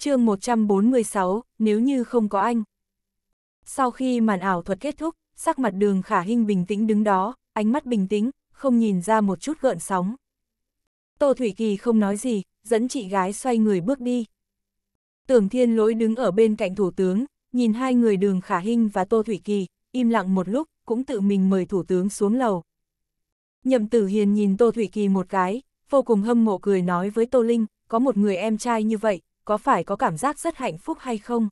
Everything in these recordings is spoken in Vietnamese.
chương 146, nếu như không có anh. Sau khi màn ảo thuật kết thúc, sắc mặt đường khả hình bình tĩnh đứng đó, ánh mắt bình tĩnh, không nhìn ra một chút gợn sóng. Tô Thủy Kỳ không nói gì, dẫn chị gái xoay người bước đi. Tưởng Thiên Lỗi đứng ở bên cạnh Thủ tướng, nhìn hai người đường khả hình và Tô Thủy Kỳ, im lặng một lúc, cũng tự mình mời Thủ tướng xuống lầu. Nhậm Tử Hiền nhìn Tô Thủy Kỳ một cái, vô cùng hâm mộ cười nói với Tô Linh, có một người em trai như vậy, có phải có cảm giác rất hạnh phúc hay không?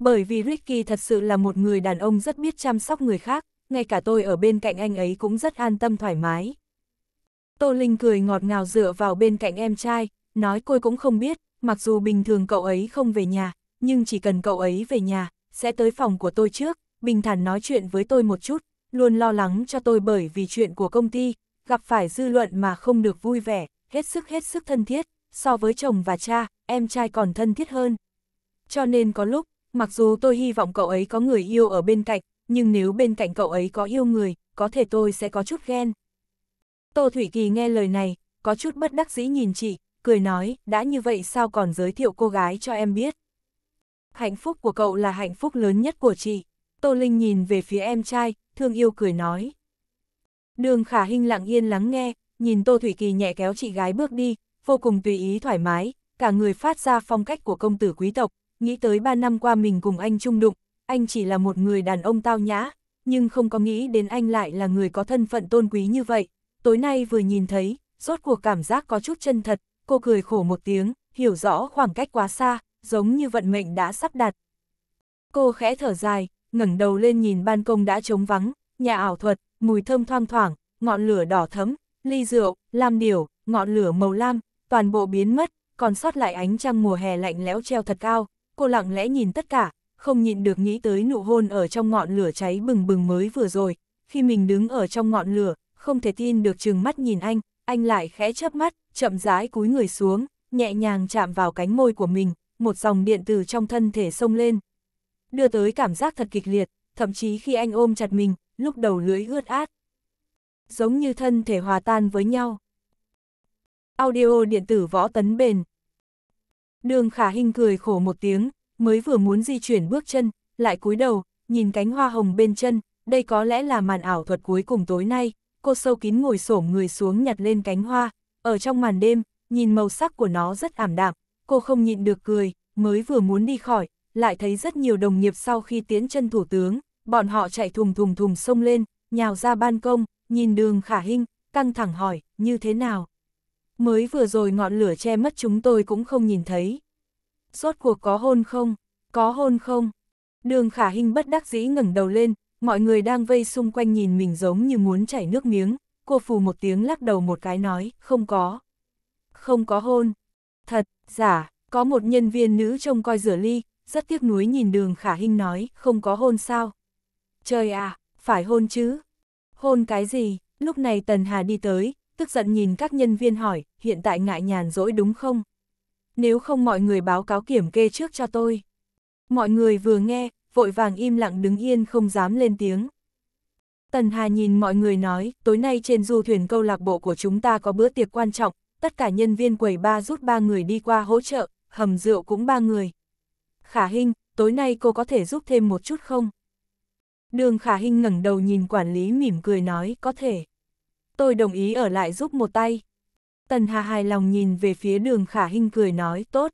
Bởi vì Ricky thật sự là một người đàn ông rất biết chăm sóc người khác, ngay cả tôi ở bên cạnh anh ấy cũng rất an tâm thoải mái. Tô Linh cười ngọt ngào dựa vào bên cạnh em trai, nói cô cũng không biết, mặc dù bình thường cậu ấy không về nhà, nhưng chỉ cần cậu ấy về nhà, sẽ tới phòng của tôi trước, bình thản nói chuyện với tôi một chút, luôn lo lắng cho tôi bởi vì chuyện của công ty, gặp phải dư luận mà không được vui vẻ, hết sức hết sức thân thiết, so với chồng và cha, em trai còn thân thiết hơn. Cho nên có lúc, mặc dù tôi hy vọng cậu ấy có người yêu ở bên cạnh, nhưng nếu bên cạnh cậu ấy có yêu người, có thể tôi sẽ có chút ghen. Tô Thủy Kỳ nghe lời này, có chút bất đắc dĩ nhìn chị, cười nói, đã như vậy sao còn giới thiệu cô gái cho em biết. Hạnh phúc của cậu là hạnh phúc lớn nhất của chị. Tô Linh nhìn về phía em trai, thương yêu cười nói. Đường khả hình lặng yên lắng nghe, nhìn Tô Thủy Kỳ nhẹ kéo chị gái bước đi, vô cùng tùy ý thoải mái, cả người phát ra phong cách của công tử quý tộc, nghĩ tới 3 năm qua mình cùng anh chung đụng, anh chỉ là một người đàn ông tao nhã, nhưng không có nghĩ đến anh lại là người có thân phận tôn quý như vậy. Tối nay vừa nhìn thấy, rốt cuộc cảm giác có chút chân thật, cô cười khổ một tiếng, hiểu rõ khoảng cách quá xa, giống như vận mệnh đã sắp đặt. Cô khẽ thở dài, ngẩng đầu lên nhìn ban công đã trống vắng, nhà ảo thuật, mùi thơm thoang thoảng, ngọn lửa đỏ thấm, ly rượu, lam điểu, ngọn lửa màu lam, toàn bộ biến mất, còn sót lại ánh trăng mùa hè lạnh lẽo treo thật cao, cô lặng lẽ nhìn tất cả, không nhịn được nghĩ tới nụ hôn ở trong ngọn lửa cháy bừng bừng mới vừa rồi, khi mình đứng ở trong ngọn lửa, không thể tin được chừng mắt nhìn anh, anh lại khẽ chớp mắt, chậm rãi cúi người xuống, nhẹ nhàng chạm vào cánh môi của mình, một dòng điện từ trong thân thể sông lên. Đưa tới cảm giác thật kịch liệt, thậm chí khi anh ôm chặt mình, lúc đầu lưỡi ướt át. Giống như thân thể hòa tan với nhau audio điện tử võ tấn bền. Đường khả hình cười khổ một tiếng, mới vừa muốn di chuyển bước chân, lại cúi đầu, nhìn cánh hoa hồng bên chân, đây có lẽ là màn ảo thuật cuối cùng tối nay, cô sâu kín ngồi xổm người xuống nhặt lên cánh hoa, ở trong màn đêm, nhìn màu sắc của nó rất ảm đạm, cô không nhịn được cười, mới vừa muốn đi khỏi, lại thấy rất nhiều đồng nghiệp sau khi tiến chân thủ tướng, bọn họ chạy thùng thùng thùng sông lên, nhào ra ban công, nhìn đường khả hình, căng thẳng hỏi, như thế nào? mới vừa rồi ngọn lửa che mất chúng tôi cũng không nhìn thấy. Rốt cuộc có hôn không? Có hôn không? Đường khả hình bất đắc dĩ ngẩng đầu lên, mọi người đang vây xung quanh nhìn mình giống như muốn chảy nước miếng, cô phù một tiếng lắc đầu một cái nói, không có. Không có hôn. Thật, giả, có một nhân viên nữ trông coi rửa ly, rất tiếc nuối nhìn đường khả hình nói, không có hôn sao? Trời à, phải hôn chứ. Hôn cái gì? Lúc này Tần Hà đi tới, tức giận nhìn các nhân viên hỏi, hiện tại ngại nhàn rỗi đúng không? Nếu không mọi người báo cáo kiểm kê trước cho tôi. Mọi người vừa nghe, vội vàng im lặng đứng yên không dám lên tiếng. Tần Hà nhìn mọi người nói, tối nay trên du thuyền câu lạc bộ của chúng ta có bữa tiệc quan trọng, tất cả nhân viên quầy ba rút ba người đi qua hỗ trợ, hầm rượu cũng ba người. Khả Hinh, tối nay cô có thể giúp thêm một chút không? Đường Khả Hinh ngẩng đầu nhìn quản lý mỉm cười nói, có thể tôi đồng ý ở lại giúp một tay. Tần Hà hài lòng nhìn về phía đường khả hinh cười nói tốt.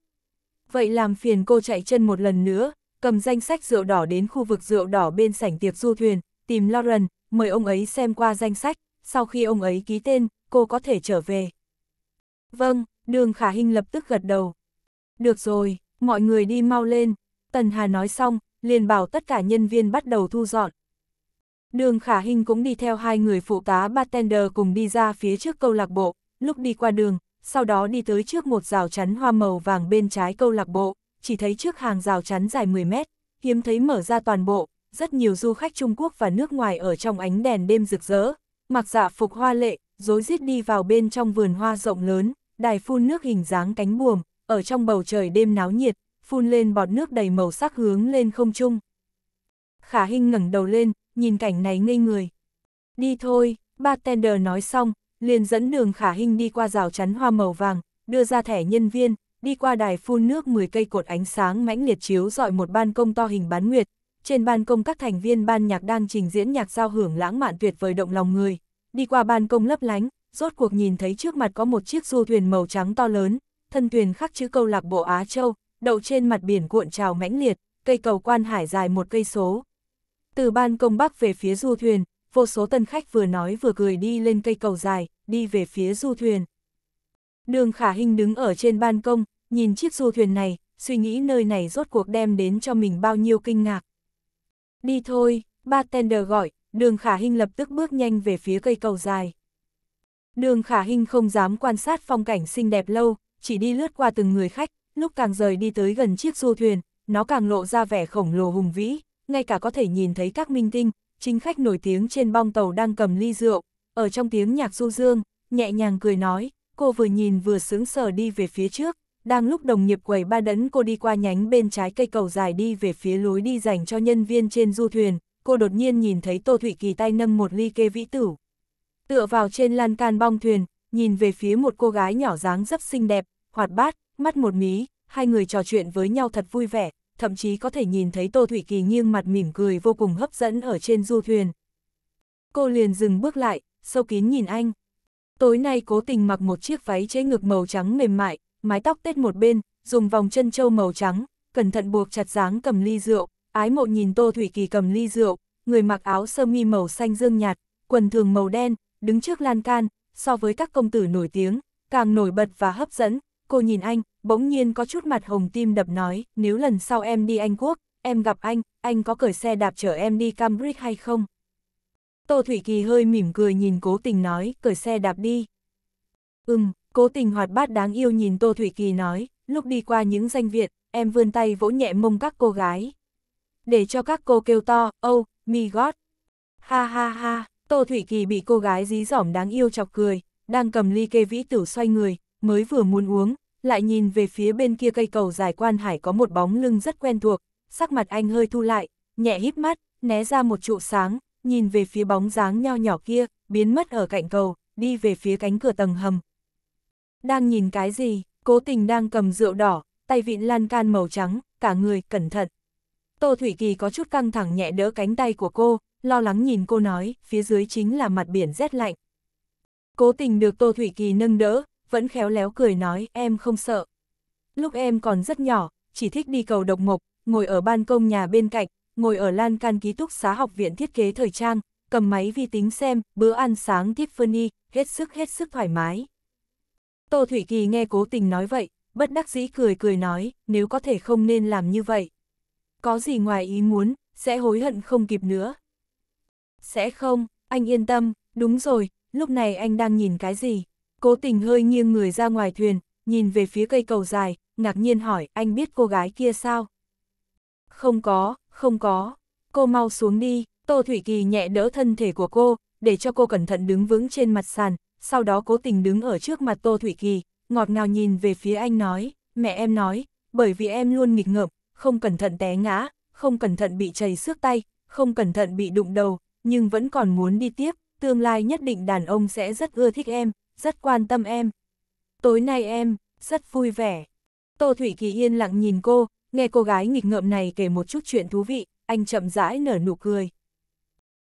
Vậy làm phiền cô chạy chân một lần nữa, cầm danh sách rượu đỏ đến khu vực rượu đỏ bên sảnh tiệc du thuyền, tìm Lauren, mời ông ấy xem qua danh sách, sau khi ông ấy ký tên, cô có thể trở về. Vâng, đường khả hinh lập tức gật đầu. Được rồi, mọi người đi mau lên. Tần Hà nói xong, liền bảo tất cả nhân viên bắt đầu thu dọn, Đường Khả Hinh cũng đi theo hai người phụ tá bartender cùng đi ra phía trước câu lạc bộ, lúc đi qua đường, sau đó đi tới trước một rào chắn hoa màu vàng bên trái câu lạc bộ, chỉ thấy trước hàng rào chắn dài 10 mét, hiếm thấy mở ra toàn bộ, rất nhiều du khách Trung Quốc và nước ngoài ở trong ánh đèn đêm rực rỡ, mặc dạ phục hoa lệ, dối rít đi vào bên trong vườn hoa rộng lớn, đài phun nước hình dáng cánh buồm, ở trong bầu trời đêm náo nhiệt, phun lên bọt nước đầy màu sắc hướng lên không trung. Khả Hinh ngẩng đầu lên, nhìn cảnh này ngây người. Đi thôi, bartender nói xong, liền dẫn đường khả hình đi qua rào chắn hoa màu vàng, đưa ra thẻ nhân viên, đi qua đài phun nước 10 cây cột ánh sáng mãnh liệt chiếu dọi một ban công to hình bán nguyệt. Trên ban công các thành viên ban nhạc đang trình diễn nhạc giao hưởng lãng mạn tuyệt vời động lòng người. Đi qua ban công lấp lánh, rốt cuộc nhìn thấy trước mặt có một chiếc du thuyền màu trắng to lớn, thân thuyền khắc chữ câu lạc bộ Á Châu, đậu trên mặt biển cuộn trào mãnh liệt, cây cầu quan hải dài một cây số, từ ban công bắc về phía du thuyền, vô số tân khách vừa nói vừa cười đi lên cây cầu dài, đi về phía du thuyền. Đường Khả Hinh đứng ở trên ban công, nhìn chiếc du thuyền này, suy nghĩ nơi này rốt cuộc đem đến cho mình bao nhiêu kinh ngạc. Đi thôi, bartender gọi, đường Khả Hinh lập tức bước nhanh về phía cây cầu dài. Đường Khả Hinh không dám quan sát phong cảnh xinh đẹp lâu, chỉ đi lướt qua từng người khách, lúc càng rời đi tới gần chiếc du thuyền, nó càng lộ ra vẻ khổng lồ hùng vĩ, ngay cả có thể nhìn thấy các minh tinh, chính khách nổi tiếng trên bong tàu đang cầm ly rượu, ở trong tiếng nhạc du dương, nhẹ nhàng cười nói, cô vừa nhìn vừa sướng sờ đi về phía trước, đang lúc đồng nghiệp quầy ba đấn cô đi qua nhánh bên trái cây cầu dài đi về phía lối đi dành cho nhân viên trên du thuyền, cô đột nhiên nhìn thấy Tô Thụy Kỳ tay nâng một ly kê vĩ tử. Tựa vào trên lan can bong thuyền, nhìn về phía một cô gái nhỏ dáng rất xinh đẹp, hoạt bát, mắt một mí, hai người trò chuyện với nhau thật vui vẻ, thậm chí có thể nhìn thấy Tô Thủy Kỳ nghiêng mặt mỉm cười vô cùng hấp dẫn ở trên du thuyền. Cô liền dừng bước lại, sâu kín nhìn anh. Tối nay cố tình mặc một chiếc váy chế ngực màu trắng mềm mại, mái tóc tết một bên, dùng vòng chân châu màu trắng, cẩn thận buộc chặt dáng cầm ly rượu, ái mộ nhìn Tô Thủy Kỳ cầm ly rượu, người mặc áo sơ mi màu xanh dương nhạt, quần thường màu đen, đứng trước lan can, so với các công tử nổi tiếng, càng nổi bật và hấp dẫn, cô nhìn anh, bỗng nhiên có chút mặt hồng tim đập nói, nếu lần sau em đi Anh Quốc, em gặp anh, anh có cởi xe đạp chở em đi Cambridge hay không? Tô Thủy Kỳ hơi mỉm cười nhìn cố tình nói, cởi xe đạp đi. Ừm, cố tình hoạt bát đáng yêu nhìn Tô Thủy Kỳ nói, lúc đi qua những danh viện, em vươn tay vỗ nhẹ mông các cô gái. Để cho các cô kêu to, oh, my god. Ha ha ha, Tô Thủy Kỳ bị cô gái dí dỏm đáng yêu chọc cười, đang cầm ly kê vĩ tử xoay người, mới vừa muốn uống, lại nhìn về phía bên kia cây cầu dài quan hải có một bóng lưng rất quen thuộc, sắc mặt anh hơi thu lại, nhẹ híp mắt, né ra một trụ sáng, nhìn về phía bóng dáng nho nhỏ kia, biến mất ở cạnh cầu, đi về phía cánh cửa tầng hầm. Đang nhìn cái gì, cố tình đang cầm rượu đỏ, tay vịn lan can màu trắng, cả người, cẩn thận. Tô Thủy Kỳ có chút căng thẳng nhẹ đỡ cánh tay của cô, lo lắng nhìn cô nói, phía dưới chính là mặt biển rét lạnh. Cố tình được Tô Thủy Kỳ nâng đỡ, vẫn khéo léo cười nói em không sợ. Lúc em còn rất nhỏ, chỉ thích đi cầu độc mộc, ngồi ở ban công nhà bên cạnh, ngồi ở lan can ký túc xá học viện thiết kế thời trang, cầm máy vi tính xem, bữa ăn sáng Tiffany, hết sức hết sức thoải mái. Tô Thủy Kỳ nghe cố tình nói vậy, bất đắc dĩ cười cười nói, nếu có thể không nên làm như vậy. Có gì ngoài ý muốn, sẽ hối hận không kịp nữa. Sẽ không, anh yên tâm, đúng rồi, lúc này anh đang nhìn cái gì? Cố tình hơi nghiêng người ra ngoài thuyền, nhìn về phía cây cầu dài, ngạc nhiên hỏi, anh biết cô gái kia sao? Không có, không có, cô mau xuống đi, Tô Thủy Kỳ nhẹ đỡ thân thể của cô, để cho cô cẩn thận đứng vững trên mặt sàn, sau đó cố tình đứng ở trước mặt Tô Thủy Kỳ, ngọt ngào nhìn về phía anh nói, mẹ em nói, bởi vì em luôn nghịch ngợm, không cẩn thận té ngã, không cẩn thận bị chảy xước tay, không cẩn thận bị đụng đầu, nhưng vẫn còn muốn đi tiếp, tương lai nhất định đàn ông sẽ rất ưa thích em, rất quan tâm em. Tối nay em, rất vui vẻ. Tô Thủy Kỳ yên lặng nhìn cô, nghe cô gái nghịch ngợm này kể một chút chuyện thú vị, anh chậm rãi nở nụ cười.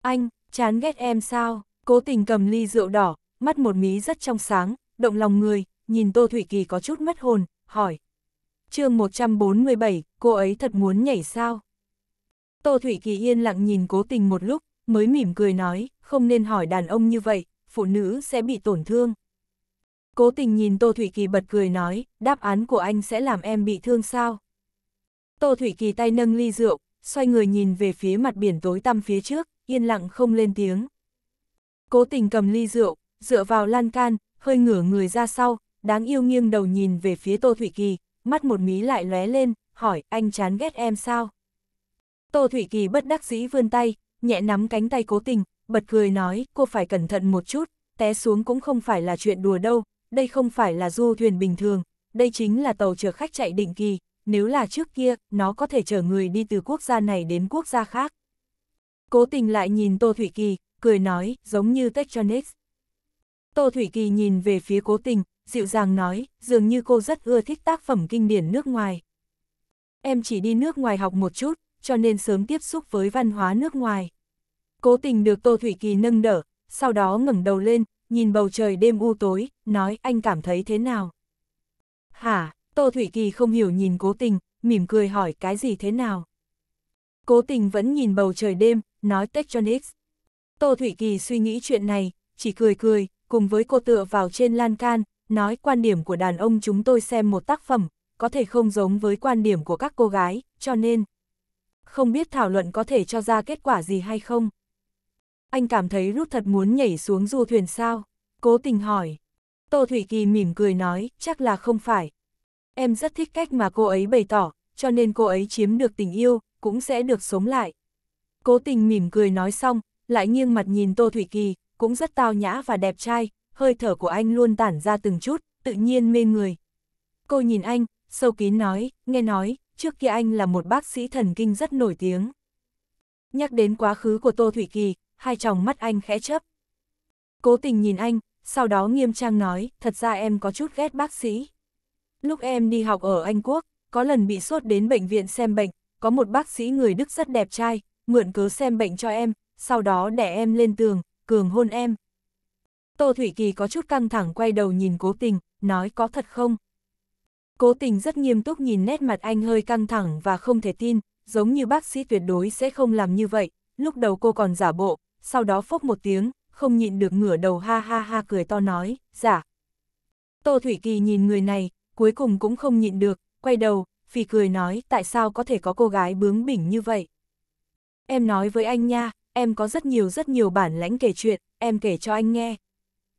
Anh, chán ghét em sao, cố tình cầm ly rượu đỏ, mắt một mí rất trong sáng, động lòng người, nhìn Tô Thủy Kỳ có chút mất hồn, hỏi. chương 147, cô ấy thật muốn nhảy sao? Tô Thủy Kỳ yên lặng nhìn cố tình một lúc, mới mỉm cười nói, không nên hỏi đàn ông như vậy, phụ nữ sẽ bị tổn thương. Cố tình nhìn Tô Thủy Kỳ bật cười nói, đáp án của anh sẽ làm em bị thương sao? Tô Thủy Kỳ tay nâng ly rượu, xoay người nhìn về phía mặt biển tối tăm phía trước, yên lặng không lên tiếng. Cố tình cầm ly rượu, dựa vào lan can, hơi ngửa người ra sau, đáng yêu nghiêng đầu nhìn về phía Tô Thủy Kỳ, mắt một mí lại lóe lên, hỏi anh chán ghét em sao? Tô Thủy Kỳ bất đắc dĩ vươn tay, nhẹ nắm cánh tay cố tình, bật cười nói, cô phải cẩn thận một chút, té xuống cũng không phải là chuyện đùa đâu, đây không phải là du thuyền bình thường, đây chính là tàu chở khách chạy định kỳ, nếu là trước kia, nó có thể chở người đi từ quốc gia này đến quốc gia khác. Cố tình lại nhìn Tô Thủy Kỳ, cười nói, giống như Tektronix. Tô Thủy Kỳ nhìn về phía cố tình, dịu dàng nói, dường như cô rất ưa thích tác phẩm kinh điển nước ngoài. Em chỉ đi nước ngoài học một chút, cho nên sớm tiếp xúc với văn hóa nước ngoài cố tình được Tô Thủy Kỳ nâng đỡ, sau đó ngẩng đầu lên, nhìn bầu trời đêm u tối, nói anh cảm thấy thế nào? Hả, Tô Thủy Kỳ không hiểu nhìn cố tình, mỉm cười hỏi cái gì thế nào? Cố tình vẫn nhìn bầu trời đêm, nói Tektronix. Tô Thủy Kỳ suy nghĩ chuyện này, chỉ cười cười, cùng với cô tựa vào trên lan can, nói quan điểm của đàn ông chúng tôi xem một tác phẩm, có thể không giống với quan điểm của các cô gái, cho nên... Không biết thảo luận có thể cho ra kết quả gì hay không? Anh cảm thấy Rút thật muốn nhảy xuống du thuyền sao? Cố tình hỏi. Tô Thủy Kỳ mỉm cười nói, chắc là không phải. Em rất thích cách mà cô ấy bày tỏ, cho nên cô ấy chiếm được tình yêu, cũng sẽ được sống lại. Cố tình mỉm cười nói xong, lại nghiêng mặt nhìn Tô Thủy Kỳ, cũng rất tao nhã và đẹp trai, hơi thở của anh luôn tản ra từng chút, tự nhiên mê người. Cô nhìn anh, sâu kín nói, nghe nói, trước kia anh là một bác sĩ thần kinh rất nổi tiếng. Nhắc đến quá khứ của Tô Thủy Kỳ, hai tròng mắt anh khẽ chấp. Cố tình nhìn anh, sau đó nghiêm trang nói, thật ra em có chút ghét bác sĩ. Lúc em đi học ở Anh Quốc, có lần bị sốt đến bệnh viện xem bệnh, có một bác sĩ người Đức rất đẹp trai, mượn cớ xem bệnh cho em, sau đó đẻ em lên tường, cường hôn em. Tô Thủy Kỳ có chút căng thẳng quay đầu nhìn cố tình, nói có thật không? Cố tình rất nghiêm túc nhìn nét mặt anh hơi căng thẳng và không thể tin, giống như bác sĩ tuyệt đối sẽ không làm như vậy, lúc đầu cô còn giả bộ, sau đó phốc một tiếng, không nhịn được ngửa đầu ha ha ha cười to nói, giả. Dạ. Tô Thủy Kỳ nhìn người này, cuối cùng cũng không nhịn được, quay đầu, phì cười nói tại sao có thể có cô gái bướng bỉnh như vậy. Em nói với anh nha, em có rất nhiều rất nhiều bản lãnh kể chuyện, em kể cho anh nghe.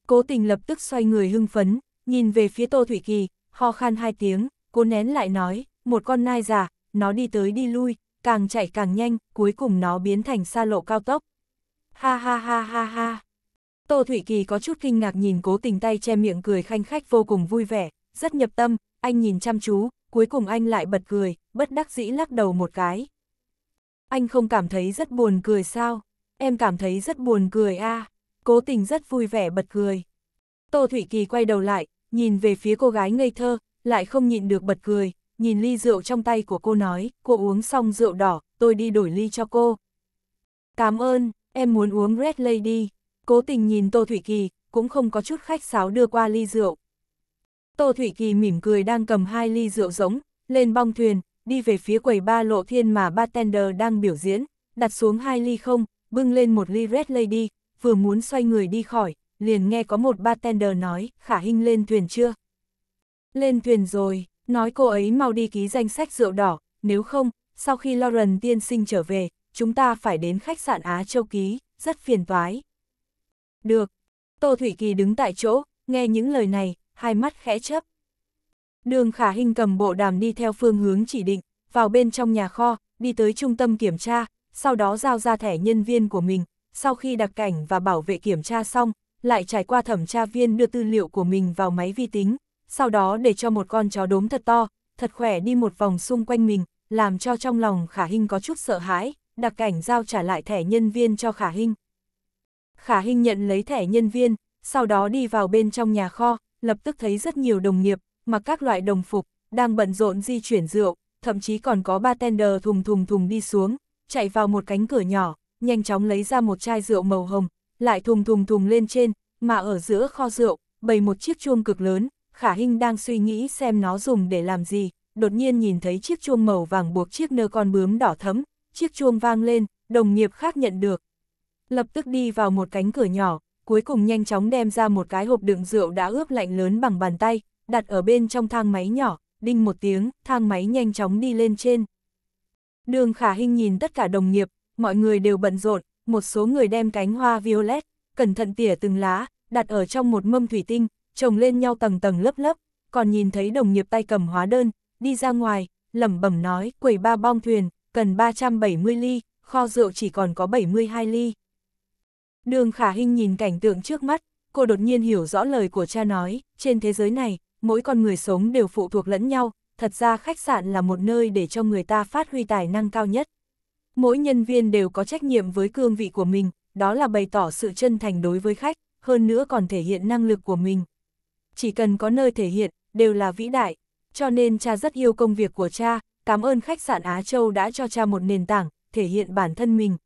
Cố tình lập tức xoay người hưng phấn, nhìn về phía Tô Thủy Kỳ, ho khan hai tiếng, cố nén lại nói, một con nai già, nó đi tới đi lui, càng chạy càng nhanh, cuối cùng nó biến thành xa lộ cao tốc, Ha ha ha ha ha. Tô Thủy Kỳ có chút kinh ngạc nhìn cố tình tay che miệng cười khanh khách vô cùng vui vẻ, rất nhập tâm, anh nhìn chăm chú, cuối cùng anh lại bật cười, bất đắc dĩ lắc đầu một cái. Anh không cảm thấy rất buồn cười sao? Em cảm thấy rất buồn cười a. À. Cố tình rất vui vẻ bật cười. Tô Thủy Kỳ quay đầu lại, nhìn về phía cô gái ngây thơ, lại không nhịn được bật cười, nhìn ly rượu trong tay của cô nói, cô uống xong rượu đỏ, tôi đi đổi ly cho cô. Cảm ơn, em muốn uống Red Lady. Cố tình nhìn Tô Thủy Kỳ, cũng không có chút khách sáo đưa qua ly rượu. Tô Thủy Kỳ mỉm cười đang cầm hai ly rượu giống, lên bong thuyền, đi về phía quầy ba lộ thiên mà bartender đang biểu diễn, đặt xuống hai ly không, bưng lên một ly Red Lady, vừa muốn xoay người đi khỏi, liền nghe có một bartender nói, khả hình lên thuyền chưa? Lên thuyền rồi, nói cô ấy mau đi ký danh sách rượu đỏ, nếu không, sau khi Lauren tiên sinh trở về, chúng ta phải đến khách sạn Á Châu Ký, rất phiền toái. Được. Tô Thủy Kỳ đứng tại chỗ, nghe những lời này, hai mắt khẽ chấp. Đường khả hình cầm bộ đàm đi theo phương hướng chỉ định, vào bên trong nhà kho, đi tới trung tâm kiểm tra, sau đó giao ra thẻ nhân viên của mình, sau khi đặc cảnh và bảo vệ kiểm tra xong, lại trải qua thẩm tra viên đưa tư liệu của mình vào máy vi tính, sau đó để cho một con chó đốm thật to, thật khỏe đi một vòng xung quanh mình, làm cho trong lòng khả hình có chút sợ hãi, đặc cảnh giao trả lại thẻ nhân viên cho Khả Hinh. Khả Hinh nhận lấy thẻ nhân viên, sau đó đi vào bên trong nhà kho, lập tức thấy rất nhiều đồng nghiệp, mặc các loại đồng phục, đang bận rộn di chuyển rượu, thậm chí còn có bartender thùng thùng thùng đi xuống, chạy vào một cánh cửa nhỏ, nhanh chóng lấy ra một chai rượu màu hồng, lại thùng thùng thùng lên trên, mà ở giữa kho rượu, bày một chiếc chuông cực lớn, Khả Hinh đang suy nghĩ xem nó dùng để làm gì, đột nhiên nhìn thấy chiếc chuông màu vàng buộc chiếc nơ con bướm đỏ thấm, chiếc chuông vang lên, đồng nghiệp khác nhận được. Lập tức đi vào một cánh cửa nhỏ, cuối cùng nhanh chóng đem ra một cái hộp đựng rượu đã ướp lạnh lớn bằng bàn tay, đặt ở bên trong thang máy nhỏ, đinh một tiếng, thang máy nhanh chóng đi lên trên. Đường khả hình nhìn tất cả đồng nghiệp, mọi người đều bận rộn, một số người đem cánh hoa violet, cẩn thận tỉa từng lá, đặt ở trong một mâm thủy tinh, trồng lên nhau tầng tầng lớp lớp, còn nhìn thấy đồng nghiệp tay cầm hóa đơn, đi ra ngoài, lẩm bẩm nói, quẩy ba bong thuyền, cần 370 ly, kho rượu chỉ còn có 72 ly. Đường khả Hinh nhìn cảnh tượng trước mắt, cô đột nhiên hiểu rõ lời của cha nói, trên thế giới này, mỗi con người sống đều phụ thuộc lẫn nhau, thật ra khách sạn là một nơi để cho người ta phát huy tài năng cao nhất. Mỗi nhân viên đều có trách nhiệm với cương vị của mình, đó là bày tỏ sự chân thành đối với khách, hơn nữa còn thể hiện năng lực của mình. Chỉ cần có nơi thể hiện, đều là vĩ đại, cho nên cha rất yêu công việc của cha, cảm ơn khách sạn Á Châu đã cho cha một nền tảng, thể hiện bản thân mình.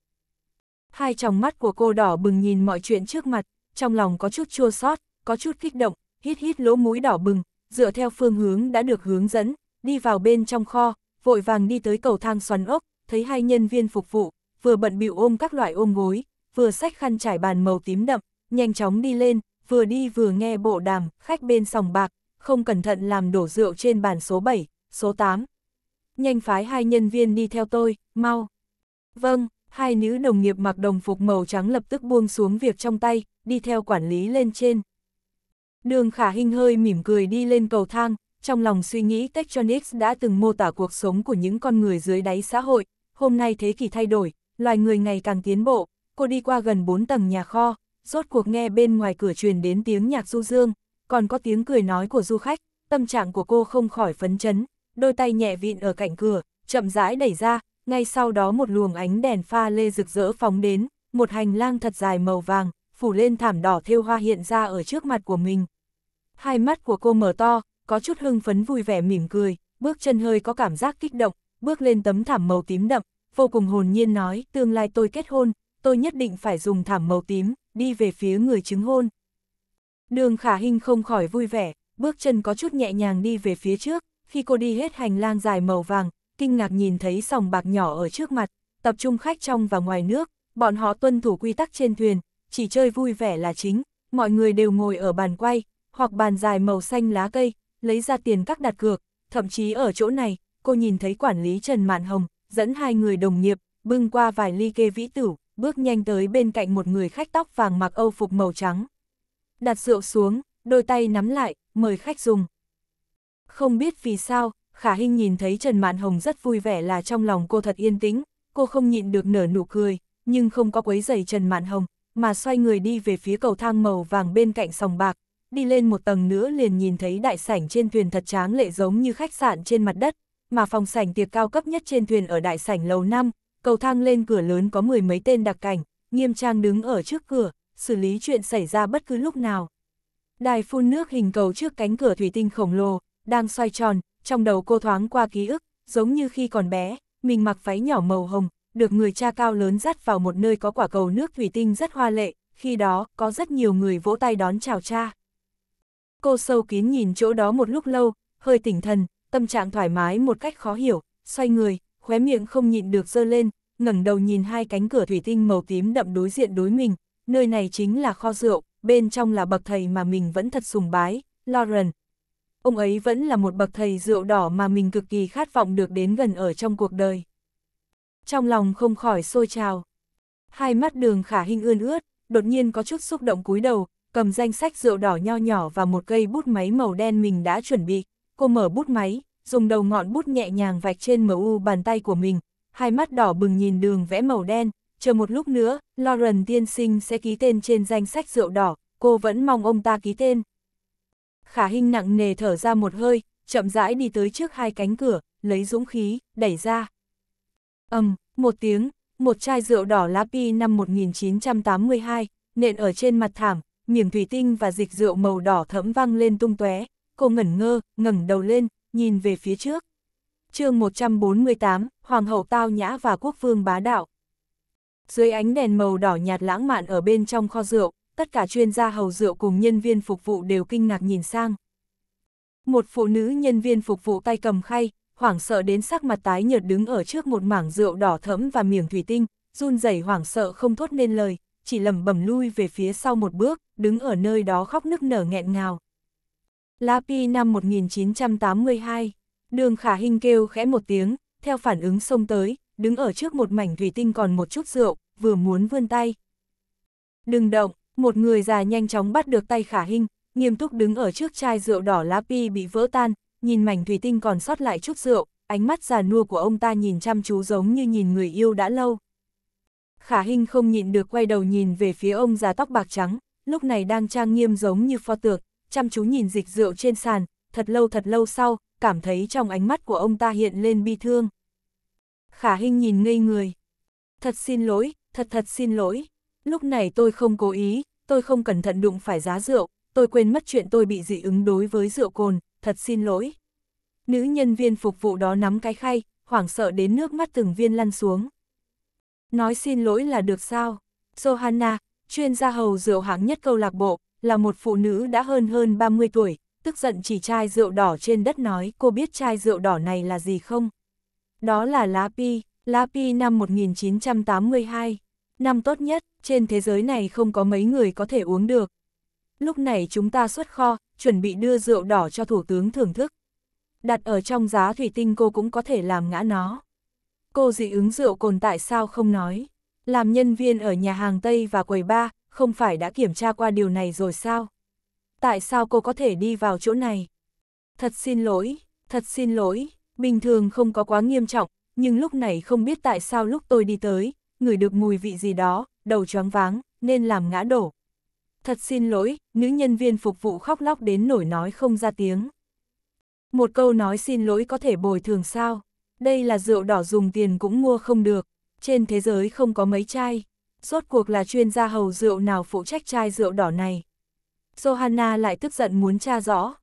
Hai tròng mắt của cô đỏ bừng nhìn mọi chuyện trước mặt, trong lòng có chút chua xót, có chút kích động, hít hít lỗ mũi đỏ bừng, dựa theo phương hướng đã được hướng dẫn, đi vào bên trong kho, vội vàng đi tới cầu thang xoắn ốc, thấy hai nhân viên phục vụ, vừa bận bịu ôm các loại ôm gối, vừa xách khăn trải bàn màu tím đậm, nhanh chóng đi lên, vừa đi vừa nghe bộ đàm, khách bên sòng bạc, không cẩn thận làm đổ rượu trên bàn số 7, số 8, nhanh phái hai nhân viên đi theo tôi, mau. Vâng, hai nữ đồng nghiệp mặc đồng phục màu trắng lập tức buông xuống việc trong tay, đi theo quản lý lên trên. Đường khả hình hơi mỉm cười đi lên cầu thang, trong lòng suy nghĩ Tektronix đã từng mô tả cuộc sống của những con người dưới đáy xã hội, hôm nay thế kỷ thay đổi, loài người ngày càng tiến bộ, cô đi qua gần 4 tầng nhà kho, rốt cuộc nghe bên ngoài cửa truyền đến tiếng nhạc du dương, còn có tiếng cười nói của du khách, tâm trạng của cô không khỏi phấn chấn, đôi tay nhẹ vịn ở cạnh cửa, chậm rãi đẩy ra, ngay sau đó một luồng ánh đèn pha lê rực rỡ phóng đến, một hành lang thật dài màu vàng, phủ lên thảm đỏ thêu hoa hiện ra ở trước mặt của mình. Hai mắt của cô mở to, có chút hưng phấn vui vẻ mỉm cười, bước chân hơi có cảm giác kích động, bước lên tấm thảm màu tím đậm, vô cùng hồn nhiên nói, tương lai tôi kết hôn, tôi nhất định phải dùng thảm màu tím, đi về phía người chứng hôn. Đường Khả hình không khỏi vui vẻ, bước chân có chút nhẹ nhàng đi về phía trước, khi cô đi hết hành lang dài màu vàng, kinh ngạc nhìn thấy sòng bạc nhỏ ở trước mặt, tập trung khách trong và ngoài nước, bọn họ tuân thủ quy tắc trên thuyền, chỉ chơi vui vẻ là chính, mọi người đều ngồi ở bàn quay, hoặc bàn dài màu xanh lá cây, lấy ra tiền các đặt cược, thậm chí ở chỗ này, cô nhìn thấy quản lý Trần Mạn Hồng, dẫn hai người đồng nghiệp, bưng qua vài ly kê vĩ tử, bước nhanh tới bên cạnh một người khách tóc vàng mặc âu phục màu trắng. Đặt rượu xuống, đôi tay nắm lại, mời khách dùng. Không biết vì sao, Khả Hinh nhìn thấy Trần Mạn Hồng rất vui vẻ là trong lòng cô thật yên tĩnh, cô không nhịn được nở nụ cười, nhưng không có quấy giày Trần Mạn Hồng, mà xoay người đi về phía cầu thang màu vàng bên cạnh sòng bạc, đi lên một tầng nữa liền nhìn thấy đại sảnh trên thuyền thật tráng lệ giống như khách sạn trên mặt đất, mà phòng sảnh tiệc cao cấp nhất trên thuyền ở đại sảnh lầu 5, cầu thang lên cửa lớn có mười mấy tên đặc cảnh, nghiêm trang đứng ở trước cửa, xử lý chuyện xảy ra bất cứ lúc nào. Đài phun nước hình cầu trước cánh cửa thủy tinh khổng lồ, đang xoay tròn, trong đầu cô thoáng qua ký ức, giống như khi còn bé, mình mặc váy nhỏ màu hồng, được người cha cao lớn dắt vào một nơi có quả cầu nước thủy tinh rất hoa lệ, khi đó có rất nhiều người vỗ tay đón chào cha. Cô sâu kín nhìn chỗ đó một lúc lâu, hơi tỉnh thần, tâm trạng thoải mái một cách khó hiểu, xoay người, khóe miệng không nhịn được dơ lên, ngẩng đầu nhìn hai cánh cửa thủy tinh màu tím đậm đối diện đối mình, nơi này chính là kho rượu, bên trong là bậc thầy mà mình vẫn thật sùng bái, Lauren, ông ấy vẫn là một bậc thầy rượu đỏ mà mình cực kỳ khát vọng được đến gần ở trong cuộc đời. Trong lòng không khỏi sôi trào. Hai mắt đường khả hình ươn ướt, đột nhiên có chút xúc động cúi đầu, cầm danh sách rượu đỏ nho nhỏ và một cây bút máy màu đen mình đã chuẩn bị. Cô mở bút máy, dùng đầu ngọn bút nhẹ nhàng vạch trên mu bàn tay của mình, hai mắt đỏ bừng nhìn đường vẽ màu đen, chờ một lúc nữa, Lauren tiên sinh sẽ ký tên trên danh sách rượu đỏ, cô vẫn mong ông ta ký tên, khả Hinh nặng nề thở ra một hơi, chậm rãi đi tới trước hai cánh cửa, lấy dũng khí, đẩy ra. ầm, um, một tiếng, một chai rượu đỏ lá pi năm 1982, nện ở trên mặt thảm, miệng thủy tinh và dịch rượu màu đỏ thẫm văng lên tung tóe. cô ngẩn ngơ, ngẩng đầu lên, nhìn về phía trước. chương 148, Hoàng hậu Tao Nhã và Quốc vương Bá Đạo. Dưới ánh đèn màu đỏ nhạt lãng mạn ở bên trong kho rượu, tất cả chuyên gia hầu rượu cùng nhân viên phục vụ đều kinh ngạc nhìn sang. Một phụ nữ nhân viên phục vụ tay cầm khay, hoảng sợ đến sắc mặt tái nhợt đứng ở trước một mảng rượu đỏ thẫm và miếng thủy tinh, run rẩy hoảng sợ không thốt nên lời, chỉ lầm bầm lui về phía sau một bước, đứng ở nơi đó khóc nức nở nghẹn ngào. Lapi năm 1982, đường khả hình kêu khẽ một tiếng, theo phản ứng xông tới, đứng ở trước một mảnh thủy tinh còn một chút rượu, vừa muốn vươn tay. Đừng động, một người già nhanh chóng bắt được tay khả hình, nghiêm túc đứng ở trước chai rượu đỏ lá pi bị vỡ tan, nhìn mảnh thủy tinh còn sót lại chút rượu, ánh mắt già nua của ông ta nhìn chăm chú giống như nhìn người yêu đã lâu. Khả Hinh không nhịn được quay đầu nhìn về phía ông già tóc bạc trắng, lúc này đang trang nghiêm giống như pho tượng, chăm chú nhìn dịch rượu trên sàn, thật lâu thật lâu sau, cảm thấy trong ánh mắt của ông ta hiện lên bi thương. Khả Hinh nhìn ngây người. Thật xin lỗi, thật thật xin lỗi lúc này tôi không cố ý, tôi không cẩn thận đụng phải giá rượu, tôi quên mất chuyện tôi bị dị ứng đối với rượu cồn, thật xin lỗi. Nữ nhân viên phục vụ đó nắm cái khay, hoảng sợ đến nước mắt từng viên lăn xuống. Nói xin lỗi là được sao? Johanna, chuyên gia hầu rượu hạng nhất câu lạc bộ, là một phụ nữ đã hơn hơn 30 tuổi, tức giận chỉ chai rượu đỏ trên đất nói cô biết chai rượu đỏ này là gì không? Đó là lá pi, lá pi năm 1982, năm tốt nhất, trên thế giới này không có mấy người có thể uống được. Lúc này chúng ta xuất kho, chuẩn bị đưa rượu đỏ cho thủ tướng thưởng thức. Đặt ở trong giá thủy tinh cô cũng có thể làm ngã nó. Cô dị ứng rượu cồn tại sao không nói? Làm nhân viên ở nhà hàng Tây và quầy ba, không phải đã kiểm tra qua điều này rồi sao? Tại sao cô có thể đi vào chỗ này? Thật xin lỗi, thật xin lỗi, bình thường không có quá nghiêm trọng, nhưng lúc này không biết tại sao lúc tôi đi tới, người được mùi vị gì đó, đầu choáng váng, nên làm ngã đổ. Thật xin lỗi, nữ nhân viên phục vụ khóc lóc đến nổi nói không ra tiếng. Một câu nói xin lỗi có thể bồi thường sao? Đây là rượu đỏ dùng tiền cũng mua không được, trên thế giới không có mấy chai. Rốt cuộc là chuyên gia hầu rượu nào phụ trách chai rượu đỏ này. Johanna lại tức giận muốn tra rõ.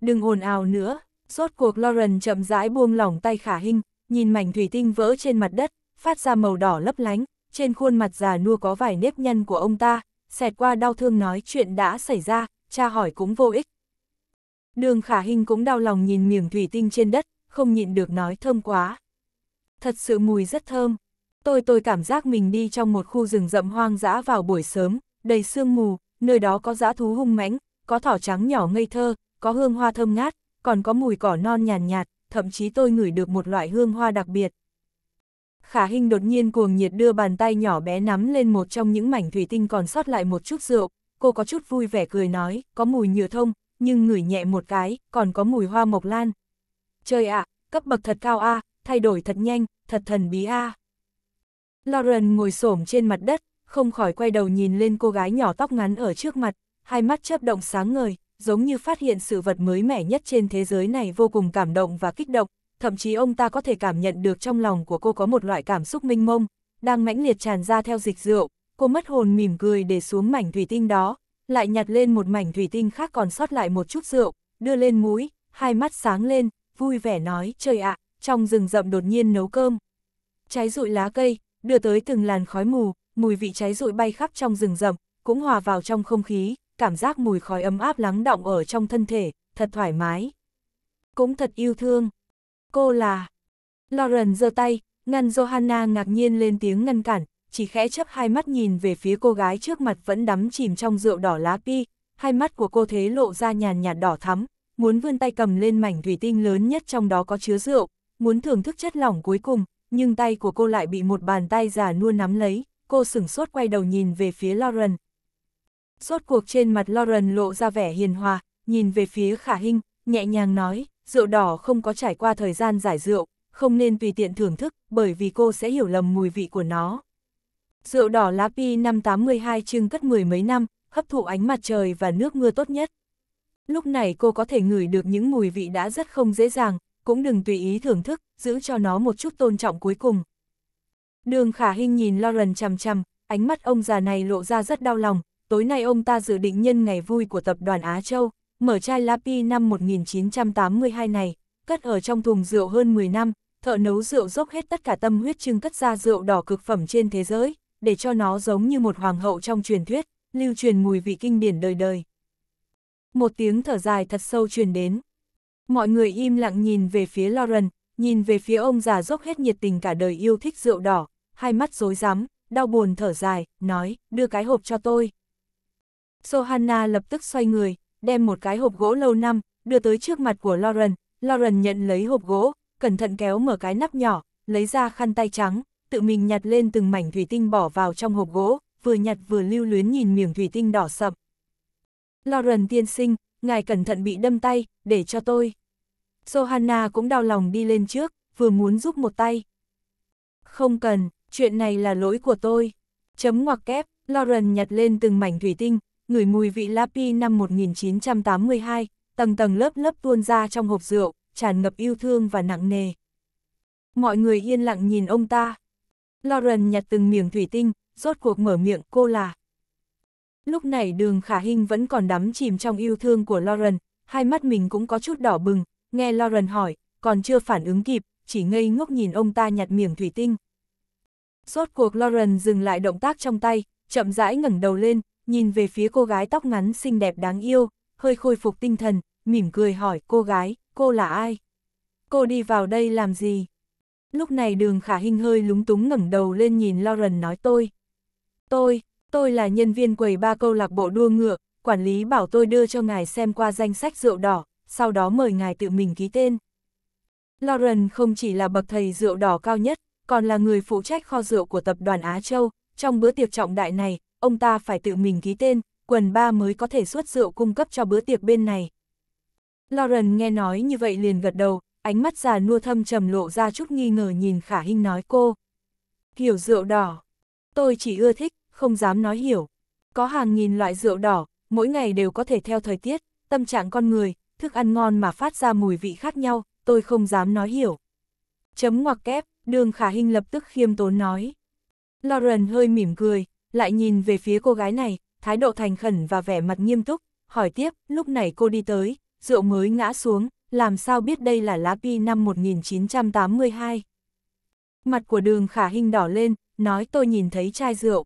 Đừng ồn ào nữa, rốt cuộc Lauren chậm rãi buông lỏng tay khả hình, nhìn mảnh thủy tinh vỡ trên mặt đất, phát ra màu đỏ lấp lánh, trên khuôn mặt già nua có vài nếp nhăn của ông ta, xẹt qua đau thương nói chuyện đã xảy ra, cha hỏi cũng vô ích. Đường khả hình cũng đau lòng nhìn miệng thủy tinh trên đất, không nhịn được nói thơm quá. Thật sự mùi rất thơm. Tôi tôi cảm giác mình đi trong một khu rừng rậm hoang dã vào buổi sớm, đầy sương mù, nơi đó có dã thú hung mãnh, có thỏ trắng nhỏ ngây thơ, có hương hoa thơm ngát, còn có mùi cỏ non nhàn nhạt, nhạt, thậm chí tôi ngửi được một loại hương hoa đặc biệt, Khả Hinh đột nhiên cuồng nhiệt đưa bàn tay nhỏ bé nắm lên một trong những mảnh thủy tinh còn sót lại một chút rượu, cô có chút vui vẻ cười nói, có mùi nhựa thông, nhưng ngửi nhẹ một cái, còn có mùi hoa mộc lan. Trời ạ, cấp bậc thật cao a, thay đổi thật nhanh, thật thần bí a. Lauren ngồi xổm trên mặt đất, không khỏi quay đầu nhìn lên cô gái nhỏ tóc ngắn ở trước mặt, hai mắt chớp động sáng ngời, giống như phát hiện sự vật mới mẻ nhất trên thế giới này vô cùng cảm động và kích động, thậm chí ông ta có thể cảm nhận được trong lòng của cô có một loại cảm xúc minh mông, đang mãnh liệt tràn ra theo dịch rượu, cô mất hồn mỉm cười để xuống mảnh thủy tinh đó, lại nhặt lên một mảnh thủy tinh khác còn sót lại một chút rượu, đưa lên mũi, hai mắt sáng lên, vui vẻ nói, trời ạ, trong rừng rậm đột nhiên nấu cơm. cháy rụi lá cây, đưa tới từng làn khói mù, mùi vị cháy rụi bay khắp trong rừng rậm, cũng hòa vào trong không khí, cảm giác mùi khói ấm áp lắng động ở trong thân thể, thật thoải mái. Cũng thật yêu thương cô là... Lauren giơ tay, ngăn Johanna ngạc nhiên lên tiếng ngăn cản, chỉ khẽ chấp hai mắt nhìn về phía cô gái trước mặt vẫn đắm chìm trong rượu đỏ lá pi, hai mắt của cô thế lộ ra nhàn nhạt đỏ thắm, muốn vươn tay cầm lên mảnh thủy tinh lớn nhất trong đó có chứa rượu, muốn thưởng thức chất lỏng cuối cùng, nhưng tay của cô lại bị một bàn tay già nua nắm lấy, cô sửng sốt quay đầu nhìn về phía Lauren. Sốt cuộc trên mặt Lauren lộ ra vẻ hiền hòa, nhìn về phía khả Hinh, nhẹ nhàng nói rượu đỏ không có trải qua thời gian giải rượu, không nên tùy tiện thưởng thức, bởi vì cô sẽ hiểu lầm mùi vị của nó. Rượu đỏ lá pi 582 trưng cất mười mấy năm, hấp thụ ánh mặt trời và nước mưa tốt nhất. Lúc này cô có thể ngửi được những mùi vị đã rất không dễ dàng, cũng đừng tùy ý thưởng thức, giữ cho nó một chút tôn trọng cuối cùng. Đường khả hình nhìn lo Lauren chằm chằm, ánh mắt ông già này lộ ra rất đau lòng, tối nay ông ta dự định nhân ngày vui của tập đoàn Á Châu, mở chai Lapi năm 1982 này, cất ở trong thùng rượu hơn 10 năm, thợ nấu rượu dốc hết tất cả tâm huyết trưng cất ra rượu đỏ cực phẩm trên thế giới, để cho nó giống như một hoàng hậu trong truyền thuyết, lưu truyền mùi vị kinh điển đời đời. Một tiếng thở dài thật sâu truyền đến. Mọi người im lặng nhìn về phía Lauren, nhìn về phía ông già dốc hết nhiệt tình cả đời yêu thích rượu đỏ, hai mắt rối rắm, đau buồn thở dài, nói, đưa cái hộp cho tôi. johanna lập tức xoay người, đem một cái hộp gỗ lâu năm, đưa tới trước mặt của Lauren. Lauren nhận lấy hộp gỗ, cẩn thận kéo mở cái nắp nhỏ, lấy ra khăn tay trắng, tự mình nhặt lên từng mảnh thủy tinh bỏ vào trong hộp gỗ, vừa nhặt vừa lưu luyến nhìn miếng thủy tinh đỏ sậm. Lauren tiên sinh, ngài cẩn thận bị đâm tay, để cho tôi. Johanna cũng đau lòng đi lên trước, vừa muốn giúp một tay. Không cần, chuyện này là lỗi của tôi. Chấm ngoặc kép, Lauren nhặt lên từng mảnh thủy tinh, ngửi mùi vị Lapi năm 1982, tầng tầng lớp lớp tuôn ra trong hộp rượu, tràn ngập yêu thương và nặng nề. Mọi người yên lặng nhìn ông ta. Lauren nhặt từng miếng thủy tinh, rốt cuộc mở miệng cô là. Lúc này đường khả hình vẫn còn đắm chìm trong yêu thương của Lauren, hai mắt mình cũng có chút đỏ bừng, nghe Lauren hỏi, còn chưa phản ứng kịp, chỉ ngây ngốc nhìn ông ta nhặt miếng thủy tinh. Rốt cuộc Lauren dừng lại động tác trong tay, chậm rãi ngẩng đầu lên, nhìn về phía cô gái tóc ngắn xinh đẹp đáng yêu, hơi khôi phục tinh thần, mỉm cười hỏi cô gái, cô là ai? Cô đi vào đây làm gì? Lúc này đường khả hình hơi lúng túng ngẩng đầu lên nhìn Lauren nói tôi. Tôi, tôi là nhân viên quầy ba câu lạc bộ đua ngựa, quản lý bảo tôi đưa cho ngài xem qua danh sách rượu đỏ, sau đó mời ngài tự mình ký tên. Lauren không chỉ là bậc thầy rượu đỏ cao nhất, còn là người phụ trách kho rượu của tập đoàn Á Châu. Trong bữa tiệc trọng đại này, ông ta phải tự mình ký tên, quần ba mới có thể xuất rượu cung cấp cho bữa tiệc bên này. Lauren nghe nói như vậy liền gật đầu, ánh mắt già nua thâm trầm lộ ra chút nghi ngờ nhìn khả hinh nói cô. Hiểu rượu đỏ. Tôi chỉ ưa thích, không dám nói hiểu. Có hàng nghìn loại rượu đỏ, mỗi ngày đều có thể theo thời tiết, tâm trạng con người, thức ăn ngon mà phát ra mùi vị khác nhau, tôi không dám nói hiểu. Chấm ngoặc kép, đường khả hinh lập tức khiêm tốn nói. Lauren hơi mỉm cười, lại nhìn về phía cô gái này, thái độ thành khẩn và vẻ mặt nghiêm túc, hỏi tiếp, lúc này cô đi tới, rượu mới ngã xuống, làm sao biết đây là lá pi năm 1982. Mặt của đường khả hình đỏ lên, nói tôi nhìn thấy chai rượu.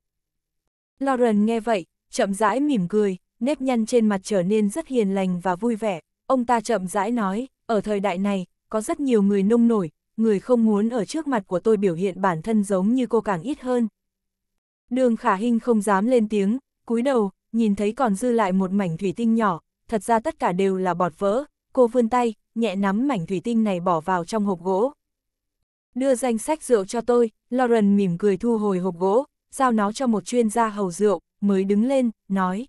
Lauren nghe vậy, chậm rãi mỉm cười, nếp nhăn trên mặt trở nên rất hiền lành và vui vẻ. Ông ta chậm rãi nói, ở thời đại này, có rất nhiều người nông nổi, người không muốn ở trước mặt của tôi biểu hiện bản thân giống như cô càng ít hơn. Đường khả hình không dám lên tiếng, cúi đầu, nhìn thấy còn dư lại một mảnh thủy tinh nhỏ, thật ra tất cả đều là bọt vỡ, cô vươn tay, nhẹ nắm mảnh thủy tinh này bỏ vào trong hộp gỗ. Đưa danh sách rượu cho tôi, Lauren mỉm cười thu hồi hộp gỗ, giao nó cho một chuyên gia hầu rượu, mới đứng lên, nói.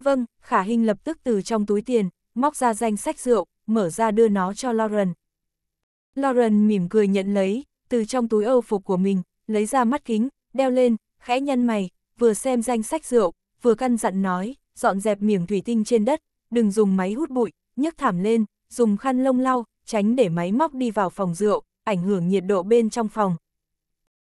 Vâng, Khả hình lập tức từ trong túi tiền, móc ra danh sách rượu, mở ra đưa nó cho Lauren. Lauren mỉm cười nhận lấy, từ trong túi âu phục của mình, lấy ra mắt kính, đeo lên, khẽ nhân mày, vừa xem danh sách rượu, vừa căn dặn nói, dọn dẹp miếng thủy tinh trên đất, đừng dùng máy hút bụi, nhấc thảm lên, dùng khăn lông lau, tránh để máy móc đi vào phòng rượu, ảnh hưởng nhiệt độ bên trong phòng.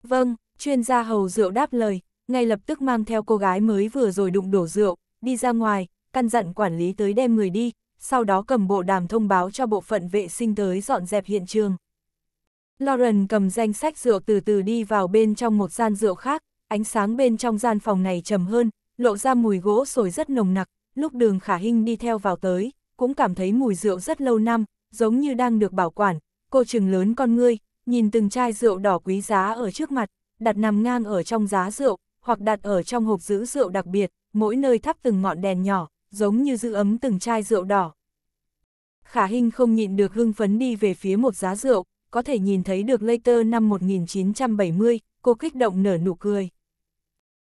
Vâng, chuyên gia hầu rượu đáp lời, ngay lập tức mang theo cô gái mới vừa rồi đụng đổ rượu, đi ra ngoài, căn dặn quản lý tới đem người đi, sau đó cầm bộ đàm thông báo cho bộ phận vệ sinh tới dọn dẹp hiện trường. Lauren cầm danh sách rượu từ từ đi vào bên trong một gian rượu khác, ánh sáng bên trong gian phòng này trầm hơn, lộ ra mùi gỗ sồi rất nồng nặc, lúc đường khả hinh đi theo vào tới, cũng cảm thấy mùi rượu rất lâu năm, giống như đang được bảo quản, cô trừng lớn con ngươi, nhìn từng chai rượu đỏ quý giá ở trước mặt, đặt nằm ngang ở trong giá rượu, hoặc đặt ở trong hộp giữ rượu đặc biệt, mỗi nơi thắp từng ngọn đèn nhỏ, giống như giữ ấm từng chai rượu đỏ. Khả Hinh không nhịn được hưng phấn đi về phía một giá rượu, có thể nhìn thấy được Later năm 1970, cô kích động nở nụ cười.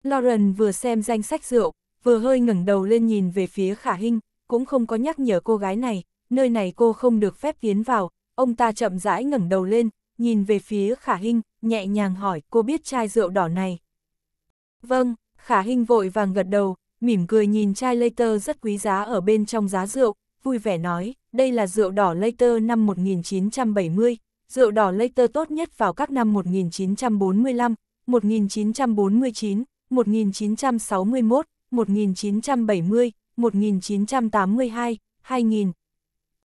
Lauren vừa xem danh sách rượu, vừa hơi ngẩng đầu lên nhìn về phía khả hình, cũng không có nhắc nhở cô gái này, nơi này cô không được phép tiến vào, ông ta chậm rãi ngẩng đầu lên, nhìn về phía khả hình, nhẹ nhàng hỏi cô biết chai rượu đỏ này. Vâng, khả hình vội vàng gật đầu, mỉm cười nhìn chai later rất quý giá ở bên trong giá rượu, vui vẻ nói, đây là rượu đỏ later năm 1970, rượu đỏ Later tốt nhất vào các năm 1945, 1949, 1961, 1970, 1982, 2000.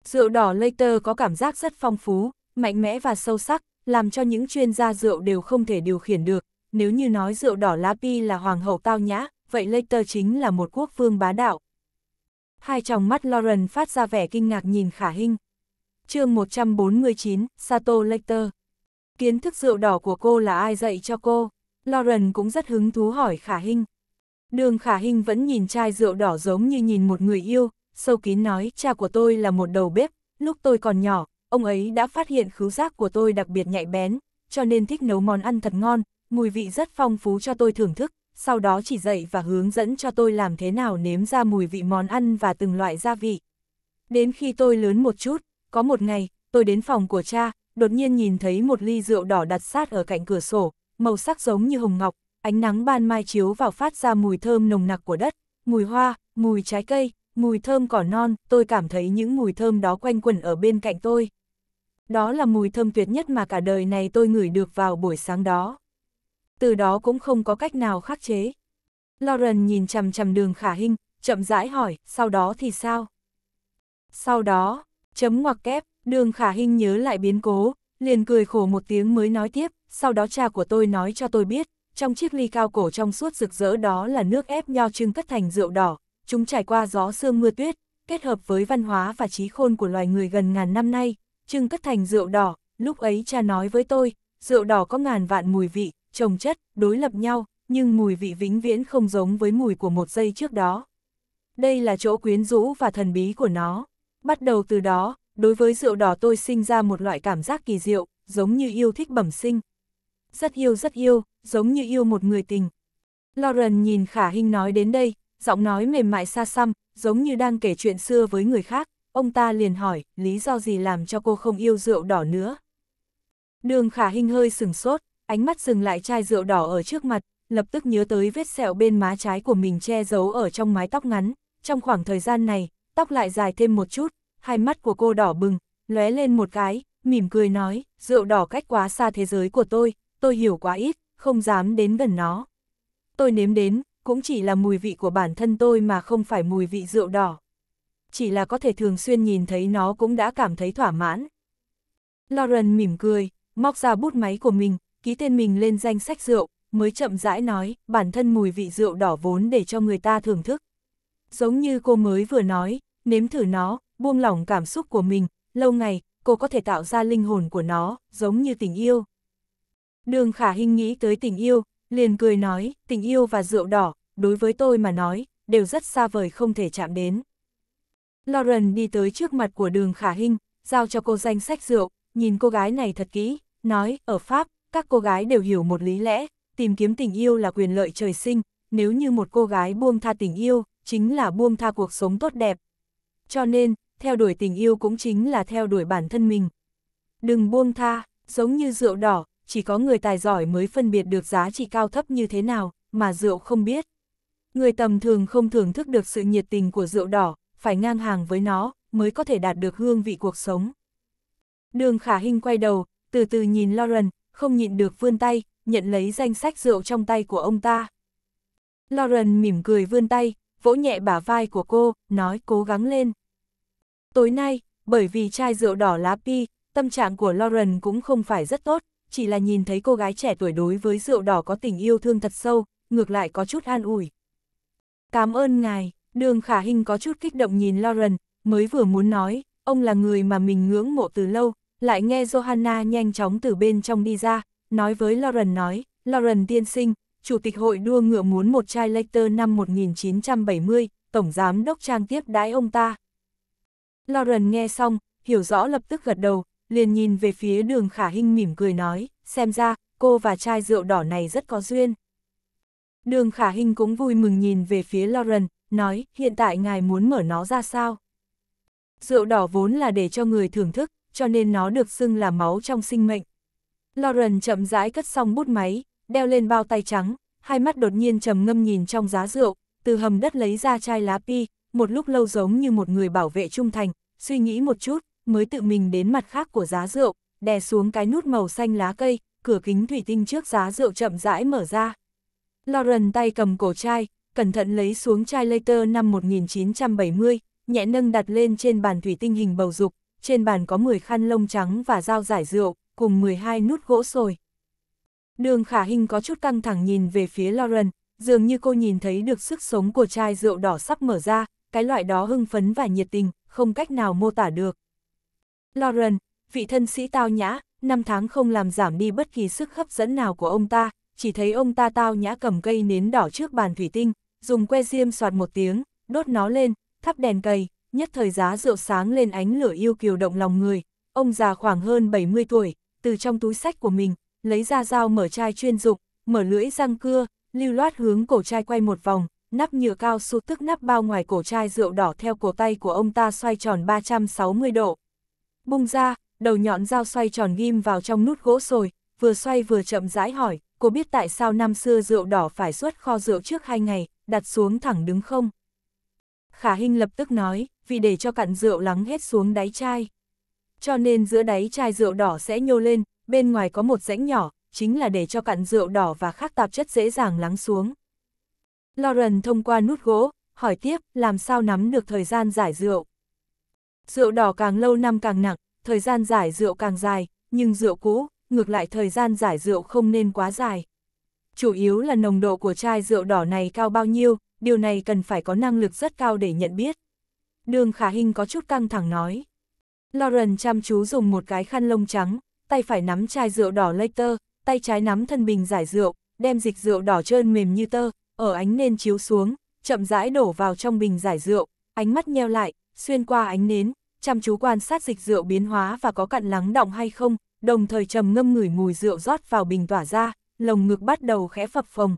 Rượu đỏ Later có cảm giác rất phong phú, mạnh mẽ và sâu sắc, làm cho những chuyên gia rượu đều không thể điều khiển được. Nếu như nói rượu đỏ Lapi là hoàng hậu tao nhã, vậy Later chính là một quốc vương bá đạo. Hai tròng mắt Lauren phát ra vẻ kinh ngạc nhìn Khả Hinh chương 149, Sato Lecter. Kiến thức rượu đỏ của cô là ai dạy cho cô? Lauren cũng rất hứng thú hỏi Khả Hinh. Đường Khả Hinh vẫn nhìn chai rượu đỏ giống như nhìn một người yêu, sâu kín nói cha của tôi là một đầu bếp, lúc tôi còn nhỏ, ông ấy đã phát hiện khứu giác của tôi đặc biệt nhạy bén, cho nên thích nấu món ăn thật ngon, mùi vị rất phong phú cho tôi thưởng thức, sau đó chỉ dạy và hướng dẫn cho tôi làm thế nào nếm ra mùi vị món ăn và từng loại gia vị. Đến khi tôi lớn một chút, có một ngày, tôi đến phòng của cha, đột nhiên nhìn thấy một ly rượu đỏ đặt sát ở cạnh cửa sổ, màu sắc giống như hồng ngọc, ánh nắng ban mai chiếu vào phát ra mùi thơm nồng nặc của đất, mùi hoa, mùi trái cây, mùi thơm cỏ non, tôi cảm thấy những mùi thơm đó quanh quẩn ở bên cạnh tôi. Đó là mùi thơm tuyệt nhất mà cả đời này tôi ngửi được vào buổi sáng đó. Từ đó cũng không có cách nào khắc chế. Lauren nhìn chằm chằm đường khả hình, chậm rãi hỏi, sau đó thì sao? Sau đó, chấm ngoặc kép, đường khả hình nhớ lại biến cố, liền cười khổ một tiếng mới nói tiếp, sau đó cha của tôi nói cho tôi biết, trong chiếc ly cao cổ trong suốt rực rỡ đó là nước ép nho trưng cất thành rượu đỏ, chúng trải qua gió sương mưa tuyết, kết hợp với văn hóa và trí khôn của loài người gần ngàn năm nay, trưng cất thành rượu đỏ, lúc ấy cha nói với tôi, rượu đỏ có ngàn vạn mùi vị, trồng chất, đối lập nhau, nhưng mùi vị vĩnh viễn không giống với mùi của một giây trước đó. Đây là chỗ quyến rũ và thần bí của nó. Bắt đầu từ đó, đối với rượu đỏ tôi sinh ra một loại cảm giác kỳ diệu, giống như yêu thích bẩm sinh. Rất yêu rất yêu, giống như yêu một người tình. Lauren nhìn khả hình nói đến đây, giọng nói mềm mại xa xăm, giống như đang kể chuyện xưa với người khác, ông ta liền hỏi, lý do gì làm cho cô không yêu rượu đỏ nữa? Đường khả hình hơi sừng sốt, ánh mắt dừng lại chai rượu đỏ ở trước mặt, lập tức nhớ tới vết sẹo bên má trái của mình che giấu ở trong mái tóc ngắn. Trong khoảng thời gian này, tóc lại dài thêm một chút, hai mắt của cô đỏ bừng, lóe lên một cái, mỉm cười nói, rượu đỏ cách quá xa thế giới của tôi, tôi hiểu quá ít, không dám đến gần nó. Tôi nếm đến, cũng chỉ là mùi vị của bản thân tôi mà không phải mùi vị rượu đỏ. Chỉ là có thể thường xuyên nhìn thấy nó cũng đã cảm thấy thỏa mãn. Lauren mỉm cười, móc ra bút máy của mình, ký tên mình lên danh sách rượu, mới chậm rãi nói, bản thân mùi vị rượu đỏ vốn để cho người ta thưởng thức. Giống như cô mới vừa nói, nếm thử nó, buông lỏng cảm xúc của mình, lâu ngày, cô có thể tạo ra linh hồn của nó, giống như tình yêu. Đường Khả Hinh nghĩ tới tình yêu, liền cười nói, tình yêu và rượu đỏ, đối với tôi mà nói, đều rất xa vời không thể chạm đến. Lauren đi tới trước mặt của đường Khả Hinh, giao cho cô danh sách rượu, nhìn cô gái này thật kỹ, nói, ở Pháp, các cô gái đều hiểu một lý lẽ, tìm kiếm tình yêu là quyền lợi trời sinh, nếu như một cô gái buông tha tình yêu, chính là buông tha cuộc sống tốt đẹp, cho nên, theo đuổi tình yêu cũng chính là theo đuổi bản thân mình. Đừng buông tha, giống như rượu đỏ, chỉ có người tài giỏi mới phân biệt được giá trị cao thấp như thế nào, mà rượu không biết. Người tầm thường không thưởng thức được sự nhiệt tình của rượu đỏ, phải ngang hàng với nó, mới có thể đạt được hương vị cuộc sống. Đường khả hình quay đầu, từ từ nhìn Lauren, không nhịn được vươn tay, nhận lấy danh sách rượu trong tay của ông ta. Lauren mỉm cười vươn tay, vỗ nhẹ bả vai của cô, nói cố gắng lên. Tối nay, bởi vì chai rượu đỏ lá pi, tâm trạng của Lauren cũng không phải rất tốt, chỉ là nhìn thấy cô gái trẻ tuổi đối với rượu đỏ có tình yêu thương thật sâu, ngược lại có chút an ủi. Cảm ơn ngài, đường khả hình có chút kích động nhìn Lauren, mới vừa muốn nói, ông là người mà mình ngưỡng mộ từ lâu, lại nghe Johanna nhanh chóng từ bên trong đi ra, nói với Lauren nói, Lauren tiên sinh, Chủ tịch hội đua ngựa muốn một chai Later năm 1970, Tổng Giám đốc Trang tiếp đãi ông ta. Lauren nghe xong, hiểu rõ lập tức gật đầu, liền nhìn về phía đường khả hinh mỉm cười nói, xem ra, cô và chai rượu đỏ này rất có duyên. Đường khả hinh cũng vui mừng nhìn về phía Lauren, nói, hiện tại ngài muốn mở nó ra sao? Rượu đỏ vốn là để cho người thưởng thức, cho nên nó được xưng là máu trong sinh mệnh. Lauren chậm rãi cất xong bút máy, đeo lên bao tay trắng, hai mắt đột nhiên trầm ngâm nhìn trong giá rượu, từ hầm đất lấy ra chai lá pi, một lúc lâu giống như một người bảo vệ trung thành, suy nghĩ một chút, mới tự mình đến mặt khác của giá rượu, đè xuống cái nút màu xanh lá cây, cửa kính thủy tinh trước giá rượu chậm rãi mở ra. Lauren tay cầm cổ chai, cẩn thận lấy xuống chai later năm 1970, nhẹ nâng đặt lên trên bàn thủy tinh hình bầu dục, trên bàn có 10 khăn lông trắng và dao giải rượu, cùng 12 nút gỗ sồi. Đường khả hình có chút căng thẳng nhìn về phía Lauren, dường như cô nhìn thấy được sức sống của chai rượu đỏ sắp mở ra, cái loại đó hưng phấn và nhiệt tình, không cách nào mô tả được. Lauren, vị thân sĩ tao nhã, năm tháng không làm giảm đi bất kỳ sức hấp dẫn nào của ông ta, chỉ thấy ông ta tao nhã cầm cây nến đỏ trước bàn thủy tinh, dùng que diêm soạt một tiếng, đốt nó lên, thắp đèn cây nhất thời giá rượu sáng lên ánh lửa yêu kiều động lòng người. Ông già khoảng hơn 70 tuổi, từ trong túi sách của mình, lấy ra dao mở chai chuyên dụng, mở lưỡi răng cưa, lưu loát hướng cổ chai quay một vòng, nắp nhựa cao su tức nắp bao ngoài cổ chai rượu đỏ theo cổ tay của ông ta xoay tròn 360 độ. Bung ra, đầu nhọn dao xoay tròn ghim vào trong nút gỗ sồi, vừa xoay vừa chậm rãi hỏi, cô biết tại sao năm xưa rượu đỏ phải xuất kho rượu trước hai ngày, đặt xuống thẳng đứng không? Khả Hinh lập tức nói, vì để cho cặn rượu lắng hết xuống đáy chai. Cho nên giữa đáy chai rượu đỏ sẽ nhô lên, bên ngoài có một rãnh nhỏ, chính là để cho cặn rượu đỏ và các tạp chất dễ dàng lắng xuống. Lauren thông qua nút gỗ, hỏi tiếp làm sao nắm được thời gian giải rượu. Rượu đỏ càng lâu năm càng nặng, thời gian giải rượu càng dài, nhưng rượu cũ, ngược lại thời gian giải rượu không nên quá dài. Chủ yếu là nồng độ của chai rượu đỏ này cao bao nhiêu, điều này cần phải có năng lực rất cao để nhận biết. Đường Khả Hinh có chút căng thẳng nói. Lauren chăm chú dùng một cái khăn lông trắng, tay phải nắm chai rượu đỏ Later, tay trái nắm thân bình giải rượu, đem dịch rượu đỏ trơn mềm như tơ, ở ánh nến chiếu xuống, chậm rãi đổ vào trong bình giải rượu, ánh mắt nheo lại, xuyên qua ánh nến, chăm chú quan sát dịch rượu biến hóa và có cặn lắng động hay không, đồng thời trầm ngâm ngửi mùi rượu rót vào bình tỏa ra, lồng ngực bắt đầu khẽ phập phồng.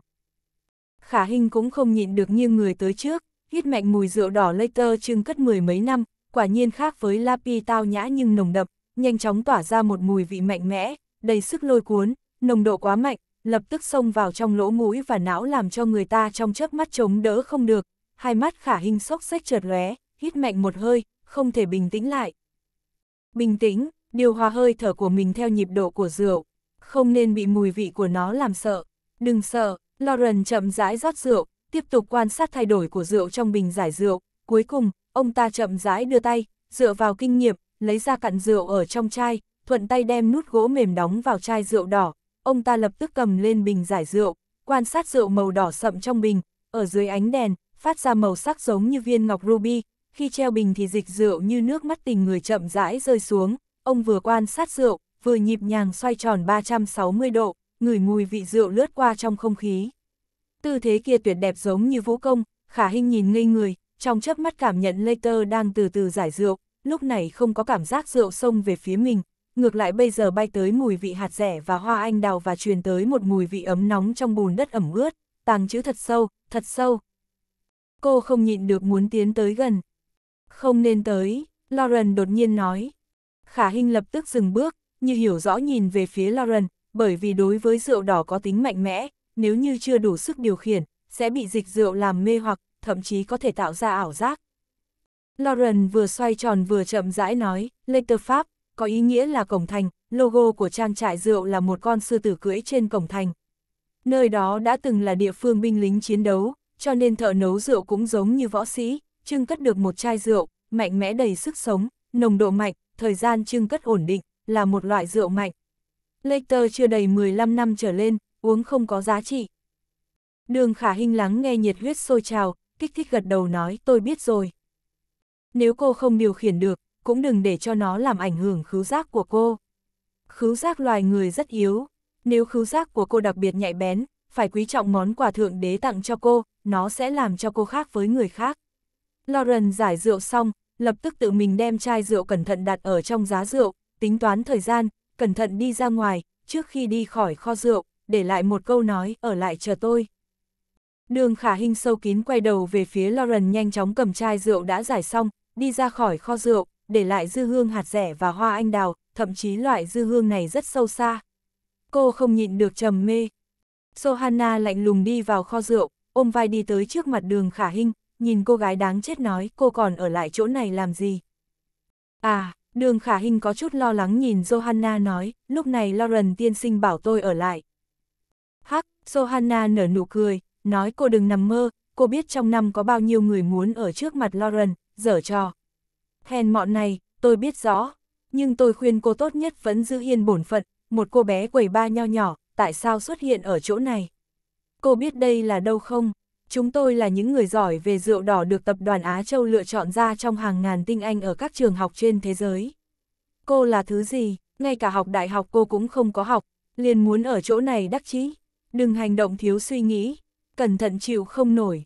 Khả Hinh cũng không nhịn được nghiêng người tới trước, hít mạnh mùi rượu đỏ Later trưng cất mười mấy năm, quả nhiên khác với Lapi tao nhã nhưng nồng đậm, nhanh chóng tỏa ra một mùi vị mạnh mẽ, đầy sức lôi cuốn, nồng độ quá mạnh, lập tức xông vào trong lỗ mũi và não làm cho người ta trong chớp mắt chống đỡ không được, hai mắt khả hình sốc sách trượt lóe, hít mạnh một hơi, không thể bình tĩnh lại. Bình tĩnh, điều hòa hơi thở của mình theo nhịp độ của rượu, không nên bị mùi vị của nó làm sợ. Đừng sợ, Lauren chậm rãi rót rượu, tiếp tục quan sát thay đổi của rượu trong bình giải rượu, cuối cùng, ông ta chậm rãi đưa tay, dựa vào kinh nghiệm, lấy ra cặn rượu ở trong chai, thuận tay đem nút gỗ mềm đóng vào chai rượu đỏ, ông ta lập tức cầm lên bình giải rượu, quan sát rượu màu đỏ sậm trong bình, ở dưới ánh đèn, phát ra màu sắc giống như viên ngọc ruby, khi treo bình thì dịch rượu như nước mắt tình người chậm rãi rơi xuống, ông vừa quan sát rượu, vừa nhịp nhàng xoay tròn 360 độ, ngửi mùi vị rượu lướt qua trong không khí. Tư thế kia tuyệt đẹp giống như vũ công, khả hình nhìn ngây người, trong chớp mắt cảm nhận Later đang từ từ giải rượu, lúc này không có cảm giác rượu sông về phía mình, ngược lại bây giờ bay tới mùi vị hạt rẻ và hoa anh đào và truyền tới một mùi vị ấm nóng trong bùn đất ẩm ướt, tàng chữ thật sâu, thật sâu. Cô không nhịn được muốn tiến tới gần. Không nên tới, Lauren đột nhiên nói. Khả Hinh lập tức dừng bước, như hiểu rõ nhìn về phía Lauren, bởi vì đối với rượu đỏ có tính mạnh mẽ, nếu như chưa đủ sức điều khiển, sẽ bị dịch rượu làm mê hoặc, thậm chí có thể tạo ra ảo giác. Lauren vừa xoay tròn vừa chậm rãi nói, Later Pháp, có ý nghĩa là cổng thành, logo của trang trại rượu là một con sư tử cưỡi trên cổng thành. Nơi đó đã từng là địa phương binh lính chiến đấu, cho nên thợ nấu rượu cũng giống như võ sĩ, trưng cất được một chai rượu, mạnh mẽ đầy sức sống, nồng độ mạnh, thời gian trưng cất ổn định, là một loại rượu mạnh. Later chưa đầy 15 năm trở lên, uống không có giá trị. Đường khả hình lắng nghe nhiệt huyết sôi trào, kích thích gật đầu nói tôi biết rồi. Nếu cô không điều khiển được, cũng đừng để cho nó làm ảnh hưởng khứu giác của cô. Khứu giác loài người rất yếu, nếu khứu giác của cô đặc biệt nhạy bén, phải quý trọng món quà thượng đế tặng cho cô, nó sẽ làm cho cô khác với người khác. Lauren giải rượu xong, lập tức tự mình đem chai rượu cẩn thận đặt ở trong giá rượu, tính toán thời gian, cẩn thận đi ra ngoài, trước khi đi khỏi kho rượu, để lại một câu nói, ở lại chờ tôi. Đường khả hình sâu kín quay đầu về phía Lauren nhanh chóng cầm chai rượu đã giải xong, đi ra khỏi kho rượu, để lại dư hương hạt rẻ và hoa anh đào, thậm chí loại dư hương này rất sâu xa. Cô không nhịn được trầm mê. Sohana lạnh lùng đi vào kho rượu, ôm vai đi tới trước mặt đường khả hinh, nhìn cô gái đáng chết nói cô còn ở lại chỗ này làm gì. À, đường khả hinh có chút lo lắng nhìn Johanna nói, lúc này Lauren tiên sinh bảo tôi ở lại. Hắc, Johanna nở nụ cười, nói cô đừng nằm mơ, cô biết trong năm có bao nhiêu người muốn ở trước mặt Lauren, dở trò. Hèn mọn này, tôi biết rõ, nhưng tôi khuyên cô tốt nhất vẫn giữ yên bổn phận, một cô bé quầy ba nho nhỏ, tại sao xuất hiện ở chỗ này? Cô biết đây là đâu không? Chúng tôi là những người giỏi về rượu đỏ được tập đoàn Á Châu lựa chọn ra trong hàng ngàn tinh anh ở các trường học trên thế giới. Cô là thứ gì, ngay cả học đại học cô cũng không có học, liền muốn ở chỗ này đắc chí. Đừng hành động thiếu suy nghĩ, cẩn thận chịu không nổi.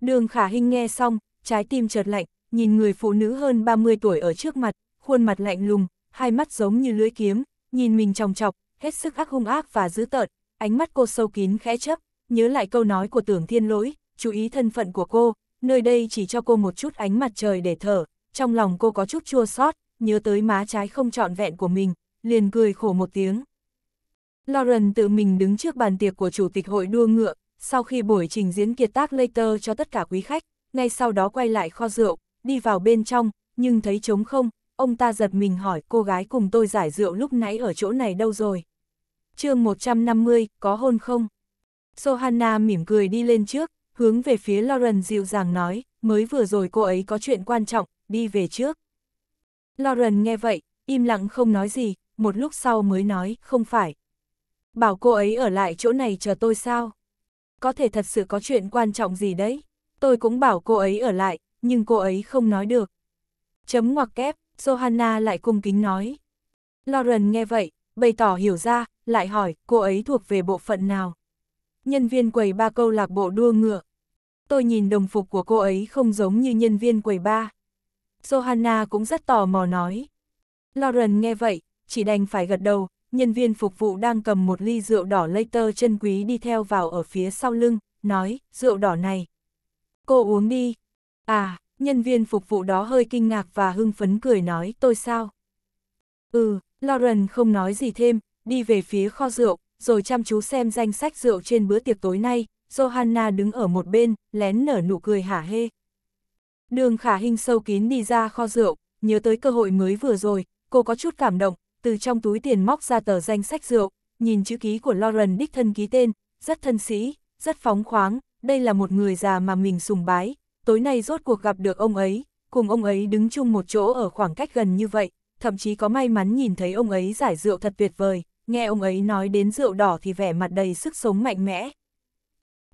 Đường Khả Hinh nghe xong, trái tim chợt lạnh, nhìn người phụ nữ hơn 30 tuổi ở trước mặt, khuôn mặt lạnh lùng, hai mắt giống như lưỡi kiếm, nhìn mình tròng trọc, hết sức ác hung ác và dữ tợn, ánh mắt cô sâu kín khẽ chấp, nhớ lại câu nói của tưởng thiên lỗi, chú ý thân phận của cô, nơi đây chỉ cho cô một chút ánh mặt trời để thở, trong lòng cô có chút chua xót, nhớ tới má trái không trọn vẹn của mình, liền cười khổ một tiếng. Lauren tự mình đứng trước bàn tiệc của chủ tịch hội đua ngựa, sau khi buổi trình diễn kiệt tác later cho tất cả quý khách, ngay sau đó quay lại kho rượu, đi vào bên trong, nhưng thấy trống không, ông ta giật mình hỏi cô gái cùng tôi giải rượu lúc nãy ở chỗ này đâu rồi. chương 150, có hôn không? Sohana mỉm cười đi lên trước, hướng về phía Lauren dịu dàng nói, mới vừa rồi cô ấy có chuyện quan trọng, đi về trước. Lauren nghe vậy, im lặng không nói gì, một lúc sau mới nói, không phải. Bảo cô ấy ở lại chỗ này chờ tôi sao? Có thể thật sự có chuyện quan trọng gì đấy? Tôi cũng bảo cô ấy ở lại, nhưng cô ấy không nói được. Chấm ngoặc kép, Johanna lại cung kính nói. Lauren nghe vậy, bày tỏ hiểu ra, lại hỏi cô ấy thuộc về bộ phận nào. Nhân viên quầy ba câu lạc bộ đua ngựa. Tôi nhìn đồng phục của cô ấy không giống như nhân viên quầy ba. Johanna cũng rất tò mò nói. Lauren nghe vậy, chỉ đành phải gật đầu, nhân viên phục vụ đang cầm một ly rượu đỏ later chân quý đi theo vào ở phía sau lưng, nói, rượu đỏ này. Cô uống đi, À, nhân viên phục vụ đó hơi kinh ngạc và hưng phấn cười nói tôi sao? Ừ, Lauren không nói gì thêm, đi về phía kho rượu, rồi chăm chú xem danh sách rượu trên bữa tiệc tối nay, Johanna đứng ở một bên, lén nở nụ cười hả hê. Đường khả hình sâu kín đi ra kho rượu, nhớ tới cơ hội mới vừa rồi, cô có chút cảm động, từ trong túi tiền móc ra tờ danh sách rượu, nhìn chữ ký của Lauren đích thân ký tên, rất thân sĩ, rất phóng khoáng, đây là một người già mà mình sùng bái, tối nay rốt cuộc gặp được ông ấy, cùng ông ấy đứng chung một chỗ ở khoảng cách gần như vậy, thậm chí có may mắn nhìn thấy ông ấy giải rượu thật tuyệt vời, nghe ông ấy nói đến rượu đỏ thì vẻ mặt đầy sức sống mạnh mẽ.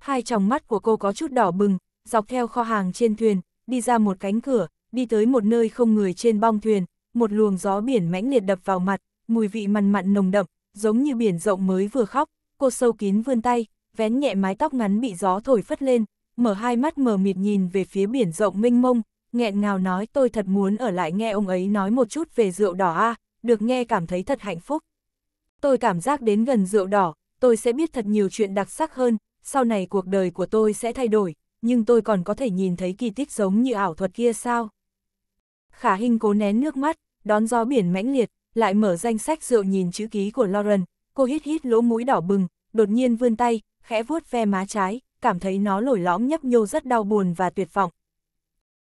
Hai tròng mắt của cô có chút đỏ bừng, dọc theo kho hàng trên thuyền, đi ra một cánh cửa, đi tới một nơi không người trên bong thuyền, một luồng gió biển mãnh liệt đập vào mặt, mùi vị mặn mặn nồng đậm, giống như biển rộng mới vừa khóc, cô sâu kín vươn tay, vén nhẹ mái tóc ngắn bị gió thổi phất lên, mở hai mắt mờ mịt nhìn về phía biển rộng mênh mông, nghẹn ngào nói tôi thật muốn ở lại nghe ông ấy nói một chút về rượu đỏ a, được nghe cảm thấy thật hạnh phúc. Tôi cảm giác đến gần rượu đỏ, tôi sẽ biết thật nhiều chuyện đặc sắc hơn, sau này cuộc đời của tôi sẽ thay đổi, nhưng tôi còn có thể nhìn thấy kỳ tích giống như ảo thuật kia sao? Khả Hinh cố nén nước mắt, đón gió biển mãnh liệt, lại mở danh sách rượu nhìn chữ ký của Lauren, cô hít hít lỗ mũi đỏ bừng, đột nhiên vươn tay, khẽ vuốt ve má trái, cảm thấy nó lồi lõm nhấp nhô rất đau buồn và tuyệt vọng.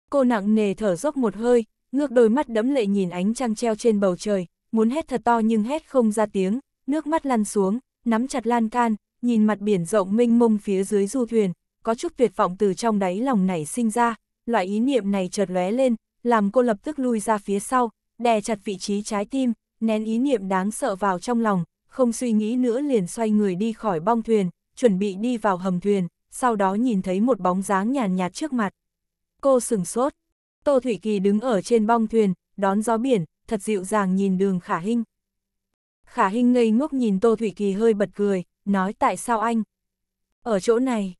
Cô nặng nề thở dốc một hơi, ngược đôi mắt đẫm lệ nhìn ánh trăng treo trên bầu trời, muốn hét thật to nhưng hét không ra tiếng, nước mắt lăn xuống, nắm chặt lan can, nhìn mặt biển rộng mênh mông phía dưới du thuyền, có chút tuyệt vọng từ trong đáy lòng nảy sinh ra, loại ý niệm này chợt lóe lên, làm cô lập tức lui ra phía sau, đè chặt vị trí trái tim, nén ý niệm đáng sợ vào trong lòng, không suy nghĩ nữa liền xoay người đi khỏi bong thuyền, chuẩn bị đi vào hầm thuyền, sau đó nhìn thấy một bóng dáng nhàn nhạt trước mặt. Cô sừng sốt. Tô Thủy Kỳ đứng ở trên bong thuyền, đón gió biển, thật dịu dàng nhìn đường Khả Hinh. Khả Hinh ngây ngốc nhìn Tô Thủy Kỳ hơi bật cười, nói tại sao anh? Ở chỗ này,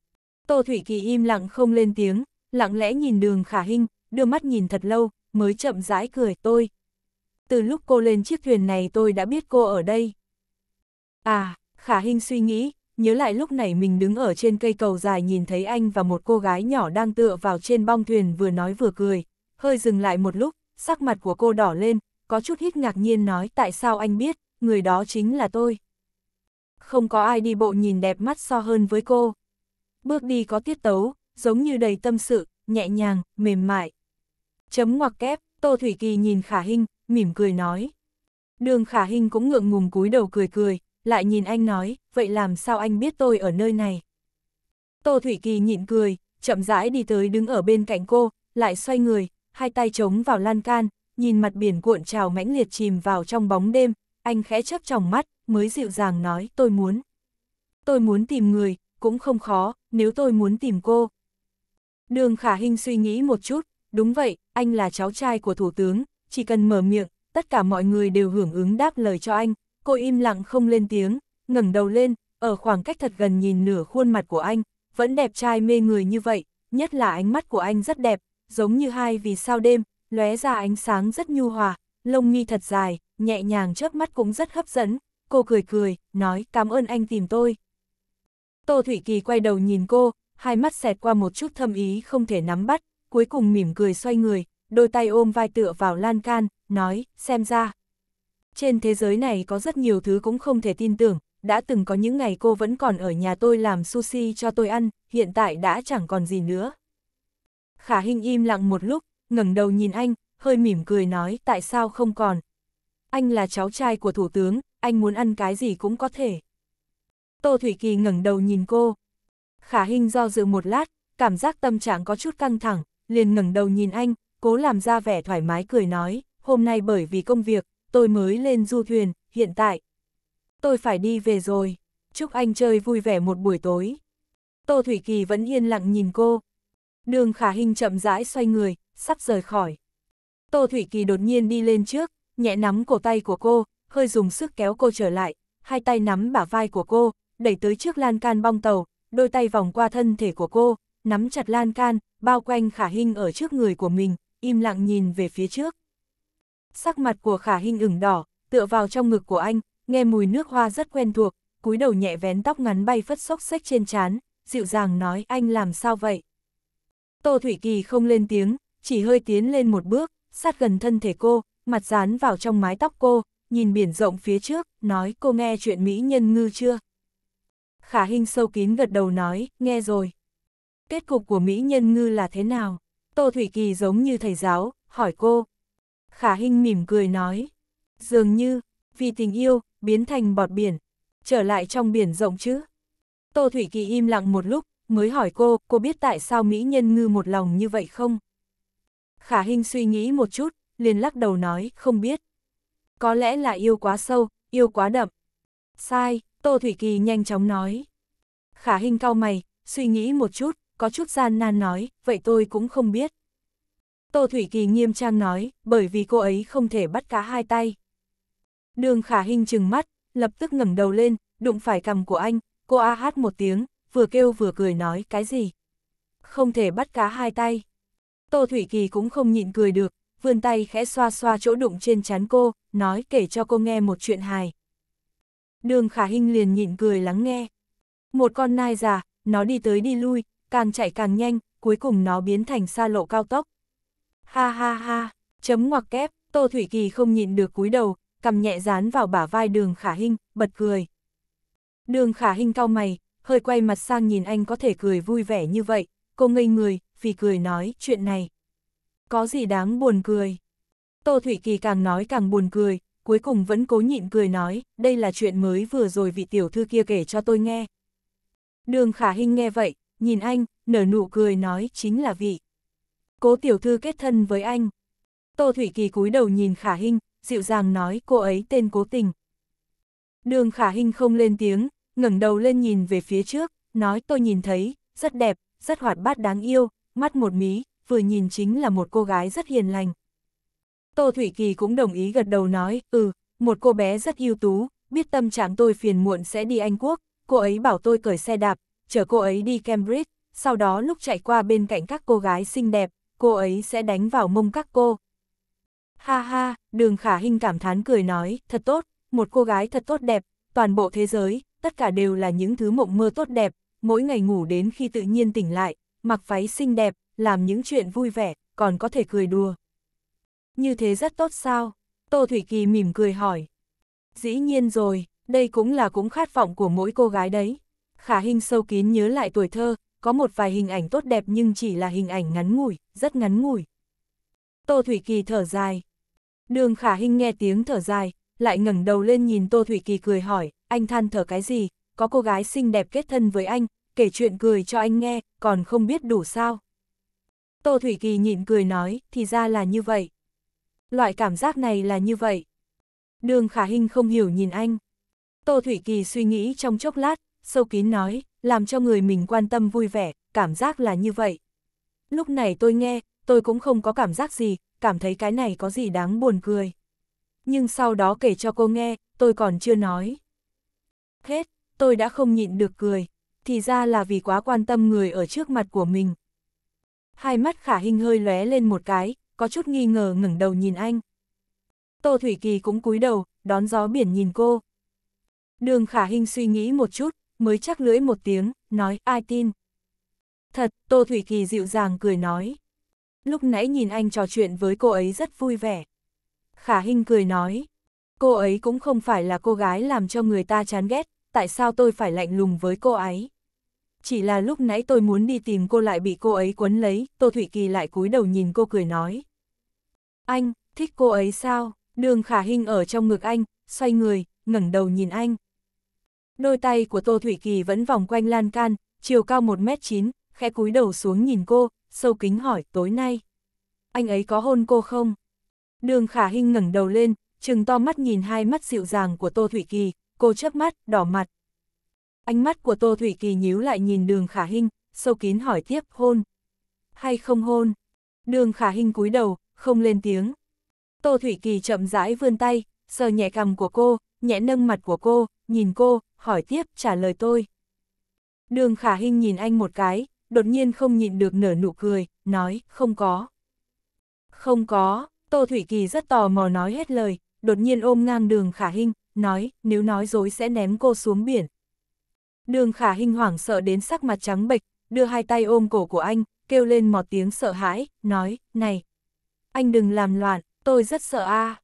Tô Thủy Kỳ im lặng không lên tiếng, lặng lẽ nhìn đường Khả Hinh, đưa mắt nhìn thật lâu, mới chậm rãi cười tôi. Từ lúc cô lên chiếc thuyền này tôi đã biết cô ở đây. À, Khả Hinh suy nghĩ, nhớ lại lúc này mình đứng ở trên cây cầu dài nhìn thấy anh và một cô gái nhỏ đang tựa vào trên bong thuyền vừa nói vừa cười, hơi dừng lại một lúc, sắc mặt của cô đỏ lên, có chút hít ngạc nhiên nói tại sao anh biết, người đó chính là tôi. Không có ai đi bộ nhìn đẹp mắt so hơn với cô. Bước đi có tiết tấu, giống như đầy tâm sự, nhẹ nhàng, mềm mại. Chấm ngoặc kép, Tô Thủy Kỳ nhìn Khả Hinh, mỉm cười nói. Đường Khả Hinh cũng ngượng ngùng cúi đầu cười cười, lại nhìn anh nói, vậy làm sao anh biết tôi ở nơi này? Tô Thủy Kỳ nhịn cười, chậm rãi đi tới đứng ở bên cạnh cô, lại xoay người, hai tay chống vào lan can, nhìn mặt biển cuộn trào mãnh liệt chìm vào trong bóng đêm, anh khẽ chớp tròng mắt, mới dịu dàng nói, tôi muốn. Tôi muốn tìm người, cũng không khó, nếu tôi muốn tìm cô. Đường Khả Hinh suy nghĩ một chút, đúng vậy, anh là cháu trai của Thủ tướng, chỉ cần mở miệng, tất cả mọi người đều hưởng ứng đáp lời cho anh, cô im lặng không lên tiếng, ngẩng đầu lên, ở khoảng cách thật gần nhìn nửa khuôn mặt của anh, vẫn đẹp trai mê người như vậy, nhất là ánh mắt của anh rất đẹp, giống như hai vì sao đêm, lóe ra ánh sáng rất nhu hòa, lông mi thật dài, nhẹ nhàng chớp mắt cũng rất hấp dẫn, cô cười cười, nói cảm ơn anh tìm tôi. Tô Thủy Kỳ quay đầu nhìn cô, hai mắt xẹt qua một chút thâm ý không thể nắm bắt, cuối cùng mỉm cười xoay người, đôi tay ôm vai tựa vào lan can, nói, xem ra, trên thế giới này có rất nhiều thứ cũng không thể tin tưởng, đã từng có những ngày cô vẫn còn ở nhà tôi làm sushi cho tôi ăn, hiện tại đã chẳng còn gì nữa. Khả Hinh im lặng một lúc, ngẩng đầu nhìn anh, hơi mỉm cười nói tại sao không còn. Anh là cháu trai của Thủ tướng, anh muốn ăn cái gì cũng có thể. Tô Thủy Kỳ ngẩng đầu nhìn cô. Khả Hinh do dự một lát, cảm giác tâm trạng có chút căng thẳng, liền ngẩng đầu nhìn anh, cố làm ra vẻ thoải mái cười nói, hôm nay bởi vì công việc, tôi mới lên du thuyền, hiện tại. Tôi phải đi về rồi. Chúc anh chơi vui vẻ một buổi tối. Tô Thủy Kỳ vẫn yên lặng nhìn cô. Đường khả hình chậm rãi xoay người, sắp rời khỏi. Tô Thủy Kỳ đột nhiên đi lên trước, nhẹ nắm cổ tay của cô, hơi dùng sức kéo cô trở lại, hai tay nắm bả vai của cô, đẩy tới trước lan can bong tàu, đôi tay vòng qua thân thể của cô, nắm chặt lan can, bao quanh khả hình ở trước người của mình, im lặng nhìn về phía trước. Sắc mặt của khả hình ửng đỏ, tựa vào trong ngực của anh, nghe mùi nước hoa rất quen thuộc, cúi đầu nhẹ vén tóc ngắn bay phất xốc xếch trên trán, dịu dàng nói anh làm sao vậy. Tô Thủy Kỳ không lên tiếng, chỉ hơi tiến lên một bước, sát gần thân thể cô, mặt dán vào trong mái tóc cô, nhìn biển rộng phía trước, nói cô nghe chuyện Mỹ nhân ngư chưa? Khả Hinh sâu kín gật đầu nói, nghe rồi. Kết cục của Mỹ nhân ngư là thế nào? Tô Thủy Kỳ giống như thầy giáo, hỏi cô. Khả Hinh mỉm cười nói. Dường như, vì tình yêu, biến thành bọt biển, trở lại trong biển rộng chứ. Tô Thủy Kỳ im lặng một lúc, mới hỏi cô, cô biết tại sao Mỹ Nhân Ngư một lòng như vậy không? Khả Hinh suy nghĩ một chút, liền lắc đầu nói, không biết. Có lẽ là yêu quá sâu, yêu quá đậm. Sai, Tô Thủy Kỳ nhanh chóng nói. Khả Hinh cau mày, suy nghĩ một chút, có chút gian nan nói, vậy tôi cũng không biết. Tô Thủy Kỳ nghiêm trang nói, bởi vì cô ấy không thể bắt cá hai tay. Đường khả hình trừng mắt, lập tức ngẩng đầu lên, đụng phải cầm của anh, cô a hát một tiếng, vừa kêu vừa cười nói cái gì. Không thể bắt cá hai tay. Tô Thủy Kỳ cũng không nhịn cười được, vươn tay khẽ xoa xoa chỗ đụng trên chán cô, nói kể cho cô nghe một chuyện hài. Đường khả hình liền nhịn cười lắng nghe. Một con nai già, nó đi tới đi lui, càng chạy càng nhanh, cuối cùng nó biến thành xa lộ cao tốc, Ha ha ha, chấm ngoặc kép, Tô Thủy Kỳ không nhịn được cúi đầu, cầm nhẹ dán vào bả vai đường khả hình bật cười. Đường khả hình cau mày, hơi quay mặt sang nhìn anh có thể cười vui vẻ như vậy, cô ngây người, vì cười nói chuyện này. Có gì đáng buồn cười? Tô Thủy Kỳ càng nói càng buồn cười, cuối cùng vẫn cố nhịn cười nói, đây là chuyện mới vừa rồi vị tiểu thư kia kể cho tôi nghe. Đường khả hình nghe vậy, nhìn anh, nở nụ cười nói chính là vị cố tiểu thư kết thân với anh. Tô Thủy Kỳ cúi đầu nhìn Khả Hinh, dịu dàng nói cô ấy tên cố tình. Đường Khả Hinh không lên tiếng, ngẩng đầu lên nhìn về phía trước, nói tôi nhìn thấy, rất đẹp, rất hoạt bát đáng yêu, mắt một mí, vừa nhìn chính là một cô gái rất hiền lành. Tô Thủy Kỳ cũng đồng ý gật đầu nói, ừ, một cô bé rất ưu tú, biết tâm trạng tôi phiền muộn sẽ đi Anh Quốc, cô ấy bảo tôi cởi xe đạp, chở cô ấy đi Cambridge, sau đó lúc chạy qua bên cạnh các cô gái xinh đẹp, cô ấy sẽ đánh vào mông các cô. Ha ha, đường khả hình cảm thán cười nói, thật tốt, một cô gái thật tốt đẹp, toàn bộ thế giới, tất cả đều là những thứ mộng mơ tốt đẹp, mỗi ngày ngủ đến khi tự nhiên tỉnh lại, mặc váy xinh đẹp, làm những chuyện vui vẻ, còn có thể cười đùa. Như thế rất tốt sao? Tô Thủy Kỳ mỉm cười hỏi. Dĩ nhiên rồi, đây cũng là cũng khát vọng của mỗi cô gái đấy. Khả Hình sâu kín nhớ lại tuổi thơ, có một vài hình ảnh tốt đẹp nhưng chỉ là hình ảnh ngắn ngủi, rất ngắn ngủi. Tô Thủy Kỳ thở dài. Đường Khả Hinh nghe tiếng thở dài, lại ngẩng đầu lên nhìn Tô Thủy Kỳ cười hỏi, anh than thở cái gì, có cô gái xinh đẹp kết thân với anh, kể chuyện cười cho anh nghe, còn không biết đủ sao. Tô Thủy Kỳ nhịn cười nói, thì ra là như vậy. Loại cảm giác này là như vậy. Đường Khả Hinh không hiểu nhìn anh. Tô Thủy Kỳ suy nghĩ trong chốc lát, sâu kín nói, làm cho người mình quan tâm vui vẻ, cảm giác là như vậy. Lúc này tôi nghe, tôi cũng không có cảm giác gì, cảm thấy cái này có gì đáng buồn cười. Nhưng sau đó kể cho cô nghe, tôi còn chưa nói. Hết, tôi đã không nhịn được cười, thì ra là vì quá quan tâm người ở trước mặt của mình. Hai mắt khả hình hơi lóe lên một cái, có chút nghi ngờ ngẩng đầu nhìn anh. Tô Thủy Kỳ cũng cúi đầu, đón gió biển nhìn cô. Đường khả hình suy nghĩ một chút, mới chắc lưỡi một tiếng, nói ai tin. Thật, Tô Thủy Kỳ dịu dàng cười nói. Lúc nãy nhìn anh trò chuyện với cô ấy rất vui vẻ. Khả Hinh cười nói, cô ấy cũng không phải là cô gái làm cho người ta chán ghét, tại sao tôi phải lạnh lùng với cô ấy. Chỉ là lúc nãy tôi muốn đi tìm cô lại bị cô ấy quấn lấy, Tô Thủy Kỳ lại cúi đầu nhìn cô cười nói. Anh, thích cô ấy sao? Đường Khả Hinh ở trong ngực anh, xoay người, ngẩng đầu nhìn anh. Đôi tay của Tô Thủy Kỳ vẫn vòng quanh lan can, chiều cao 1m9, khẽ cúi đầu xuống nhìn cô, sâu kính hỏi tối nay. Anh ấy có hôn cô không? Đường khả hình ngẩng đầu lên, chừng to mắt nhìn hai mắt dịu dàng của Tô Thủy Kỳ, cô chớp mắt, đỏ mặt. Ánh mắt của Tô Thủy Kỳ nhíu lại nhìn đường khả hình, sâu kín hỏi tiếp hôn. Hay không hôn? Đường khả hình cúi đầu, không lên tiếng. Tô Thủy Kỳ chậm rãi vươn tay, sờ nhẹ cằm của cô, nhẹ nâng mặt của cô, nhìn cô, hỏi tiếp trả lời tôi. Đường khả hình nhìn anh một cái, đột nhiên không nhịn được nở nụ cười, nói, không có. Không có, Tô Thủy Kỳ rất tò mò nói hết lời, đột nhiên ôm ngang đường khả hình, nói, nếu nói dối sẽ ném cô xuống biển. Đường khả hình hoảng sợ đến sắc mặt trắng bệch, đưa hai tay ôm cổ của anh, kêu lên một tiếng sợ hãi, nói, này, anh đừng làm loạn, tôi rất sợ a à.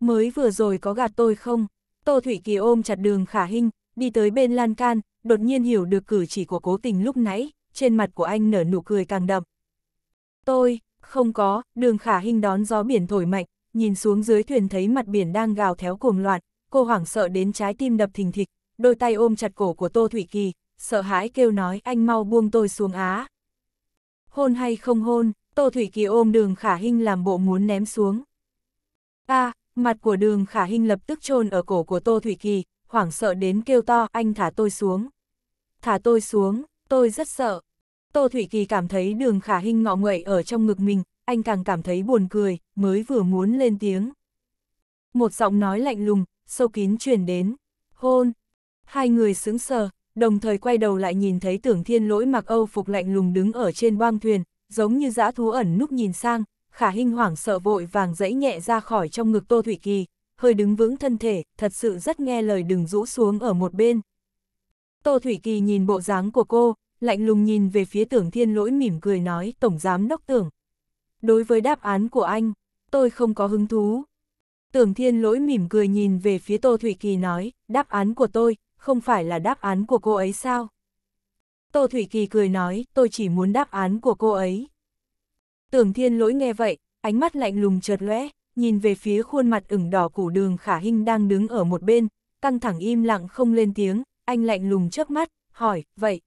Mới vừa rồi có gạt tôi không? Tô Thủy Kỳ ôm chặt đường khả hình, đi tới bên lan can, đột nhiên hiểu được cử chỉ của cố tình lúc nãy, trên mặt của anh nở nụ cười càng đậm. Tôi, không có, đường khả hình đón gió biển thổi mạnh, nhìn xuống dưới thuyền thấy mặt biển đang gào théo cuồng loạn, cô hoảng sợ đến trái tim đập thình thịch, đôi tay ôm chặt cổ của Tô Thủy Kỳ, sợ hãi kêu nói anh mau buông tôi xuống á. Hôn hay không hôn, Tô Thủy Kỳ ôm đường khả hình làm bộ muốn ném xuống. a à, mặt của đường khả hình lập tức chôn ở cổ của Tô Thủy Kỳ, hoảng sợ đến kêu to, anh thả tôi xuống. Thả tôi xuống, tôi rất sợ. Tô Thủy Kỳ cảm thấy đường khả hình ngọ nguậy ở trong ngực mình, anh càng cảm thấy buồn cười, mới vừa muốn lên tiếng. Một giọng nói lạnh lùng, sâu kín truyền đến. Hôn! Hai người sững sờ, đồng thời quay đầu lại nhìn thấy tưởng thiên lỗi mặc âu phục lạnh lùng đứng ở trên boang thuyền, giống như dã thú ẩn núp nhìn sang, khả hình hoảng sợ vội vàng dãy nhẹ ra khỏi trong ngực Tô Thủy Kỳ, hơi đứng vững thân thể, thật sự rất nghe lời đừng rũ xuống ở một bên. Tô Thủy Kỳ nhìn bộ dáng của cô, lạnh lùng nhìn về phía tưởng thiên lỗi mỉm cười nói Tổng Giám Đốc Tưởng. Đối với đáp án của anh, tôi không có hứng thú. Tưởng thiên lỗi mỉm cười nhìn về phía Tô Thủy Kỳ nói, đáp án của tôi, không phải là đáp án của cô ấy sao? Tô Thủy Kỳ cười nói, tôi chỉ muốn đáp án của cô ấy. Tưởng thiên lỗi nghe vậy, ánh mắt lạnh lùng chợt lóe, nhìn về phía khuôn mặt ửng đỏ củ đường khả hinh đang đứng ở một bên, căng thẳng im lặng không lên tiếng, anh lạnh lùng trước mắt, hỏi, vậy,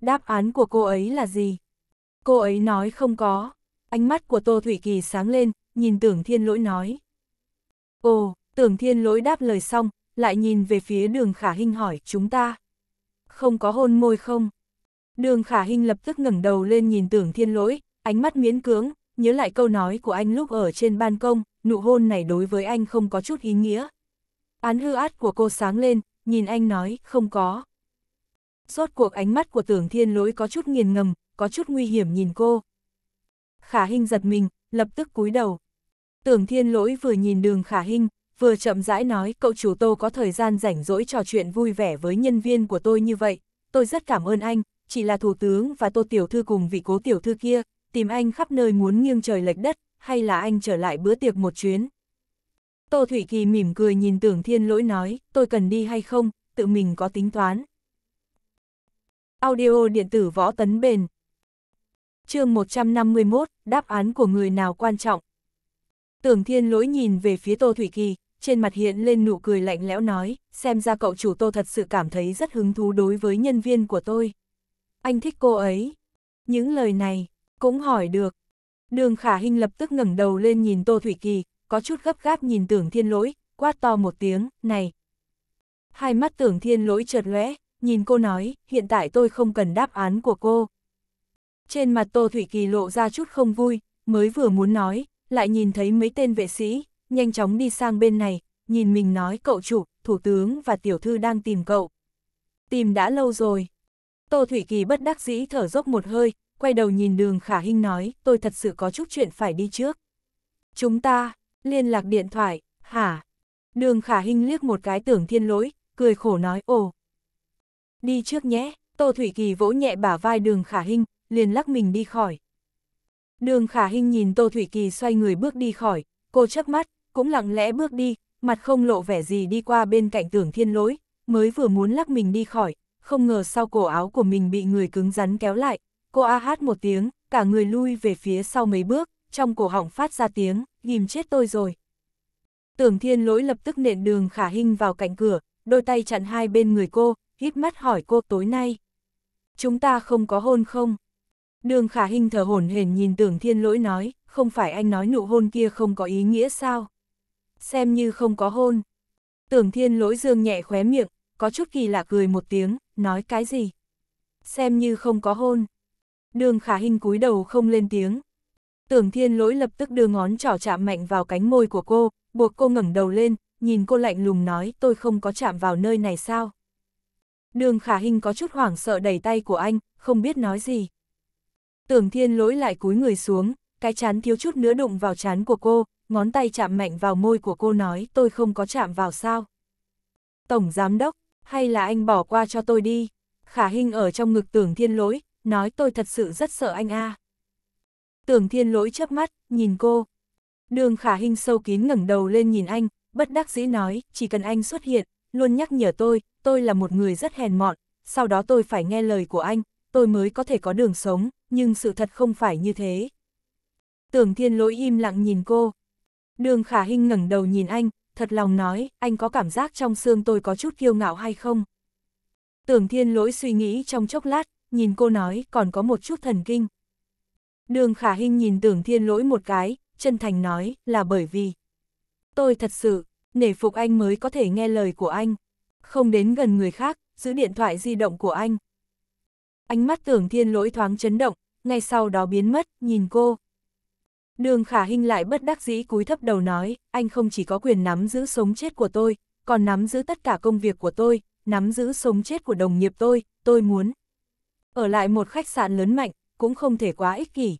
đáp án của cô ấy là gì? Cô ấy nói không có, ánh mắt của Tô Thủy Kỳ sáng lên, nhìn tưởng thiên lỗi nói. Ồ, tưởng thiên lỗi đáp lời xong, lại nhìn về phía đường khả hinh hỏi chúng ta. Không có hôn môi không? Đường khả hinh lập tức ngẩng đầu lên nhìn tưởng thiên lỗi, ánh mắt miễn cưỡng, nhớ lại câu nói của anh lúc ở trên ban công, nụ hôn này đối với anh không có chút ý nghĩa. Án hư át của cô sáng lên, nhìn anh nói, không có. Rốt cuộc ánh mắt của tưởng thiên lỗi có chút nghiền ngầm, có chút nguy hiểm nhìn cô. Khả Hinh giật mình, lập tức cúi đầu. Tưởng thiên lỗi vừa nhìn đường Khả Hinh, vừa chậm rãi nói cậu chủ tô có thời gian rảnh rỗi trò chuyện vui vẻ với nhân viên của tôi như vậy. Tôi rất cảm ơn anh, chỉ là thủ tướng và tô tiểu thư cùng vị cố tiểu thư kia, tìm anh khắp nơi muốn nghiêng trời lệch đất, hay là anh trở lại bữa tiệc một chuyến. Tô Thủy Kỳ mỉm cười nhìn tưởng thiên lỗi nói, tôi cần đi hay không, tự mình có tính toán. Audio điện tử võ tấn bền chương 151, đáp án của người nào quan trọng. Tưởng thiên lỗi nhìn về phía Tô Thủy Kỳ, trên mặt hiện lên nụ cười lạnh lẽo nói, xem ra cậu chủ Tô thật sự cảm thấy rất hứng thú đối với nhân viên của tôi. Anh thích cô ấy. Những lời này, cũng hỏi được. Đường khả hình lập tức ngẩng đầu lên nhìn Tô Thủy Kỳ, có chút gấp gáp nhìn tưởng thiên lỗi, quát to một tiếng, này. Hai mắt tưởng thiên lỗi chợt lóe, nhìn cô nói, hiện tại tôi không cần đáp án của cô. Trên mặt Tô Thủy Kỳ lộ ra chút không vui, mới vừa muốn nói, lại nhìn thấy mấy tên vệ sĩ, nhanh chóng đi sang bên này, nhìn mình nói cậu chủ, thủ tướng và tiểu thư đang tìm cậu. Tìm đã lâu rồi. Tô Thủy Kỳ bất đắc dĩ thở dốc một hơi, quay đầu nhìn đường khả hinh nói, tôi thật sự có chút chuyện phải đi trước. Chúng ta, liên lạc điện thoại, hả? Đường khả hinh liếc một cái tưởng thiên lỗi, cười khổ nói, ồ. Đi trước nhé, Tô Thủy Kỳ vỗ nhẹ bả vai đường khả hinh, liền lắc mình đi khỏi. Đường khả hinh nhìn Tô Thủy Kỳ xoay người bước đi khỏi, cô chớp mắt, cũng lặng lẽ bước đi, mặt không lộ vẻ gì đi qua bên cạnh tưởng thiên lỗi, mới vừa muốn lắc mình đi khỏi, không ngờ sau cổ áo của mình bị người cứng rắn kéo lại, cô a hát một tiếng, cả người lui về phía sau mấy bước, trong cổ họng phát ra tiếng, nhìm chết tôi rồi. Tưởng thiên lỗi lập tức nện đường khả hình vào cạnh cửa, đôi tay chặn hai bên người cô, híp mắt hỏi cô tối nay. Chúng ta không có hôn không? Đường khả hình thở hổn hển nhìn tưởng thiên lỗi nói, không phải anh nói nụ hôn kia không có ý nghĩa sao? Xem như không có hôn. Tưởng thiên lỗi dương nhẹ khóe miệng, có chút kỳ lạ cười một tiếng, nói cái gì? Xem như không có hôn. Đường khả hình cúi đầu không lên tiếng. Tưởng thiên lỗi lập tức đưa ngón trỏ chạm mạnh vào cánh môi của cô, buộc cô ngẩng đầu lên, nhìn cô lạnh lùng nói tôi không có chạm vào nơi này sao. Đường khả hình có chút hoảng sợ đẩy tay của anh, không biết nói gì. Tưởng thiên lỗi lại cúi người xuống, cái chán thiếu chút nữa đụng vào chán của cô, ngón tay chạm mạnh vào môi của cô nói tôi không có chạm vào sao. Tổng giám đốc, hay là anh bỏ qua cho tôi đi. Khả hình ở trong ngực tưởng thiên lỗi, nói tôi thật sự rất sợ anh a. Tưởng thiên lỗi chớp mắt, nhìn cô. Đường khả hình sâu kín ngẩng đầu lên nhìn anh, bất đắc dĩ nói, chỉ cần anh xuất hiện, luôn nhắc nhở tôi, tôi là một người rất hèn mọn, sau đó tôi phải nghe lời của anh, tôi mới có thể có đường sống, nhưng sự thật không phải như thế. Tưởng thiên lỗi im lặng nhìn cô. Đường khả hình ngẩng đầu nhìn anh, thật lòng nói, anh có cảm giác trong xương tôi có chút kiêu ngạo hay không? Tưởng thiên lỗi suy nghĩ trong chốc lát, nhìn cô nói còn có một chút thần kinh. Đường khả hình nhìn tưởng thiên lỗi một cái, chân thành nói là bởi vì tôi thật sự, nể phục anh mới có thể nghe lời của anh, không đến gần người khác, giữ điện thoại di động của anh. Ánh mắt tưởng thiên lỗi thoáng chấn động, ngay sau đó biến mất, nhìn cô. Đường khả hình lại bất đắc dĩ cúi thấp đầu nói, anh không chỉ có quyền nắm giữ sống chết của tôi, còn nắm giữ tất cả công việc của tôi, nắm giữ sống chết của đồng nghiệp tôi, tôi muốn. Ở lại một khách sạn lớn mạnh, cũng không thể quá ích kỷ.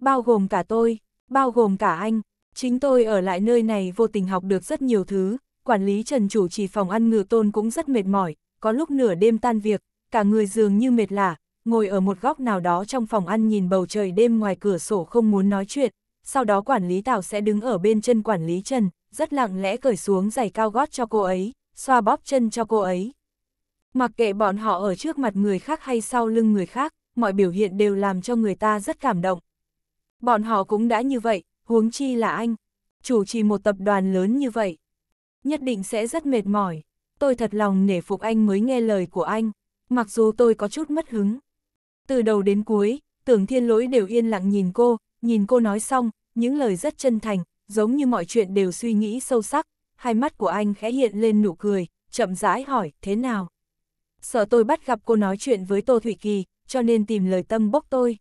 Bao gồm cả tôi, bao gồm cả anh, chính tôi ở lại nơi này vô tình học được rất nhiều thứ, quản lý trần chủ trì phòng ăn ngự tôn cũng rất mệt mỏi, có lúc nửa đêm tan việc, cả người dường như mệt lả, ngồi ở một góc nào đó trong phòng ăn nhìn bầu trời đêm ngoài cửa sổ không muốn nói chuyện, sau đó quản lý Tào sẽ đứng ở bên chân quản lý Trần, rất lặng lẽ cởi xuống giày cao gót cho cô ấy, xoa bóp chân cho cô ấy. Mặc kệ bọn họ ở trước mặt người khác hay sau lưng người khác, mọi biểu hiện đều làm cho người ta rất cảm động. Bọn họ cũng đã như vậy, huống chi là anh, chủ trì một tập đoàn lớn như vậy. Nhất định sẽ rất mệt mỏi, tôi thật lòng nể phục anh mới nghe lời của anh, mặc dù tôi có chút mất hứng. Từ đầu đến cuối, tưởng thiên lỗi đều yên lặng nhìn cô, nhìn cô nói xong, những lời rất chân thành, giống như mọi chuyện đều suy nghĩ sâu sắc, hai mắt của anh khẽ hiện lên nụ cười, chậm rãi hỏi, thế nào? sợ tôi bắt gặp cô nói chuyện với Tô Thủy Kỳ, cho nên tìm lời tâm bốc tôi.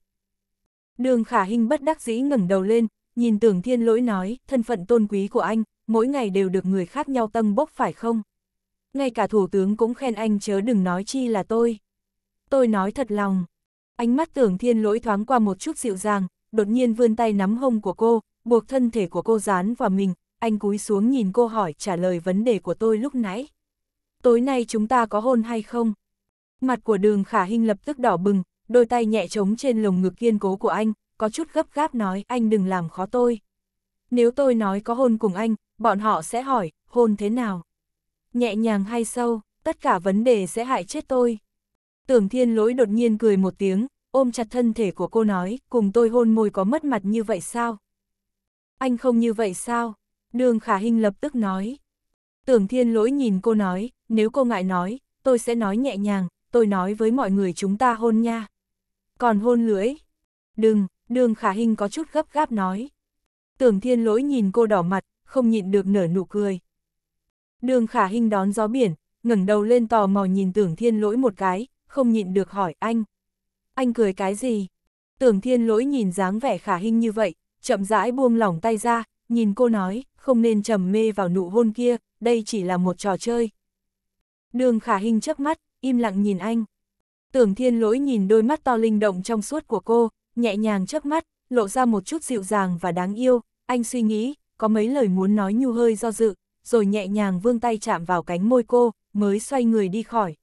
Đường khả hình bất đắc dĩ ngẩng đầu lên, nhìn tưởng thiên lỗi nói, thân phận tôn quý của anh, mỗi ngày đều được người khác nhau tâm bốc phải không? Ngay cả thủ tướng cũng khen anh chớ đừng nói chi là tôi. Tôi nói thật lòng. Ánh mắt tưởng thiên lỗi thoáng qua một chút dịu dàng, đột nhiên vươn tay nắm hông của cô, buộc thân thể của cô dán vào mình, anh cúi xuống nhìn cô hỏi trả lời vấn đề của tôi lúc nãy tối nay chúng ta có hôn hay không? Mặt của đường khả hình lập tức đỏ bừng, đôi tay nhẹ trống trên lồng ngực kiên cố của anh, có chút gấp gáp nói anh đừng làm khó tôi. Nếu tôi nói có hôn cùng anh, bọn họ sẽ hỏi, hôn thế nào? Nhẹ nhàng hay sâu, tất cả vấn đề sẽ hại chết tôi. Tưởng thiên lỗi đột nhiên cười một tiếng, ôm chặt thân thể của cô nói, cùng tôi hôn môi có mất mặt như vậy sao? Anh không như vậy sao? Đường khả hình lập tức nói. Tưởng thiên lỗi nhìn cô nói, nếu cô ngại nói, tôi sẽ nói nhẹ nhàng, tôi nói với mọi người chúng ta hôn nha. Còn hôn lưỡi? Đừng, đường khả hình có chút gấp gáp nói. Tưởng thiên lỗi nhìn cô đỏ mặt, không nhịn được nở nụ cười. Đường khả hình đón gió biển, ngẩng đầu lên tò mò nhìn tưởng thiên lỗi một cái, không nhịn được hỏi anh. Anh cười cái gì? Tưởng thiên lỗi nhìn dáng vẻ khả hình như vậy, chậm rãi buông lỏng tay ra, nhìn cô nói, không nên trầm mê vào nụ hôn kia, đây chỉ là một trò chơi, Đường khả hình chớp mắt, im lặng nhìn anh. Tưởng thiên lỗi nhìn đôi mắt to linh động trong suốt của cô, nhẹ nhàng chớp mắt, lộ ra một chút dịu dàng và đáng yêu, anh suy nghĩ, có mấy lời muốn nói nhu hơi do dự, rồi nhẹ nhàng vươn tay chạm vào cánh môi cô, mới xoay người đi khỏi.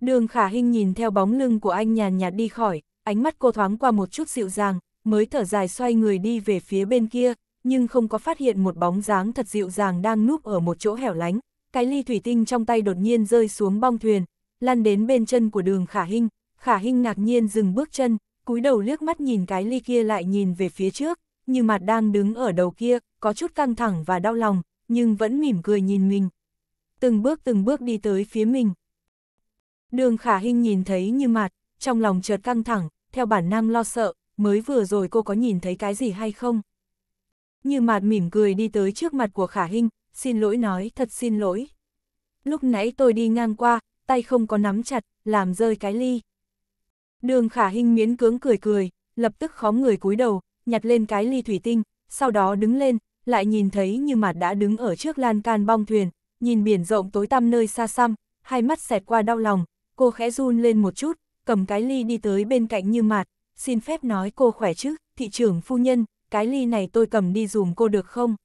Đường khả hình nhìn theo bóng lưng của anh nhàn nhạt đi khỏi, ánh mắt cô thoáng qua một chút dịu dàng, mới thở dài xoay người đi về phía bên kia, nhưng không có phát hiện một bóng dáng thật dịu dàng đang núp ở một chỗ hẻo lánh, cái ly thủy tinh trong tay đột nhiên rơi xuống bong thuyền, lăn đến bên chân của đường khả hinh, khả hinh ngạc nhiên dừng bước chân, cúi đầu liếc mắt nhìn cái ly kia lại nhìn về phía trước, như mặt đang đứng ở đầu kia, có chút căng thẳng và đau lòng, nhưng vẫn mỉm cười nhìn mình. Từng bước từng bước đi tới phía mình. Đường khả hinh nhìn thấy như mặt, trong lòng chợt căng thẳng, theo bản năng lo sợ, mới vừa rồi cô có nhìn thấy cái gì hay không? Như mặt mỉm cười đi tới trước mặt của khả hinh, xin lỗi nói thật xin lỗi. Lúc nãy tôi đi ngang qua, tay không có nắm chặt, làm rơi cái ly. Đường khả hình miễn cưỡng cười cười, lập tức khóm người cúi đầu, nhặt lên cái ly thủy tinh, sau đó đứng lên, lại nhìn thấy như mặt đã đứng ở trước lan can bong thuyền, nhìn biển rộng tối tăm nơi xa xăm, hai mắt xẹt qua đau lòng, cô khẽ run lên một chút, cầm cái ly đi tới bên cạnh như mặt, xin phép nói cô khỏe chứ, thị trưởng phu nhân, cái ly này tôi cầm đi dùm cô được không?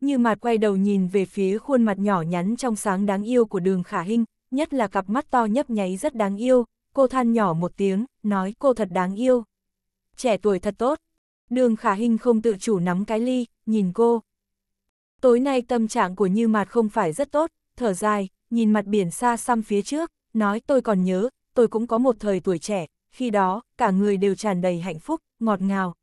Như mặt quay đầu nhìn về phía khuôn mặt nhỏ nhắn trong sáng đáng yêu của đường khả hinh, nhất là cặp mắt to nhấp nháy rất đáng yêu, cô than nhỏ một tiếng, nói cô thật đáng yêu. Trẻ tuổi thật tốt. Đường khả hinh không tự chủ nắm cái ly, nhìn cô. Tối nay tâm trạng của Như Mạt không phải rất tốt, thở dài, nhìn mặt biển xa xăm phía trước, nói tôi còn nhớ, tôi cũng có một thời tuổi trẻ, khi đó, cả người đều tràn đầy hạnh phúc, ngọt ngào.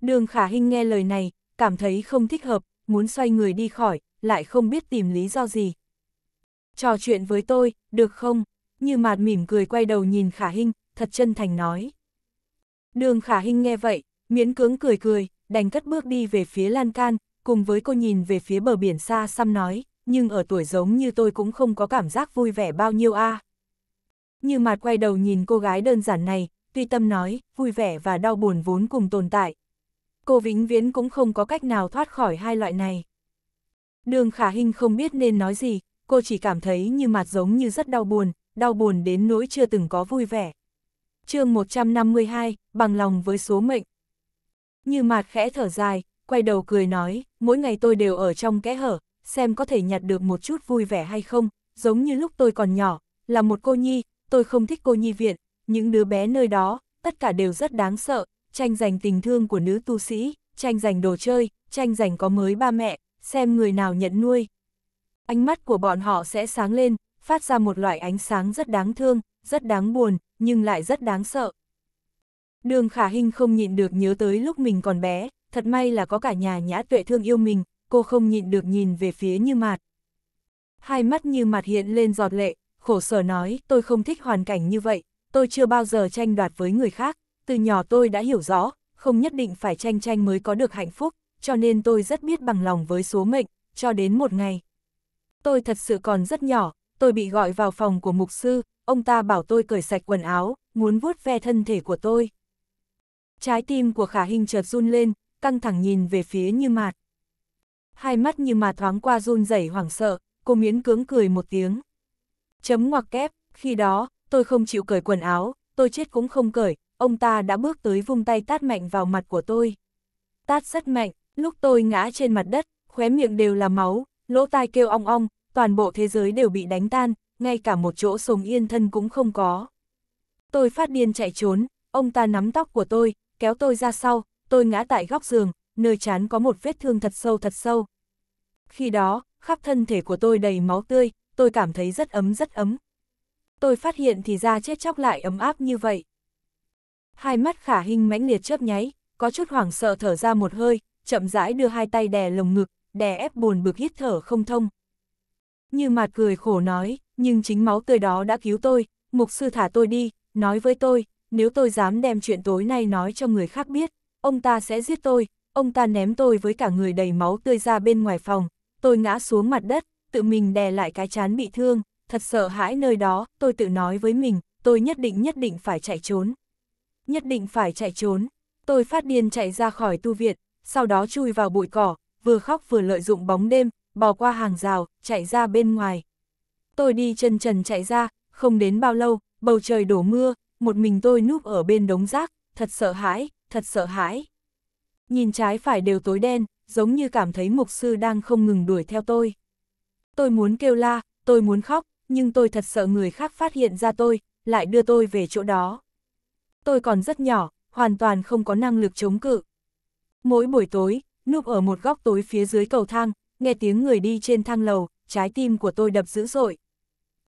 Đường Khả Hinh nghe lời này, cảm thấy không thích hợp, muốn xoay người đi khỏi, lại không biết tìm lý do gì. Trò chuyện với tôi, được không? Như mạt mỉm cười quay đầu nhìn Khả Hinh, thật chân thành nói. Đường Khả Hinh nghe vậy, miễn cưỡng cười cười, đành cất bước đi về phía lan can, cùng với cô nhìn về phía bờ biển xa xăm nói, nhưng ở tuổi giống như tôi cũng không có cảm giác vui vẻ bao nhiêu a. À. Như mạt quay đầu nhìn cô gái đơn giản này, tuy tâm nói, vui vẻ và đau buồn vốn cùng tồn tại, cô vĩnh viễn cũng không có cách nào thoát khỏi hai loại này. Đường khả hình không biết nên nói gì, cô chỉ cảm thấy như mặt giống như rất đau buồn, đau buồn đến nỗi chưa từng có vui vẻ. chương 152, bằng lòng với số mệnh. Như mặt khẽ thở dài, quay đầu cười nói, mỗi ngày tôi đều ở trong kẽ hở, xem có thể nhặt được một chút vui vẻ hay không, giống như lúc tôi còn nhỏ, là một cô nhi, tôi không thích cô nhi viện, những đứa bé nơi đó, tất cả đều rất đáng sợ, tranh giành tình thương của nữ tu sĩ, tranh giành đồ chơi, tranh giành có mới ba mẹ, xem người nào nhận nuôi. Ánh mắt của bọn họ sẽ sáng lên, phát ra một loại ánh sáng rất đáng thương, rất đáng buồn, nhưng lại rất đáng sợ. Đường khả Hinh không nhịn được nhớ tới lúc mình còn bé, thật may là có cả nhà nhã tuệ thương yêu mình, cô không nhịn được nhìn về phía như mạt. Hai mắt như mạt hiện lên giọt lệ, khổ sở nói, tôi không thích hoàn cảnh như vậy, tôi chưa bao giờ tranh đoạt với người khác, từ nhỏ tôi đã hiểu rõ, không nhất định phải tranh tranh mới có được hạnh phúc, cho nên tôi rất biết bằng lòng với số mệnh, cho đến một ngày. Tôi thật sự còn rất nhỏ, tôi bị gọi vào phòng của mục sư, ông ta bảo tôi cởi sạch quần áo, muốn vuốt ve thân thể của tôi. Trái tim của khả hình chợt run lên, căng thẳng nhìn về phía như mạt. Hai mắt như mạt thoáng qua run rẩy hoảng sợ, cô miễn cưỡng cười một tiếng. Chấm ngoặc kép, khi đó, tôi không chịu cởi quần áo, tôi chết cũng không cởi, ông ta đã bước tới vung tay tát mạnh vào mặt của tôi. Tát rất mạnh, lúc tôi ngã trên mặt đất, khóe miệng đều là máu, lỗ tai kêu ong ong, toàn bộ thế giới đều bị đánh tan, ngay cả một chỗ sống yên thân cũng không có. Tôi phát điên chạy trốn, ông ta nắm tóc của tôi, kéo tôi ra sau, tôi ngã tại góc giường, nơi chán có một vết thương thật sâu thật sâu. Khi đó, khắp thân thể của tôi đầy máu tươi, tôi cảm thấy rất ấm rất ấm. Tôi phát hiện thì ra chết chóc lại ấm áp như vậy. Hai mắt khả hình mãnh liệt chớp nháy, có chút hoảng sợ thở ra một hơi, chậm rãi đưa hai tay đè lồng ngực, đè ép buồn bực hít thở không thông. Như mặt cười khổ nói, nhưng chính máu tươi đó đã cứu tôi, mục sư thả tôi đi, nói với tôi, nếu tôi dám đem chuyện tối nay nói cho người khác biết, ông ta sẽ giết tôi, ông ta ném tôi với cả người đầy máu tươi ra bên ngoài phòng, tôi ngã xuống mặt đất, tự mình đè lại cái chán bị thương, thật sợ hãi nơi đó, tôi tự nói với mình, tôi nhất định nhất định phải chạy trốn nhất định phải chạy trốn. Tôi phát điên chạy ra khỏi tu viện, sau đó chui vào bụi cỏ, vừa khóc vừa lợi dụng bóng đêm, bò qua hàng rào, chạy ra bên ngoài. Tôi đi chân trần chạy ra, không đến bao lâu, bầu trời đổ mưa, một mình tôi núp ở bên đống rác, thật sợ hãi, thật sợ hãi. Nhìn trái phải đều tối đen, giống như cảm thấy mục sư đang không ngừng đuổi theo tôi. Tôi muốn kêu la, tôi muốn khóc, nhưng tôi thật sợ người khác phát hiện ra tôi, lại đưa tôi về chỗ đó tôi còn rất nhỏ, hoàn toàn không có năng lực chống cự. Mỗi buổi tối, núp ở một góc tối phía dưới cầu thang, nghe tiếng người đi trên thang lầu, trái tim của tôi đập dữ dội.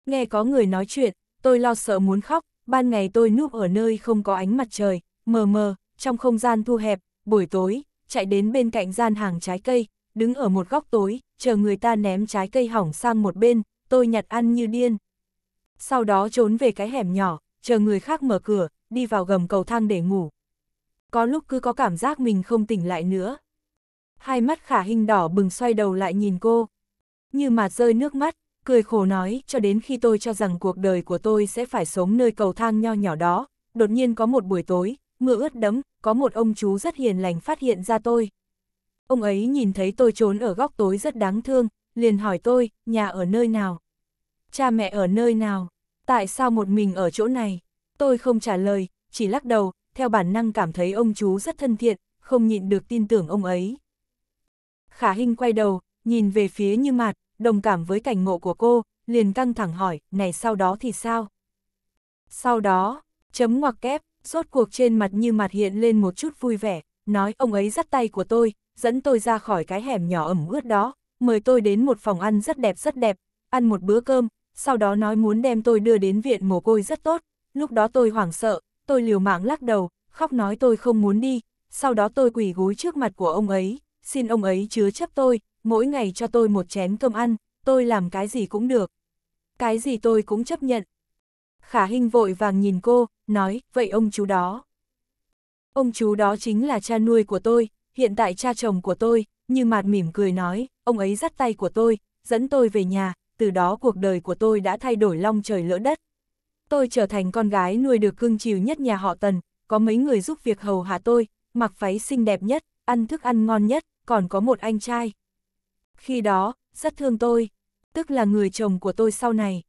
Nghe có người nói chuyện, tôi lo sợ muốn khóc, ban ngày tôi núp ở nơi không có ánh mặt trời, mờ mờ, trong không gian thu hẹp, buổi tối, chạy đến bên cạnh gian hàng trái cây, đứng ở một góc tối, chờ người ta ném trái cây hỏng sang một bên, tôi nhặt ăn như điên. Sau đó trốn về cái hẻm nhỏ, chờ người khác mở cửa, đi vào gầm cầu thang để ngủ. Có lúc cứ có cảm giác mình không tỉnh lại nữa. Hai mắt khả hình đỏ bừng xoay đầu lại nhìn cô. Như mà rơi nước mắt, cười khổ nói cho đến khi tôi cho rằng cuộc đời của tôi sẽ phải sống nơi cầu thang nho nhỏ đó. Đột nhiên có một buổi tối, mưa ướt đẫm, có một ông chú rất hiền lành phát hiện ra tôi. Ông ấy nhìn thấy tôi trốn ở góc tối rất đáng thương, liền hỏi tôi, nhà ở nơi nào? Cha mẹ ở nơi nào? Tại sao một mình ở chỗ này? Tôi không trả lời, chỉ lắc đầu, theo bản năng cảm thấy ông chú rất thân thiện, không nhịn được tin tưởng ông ấy. Khả Hinh quay đầu, nhìn về phía Như Mạt, đồng cảm với cảnh ngộ của cô, liền căng thẳng hỏi, này sau đó thì sao? Sau đó, chấm ngoặc kép, rốt cuộc trên mặt Như Mạt hiện lên một chút vui vẻ, nói ông ấy dắt tay của tôi, dẫn tôi ra khỏi cái hẻm nhỏ ẩm ướt đó, mời tôi đến một phòng ăn rất đẹp rất đẹp, ăn một bữa cơm, sau đó nói muốn đem tôi đưa đến viện mồ côi rất tốt, lúc đó tôi hoảng sợ, tôi liều mạng lắc đầu, khóc nói tôi không muốn đi, sau đó tôi quỳ gối trước mặt của ông ấy, xin ông ấy chứa chấp tôi, mỗi ngày cho tôi một chén cơm ăn, tôi làm cái gì cũng được. Cái gì tôi cũng chấp nhận. Khả Hinh vội vàng nhìn cô, nói, vậy ông chú đó. Ông chú đó chính là cha nuôi của tôi, hiện tại cha chồng của tôi, như mạt mỉm cười nói, ông ấy dắt tay của tôi, dẫn tôi về nhà, từ đó cuộc đời của tôi đã thay đổi long trời lỡ đất tôi trở thành con gái nuôi được cưng chiều nhất nhà họ Tần, có mấy người giúp việc hầu hạ tôi, mặc váy xinh đẹp nhất, ăn thức ăn ngon nhất, còn có một anh trai. Khi đó, rất thương tôi, tức là người chồng của tôi sau này.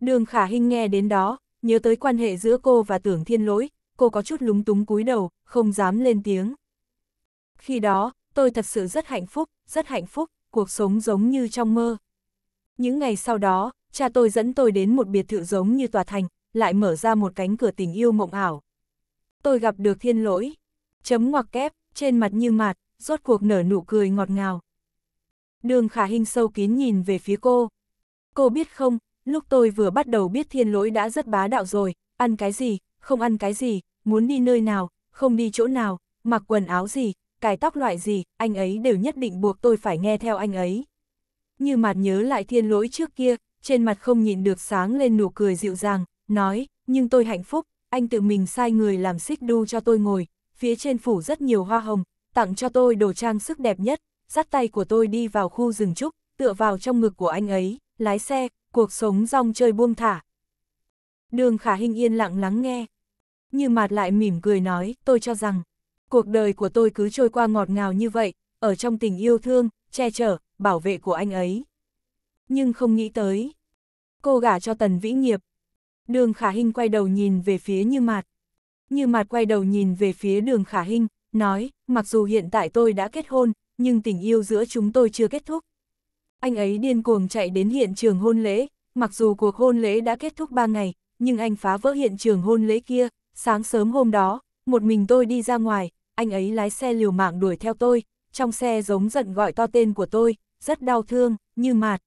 Đường Khả Hinh nghe đến đó, nhớ tới quan hệ giữa cô và Tưởng Thiên Lỗi, cô có chút lúng túng cúi đầu, không dám lên tiếng. Khi đó, tôi thật sự rất hạnh phúc, rất hạnh phúc, cuộc sống giống như trong mơ. Những ngày sau đó, cha tôi dẫn tôi đến một biệt thự giống như tòa thành, lại mở ra một cánh cửa tình yêu mộng ảo. Tôi gặp được thiên lỗi, chấm ngoặc kép, trên mặt như mạt, rốt cuộc nở nụ cười ngọt ngào. Đường khả hình sâu kín nhìn về phía cô. Cô biết không, lúc tôi vừa bắt đầu biết thiên lỗi đã rất bá đạo rồi, ăn cái gì, không ăn cái gì, muốn đi nơi nào, không đi chỗ nào, mặc quần áo gì, cài tóc loại gì, anh ấy đều nhất định buộc tôi phải nghe theo anh ấy. Như mạt nhớ lại thiên lỗi trước kia, trên mặt không nhịn được sáng lên nụ cười dịu dàng, nói, nhưng tôi hạnh phúc, anh tự mình sai người làm xích đu cho tôi ngồi, phía trên phủ rất nhiều hoa hồng, tặng cho tôi đồ trang sức đẹp nhất, dắt tay của tôi đi vào khu rừng trúc, tựa vào trong ngực của anh ấy, lái xe, cuộc sống rong chơi buông thả. Đường khả hình yên lặng lắng nghe, như mặt lại mỉm cười nói, tôi cho rằng, cuộc đời của tôi cứ trôi qua ngọt ngào như vậy, ở trong tình yêu thương, che chở, bảo vệ của anh ấy nhưng không nghĩ tới. Cô gả cho Tần Vĩ Nghiệp. Đường Khả Hinh quay đầu nhìn về phía Như Mạt. Như Mạt quay đầu nhìn về phía Đường Khả Hinh, nói, mặc dù hiện tại tôi đã kết hôn, nhưng tình yêu giữa chúng tôi chưa kết thúc. Anh ấy điên cuồng chạy đến hiện trường hôn lễ, mặc dù cuộc hôn lễ đã kết thúc 3 ngày, nhưng anh phá vỡ hiện trường hôn lễ kia, sáng sớm hôm đó, một mình tôi đi ra ngoài, anh ấy lái xe liều mạng đuổi theo tôi, trong xe giống giận gọi to tên của tôi, rất đau thương, như mạt.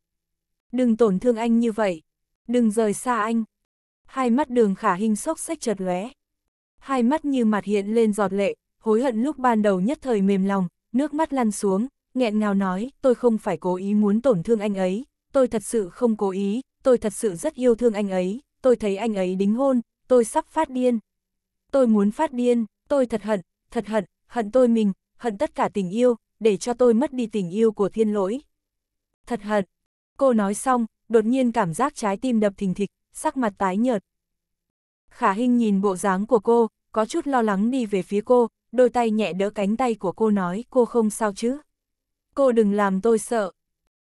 Đừng tổn thương anh như vậy. Đừng rời xa anh. Hai mắt đường khả hình sốc sách chợt lóe. Hai mắt như mặt hiện lên giọt lệ, hối hận lúc ban đầu nhất thời mềm lòng, nước mắt lăn xuống, nghẹn ngào nói, tôi không phải cố ý muốn tổn thương anh ấy, tôi thật sự không cố ý, tôi thật sự rất yêu thương anh ấy, tôi thấy anh ấy đính hôn, tôi sắp phát điên. Tôi muốn phát điên, tôi thật hận, thật hận, hận tôi mình, hận tất cả tình yêu, để cho tôi mất đi tình yêu của thiên lỗi. Thật hận, Cô nói xong, đột nhiên cảm giác trái tim đập thình thịch, sắc mặt tái nhợt. Khả Hinh nhìn bộ dáng của cô, có chút lo lắng đi về phía cô, đôi tay nhẹ đỡ cánh tay của cô nói cô không sao chứ. Cô đừng làm tôi sợ.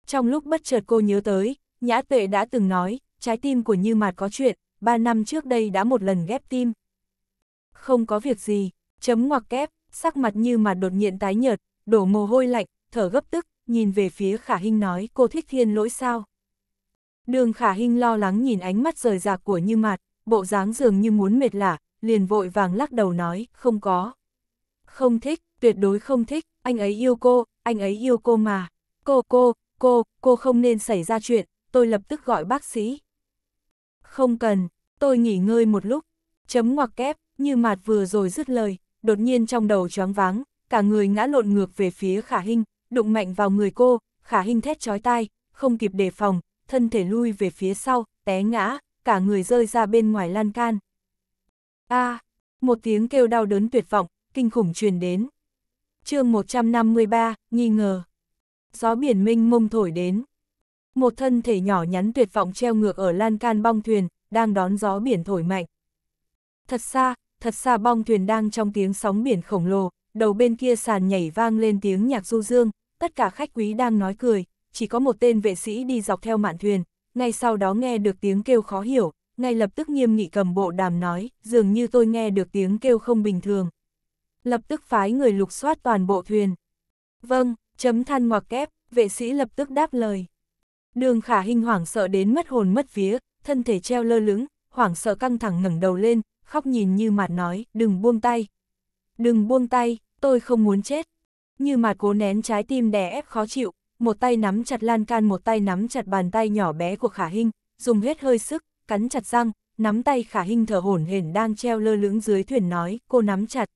Trong lúc bất chợt cô nhớ tới, Nhã Tuệ đã từng nói, trái tim của Như Mạt có chuyện, ba năm trước đây đã một lần ghép tim. Không có việc gì, chấm ngoặc kép, sắc mặt Như Mạt đột nhiên tái nhợt, đổ mồ hôi lạnh, thở gấp tức, nhìn về phía khả Hinh nói cô thích thiên lỗi sao. Đường khả Hinh lo lắng nhìn ánh mắt rời rạc của như Mạt, bộ dáng dường như muốn mệt lả, liền vội vàng lắc đầu nói, không có. Không thích, tuyệt đối không thích, anh ấy yêu cô, anh ấy yêu cô mà. Cô, cô, cô, cô không nên xảy ra chuyện, tôi lập tức gọi bác sĩ. Không cần, tôi nghỉ ngơi một lúc. Chấm ngoặc kép, như mạt vừa rồi dứt lời, đột nhiên trong đầu choáng váng, cả người ngã lộn ngược về phía khả Hinh đụng mạnh vào người cô, khả hình thét chói tai, không kịp đề phòng, thân thể lui về phía sau, té ngã, cả người rơi ra bên ngoài lan can. A, à, một tiếng kêu đau đớn tuyệt vọng, kinh khủng truyền đến. chương 153, nghi ngờ. Gió biển minh mông thổi đến. Một thân thể nhỏ nhắn tuyệt vọng treo ngược ở lan can bong thuyền, đang đón gió biển thổi mạnh. Thật xa, thật xa bong thuyền đang trong tiếng sóng biển khổng lồ, đầu bên kia sàn nhảy vang lên tiếng nhạc du dương, tất cả khách quý đang nói cười, chỉ có một tên vệ sĩ đi dọc theo mạn thuyền, ngay sau đó nghe được tiếng kêu khó hiểu, ngay lập tức nghiêm nghị cầm bộ đàm nói, dường như tôi nghe được tiếng kêu không bình thường. Lập tức phái người lục soát toàn bộ thuyền. Vâng, chấm than ngoặc kép, vệ sĩ lập tức đáp lời. Đường khả hình hoảng sợ đến mất hồn mất vía, thân thể treo lơ lửng, hoảng sợ căng thẳng ngẩng đầu lên, khóc nhìn như mạt nói, đừng buông tay. Đừng buông tay, tôi không muốn chết như mà cố nén trái tim đè ép khó chịu, một tay nắm chặt lan can một tay nắm chặt bàn tay nhỏ bé của khả hình, dùng hết hơi sức, cắn chặt răng, nắm tay khả hình thở hổn hển đang treo lơ lửng dưới thuyền nói, cô nắm chặt.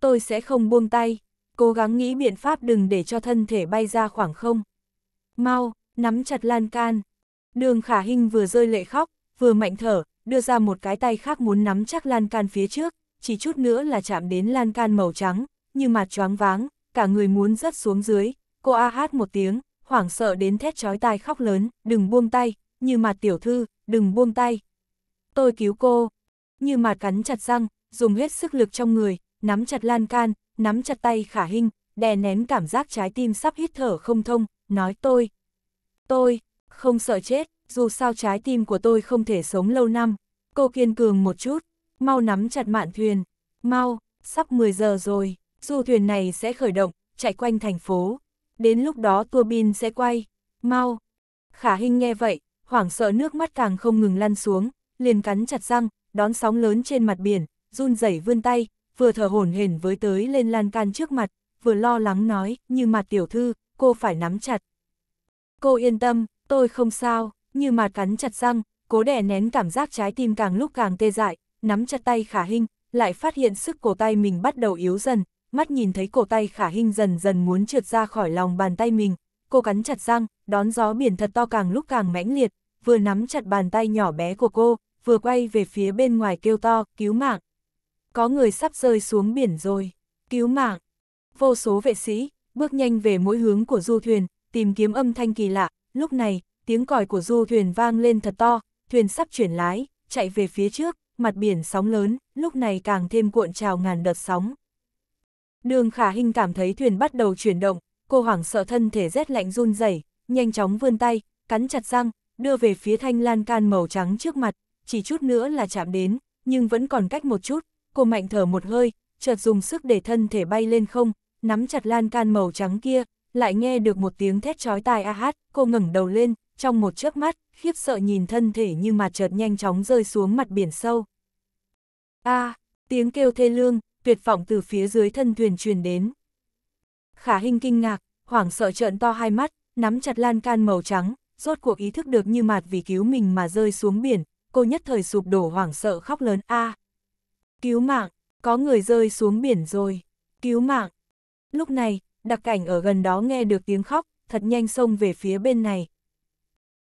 Tôi sẽ không buông tay, cố gắng nghĩ biện pháp đừng để cho thân thể bay ra khoảng không. Mau, nắm chặt lan can. Đường khả hình vừa rơi lệ khóc, vừa mạnh thở, đưa ra một cái tay khác muốn nắm chắc lan can phía trước, chỉ chút nữa là chạm đến lan can màu trắng, như mặt choáng váng, cả người muốn rớt xuống dưới, cô a hát một tiếng, hoảng sợ đến thét chói tai khóc lớn, đừng buông tay, như mặt tiểu thư, đừng buông tay. Tôi cứu cô, như mặt cắn chặt răng, dùng hết sức lực trong người, nắm chặt lan can, nắm chặt tay khả hình, đè nén cảm giác trái tim sắp hít thở không thông, nói tôi. Tôi, không sợ chết, dù sao trái tim của tôi không thể sống lâu năm. Cô kiên cường một chút, mau nắm chặt mạn thuyền, mau, sắp 10 giờ rồi du thuyền này sẽ khởi động, chạy quanh thành phố. Đến lúc đó tua bin sẽ quay, mau. Khả Hinh nghe vậy, hoảng sợ nước mắt càng không ngừng lăn xuống, liền cắn chặt răng, đón sóng lớn trên mặt biển, run rẩy vươn tay, vừa thở hổn hển với tới lên lan can trước mặt, vừa lo lắng nói, như mặt tiểu thư, cô phải nắm chặt. Cô yên tâm, tôi không sao, như mặt cắn chặt răng, cố đè nén cảm giác trái tim càng lúc càng tê dại, nắm chặt tay khả Hinh, lại phát hiện sức cổ tay mình bắt đầu yếu dần, mắt nhìn thấy cổ tay khả hình dần dần muốn trượt ra khỏi lòng bàn tay mình, cô cắn chặt răng, đón gió biển thật to càng lúc càng mãnh liệt, vừa nắm chặt bàn tay nhỏ bé của cô, vừa quay về phía bên ngoài kêu to, cứu mạng. Có người sắp rơi xuống biển rồi, cứu mạng. Vô số vệ sĩ, bước nhanh về mỗi hướng của du thuyền, tìm kiếm âm thanh kỳ lạ, lúc này, tiếng còi của du thuyền vang lên thật to, thuyền sắp chuyển lái, chạy về phía trước, mặt biển sóng lớn, lúc này càng thêm cuộn trào ngàn đợt sóng. Đường khả hình cảm thấy thuyền bắt đầu chuyển động, cô hoảng sợ thân thể rét lạnh run rẩy, nhanh chóng vươn tay, cắn chặt răng, đưa về phía thanh lan can màu trắng trước mặt, chỉ chút nữa là chạm đến, nhưng vẫn còn cách một chút, cô mạnh thở một hơi, chợt dùng sức để thân thể bay lên không, nắm chặt lan can màu trắng kia, lại nghe được một tiếng thét chói tai a hát, cô ngẩng đầu lên, trong một chớp mắt, khiếp sợ nhìn thân thể như mà chợt nhanh chóng rơi xuống mặt biển sâu. A, tiếng kêu thê lương, tuyệt vọng từ phía dưới thân thuyền truyền đến. Khả hình kinh ngạc, hoảng sợ trợn to hai mắt, nắm chặt lan can màu trắng, rốt cuộc ý thức được như mạt vì cứu mình mà rơi xuống biển, cô nhất thời sụp đổ hoảng sợ khóc lớn a à, Cứu mạng, có người rơi xuống biển rồi, cứu mạng. Lúc này, đặc cảnh ở gần đó nghe được tiếng khóc, thật nhanh xông về phía bên này.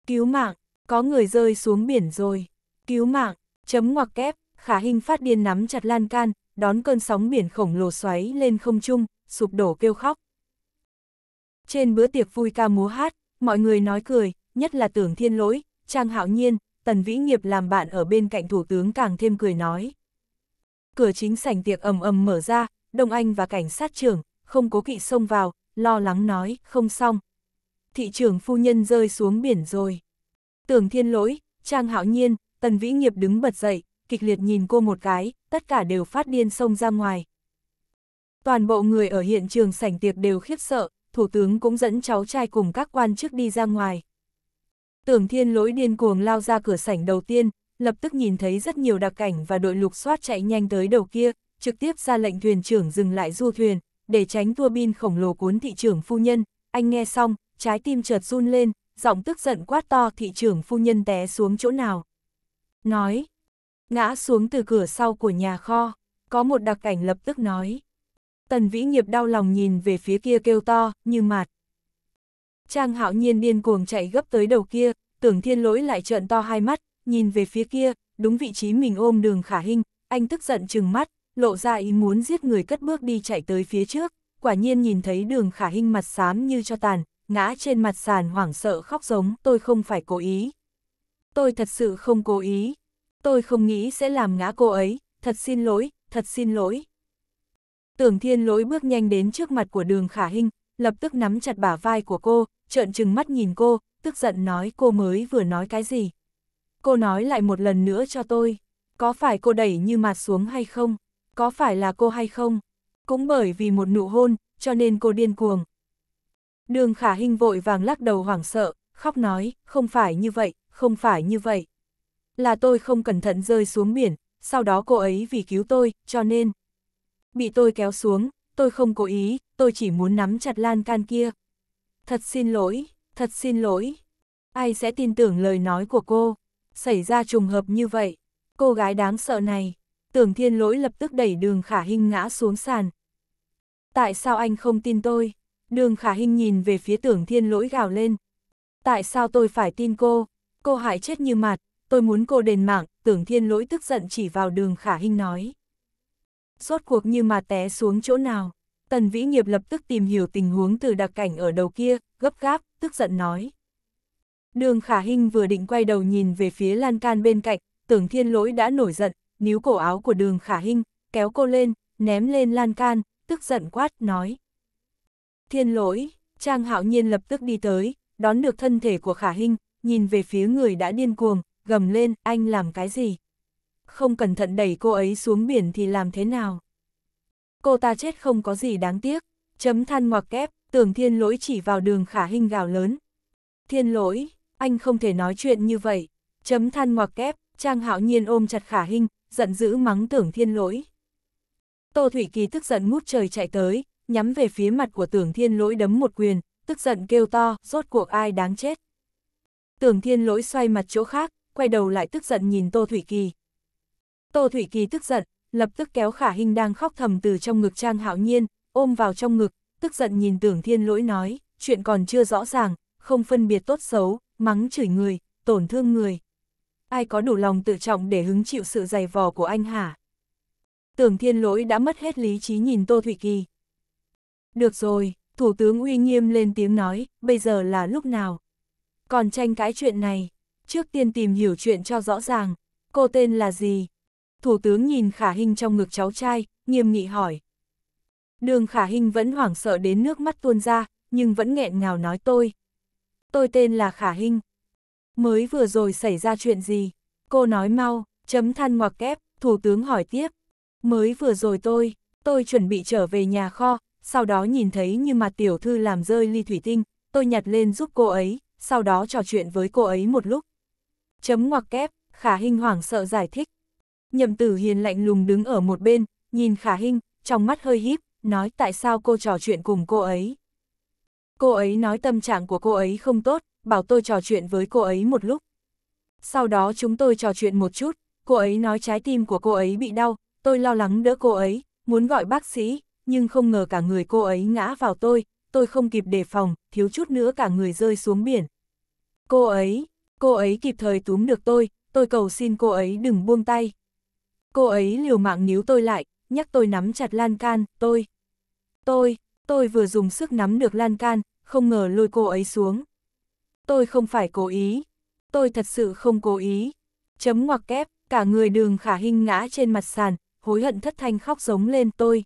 Cứu mạng, có người rơi xuống biển rồi, cứu mạng, chấm ngoặc kép, khả hình phát điên nắm chặt lan can, đón cơn sóng biển khổng lồ xoáy lên không trung, sụp đổ kêu khóc. Trên bữa tiệc vui ca múa hát, mọi người nói cười, nhất là tưởng thiên lỗi, trang hạo nhiên, tần vĩ nghiệp làm bạn ở bên cạnh thủ tướng càng thêm cười nói. Cửa chính sảnh tiệc ầm ầm mở ra, Đông Anh và cảnh sát trưởng, không cố kỵ xông vào, lo lắng nói, không xong. Thị trưởng phu nhân rơi xuống biển rồi. Tưởng thiên lỗi, trang hạo nhiên, tần vĩ nghiệp đứng bật dậy, kịch liệt nhìn cô một cái, tất cả đều phát điên xông ra ngoài. Toàn bộ người ở hiện trường sảnh tiệc đều khiếp sợ, thủ tướng cũng dẫn cháu trai cùng các quan chức đi ra ngoài. Tưởng thiên lỗi điên cuồng lao ra cửa sảnh đầu tiên, lập tức nhìn thấy rất nhiều đặc cảnh và đội lục soát chạy nhanh tới đầu kia, trực tiếp ra lệnh thuyền trưởng dừng lại du thuyền, để tránh tua bin khổng lồ cuốn thị trưởng phu nhân. Anh nghe xong, trái tim chợt run lên, giọng tức giận quát to thị trưởng phu nhân té xuống chỗ nào. Nói, ngã xuống từ cửa sau của nhà kho, có một đặc cảnh lập tức nói. Tần Vĩ Nghiệp đau lòng nhìn về phía kia kêu to, như mạt. Trang hạo nhiên điên cuồng chạy gấp tới đầu kia, tưởng thiên lỗi lại trợn to hai mắt, nhìn về phía kia, đúng vị trí mình ôm đường khả hình, anh tức giận chừng mắt, lộ ra ý muốn giết người cất bước đi chạy tới phía trước, quả nhiên nhìn thấy đường khả hình mặt xám như cho tàn, ngã trên mặt sàn hoảng sợ khóc giống, tôi không phải cố ý. Tôi thật sự không cố ý, tôi không nghĩ sẽ làm ngã cô ấy, thật xin lỗi, thật xin lỗi. Tưởng thiên lỗi bước nhanh đến trước mặt của đường khả hình lập tức nắm chặt bả vai của cô, trợn trừng mắt nhìn cô, tức giận nói cô mới vừa nói cái gì. Cô nói lại một lần nữa cho tôi, có phải cô đẩy như mặt xuống hay không, có phải là cô hay không, cũng bởi vì một nụ hôn, cho nên cô điên cuồng. Đường khả hình vội vàng lắc đầu hoảng sợ, khóc nói, không phải như vậy, không phải như vậy. Là tôi không cẩn thận rơi xuống biển, sau đó cô ấy vì cứu tôi, cho nên... Bị tôi kéo xuống, tôi không cố ý, tôi chỉ muốn nắm chặt lan can kia. Thật xin lỗi, thật xin lỗi. Ai sẽ tin tưởng lời nói của cô? Xảy ra trùng hợp như vậy, cô gái đáng sợ này. Tưởng thiên lỗi lập tức đẩy đường khả hình ngã xuống sàn. Tại sao anh không tin tôi? Đường khả hình nhìn về phía tưởng thiên lỗi gào lên. Tại sao tôi phải tin cô? Cô hại chết như mặt, tôi muốn cô đền mạng, tưởng thiên lỗi tức giận chỉ vào đường khả hình nói. suốt cuộc như mà té xuống chỗ nào, tần vĩ nghiệp lập tức tìm hiểu tình huống từ đặc cảnh ở đầu kia, gấp gáp, tức giận nói. Đường khả hình vừa định quay đầu nhìn về phía lan can bên cạnh, tưởng thiên lỗi đã nổi giận, níu cổ áo của đường khả hình, kéo cô lên, ném lên lan can, tức giận quát, nói. Thiên lỗi, Trang hạo nhiên lập tức đi tới, đón được thân thể của khả hình, nhìn về phía người đã điên cuồng, gầm lên, anh làm cái gì? Không cẩn thận đẩy cô ấy xuống biển thì làm thế nào? Cô ta chết không có gì đáng tiếc, chấm than ngoặc kép, tưởng thiên lỗi chỉ vào đường khả hình gào lớn. Thiên lỗi, anh không thể nói chuyện như vậy, chấm than ngoặc kép, trang hạo nhiên ôm chặt khả hình, giận dữ mắng tưởng thiên lỗi. Tô Thủy Kỳ tức giận ngút trời chạy tới, nhắm về phía mặt của tưởng thiên lỗi đấm một quyền, tức giận kêu to, rốt cuộc ai đáng chết. Tưởng thiên lỗi xoay mặt chỗ khác, quay đầu lại tức giận nhìn Tô Thủy Kỳ. Tô Thủy Kỳ tức giận, lập tức kéo khả hình đang khóc thầm từ trong ngực Trang Hạo Nhiên, ôm vào trong ngực, tức giận nhìn tưởng thiên lỗi nói, chuyện còn chưa rõ ràng, không phân biệt tốt xấu, mắng chửi người, tổn thương người. Ai có đủ lòng tự trọng để hứng chịu sự dày vò của anh hả? Tưởng thiên lỗi đã mất hết lý trí nhìn Tô Thủy Kỳ. Được rồi, Thủ tướng uy nghiêm lên tiếng nói, bây giờ là lúc nào? Còn tranh cãi chuyện này, trước tiên tìm hiểu chuyện cho rõ ràng, cô tên là gì? Thủ tướng nhìn khả hình trong ngực cháu trai, nghiêm nghị hỏi. Đường khả hình vẫn hoảng sợ đến nước mắt tuôn ra, nhưng vẫn nghẹn ngào nói tôi. Tôi tên là khả hình. Mới vừa rồi xảy ra chuyện gì? Cô nói mau, chấm than ngoặc kép, thủ tướng hỏi tiếp. Mới vừa rồi tôi, tôi chuẩn bị trở về nhà kho, sau đó nhìn thấy như mặt tiểu thư làm rơi ly thủy tinh, tôi nhặt lên giúp cô ấy, sau đó trò chuyện với cô ấy một lúc, chấm ngoặc kép, khả Hinh hoảng sợ giải thích. Nhậm tử hiền lạnh lùng đứng ở một bên, nhìn khả Hinh trong mắt hơi híp, nói tại sao cô trò chuyện cùng cô ấy. Cô ấy nói tâm trạng của cô ấy không tốt, bảo tôi trò chuyện với cô ấy một lúc. Sau đó chúng tôi trò chuyện một chút, cô ấy nói trái tim của cô ấy bị đau, tôi lo lắng đỡ cô ấy, muốn gọi bác sĩ, nhưng không ngờ cả người cô ấy ngã vào tôi, tôi không kịp đề phòng, thiếu chút nữa cả người rơi xuống biển. Cô ấy, cô ấy kịp thời túm được tôi, tôi cầu xin cô ấy đừng buông tay. Cô ấy liều mạng níu tôi lại, nhắc tôi nắm chặt lan can, tôi. Tôi, tôi vừa dùng sức nắm được lan can, không ngờ lôi cô ấy xuống. Tôi không phải cố ý, tôi thật sự không cố ý. Chấm ngoặc kép, cả người đường khả hình ngã trên mặt sàn, hối hận thất thanh khóc giống lên tôi.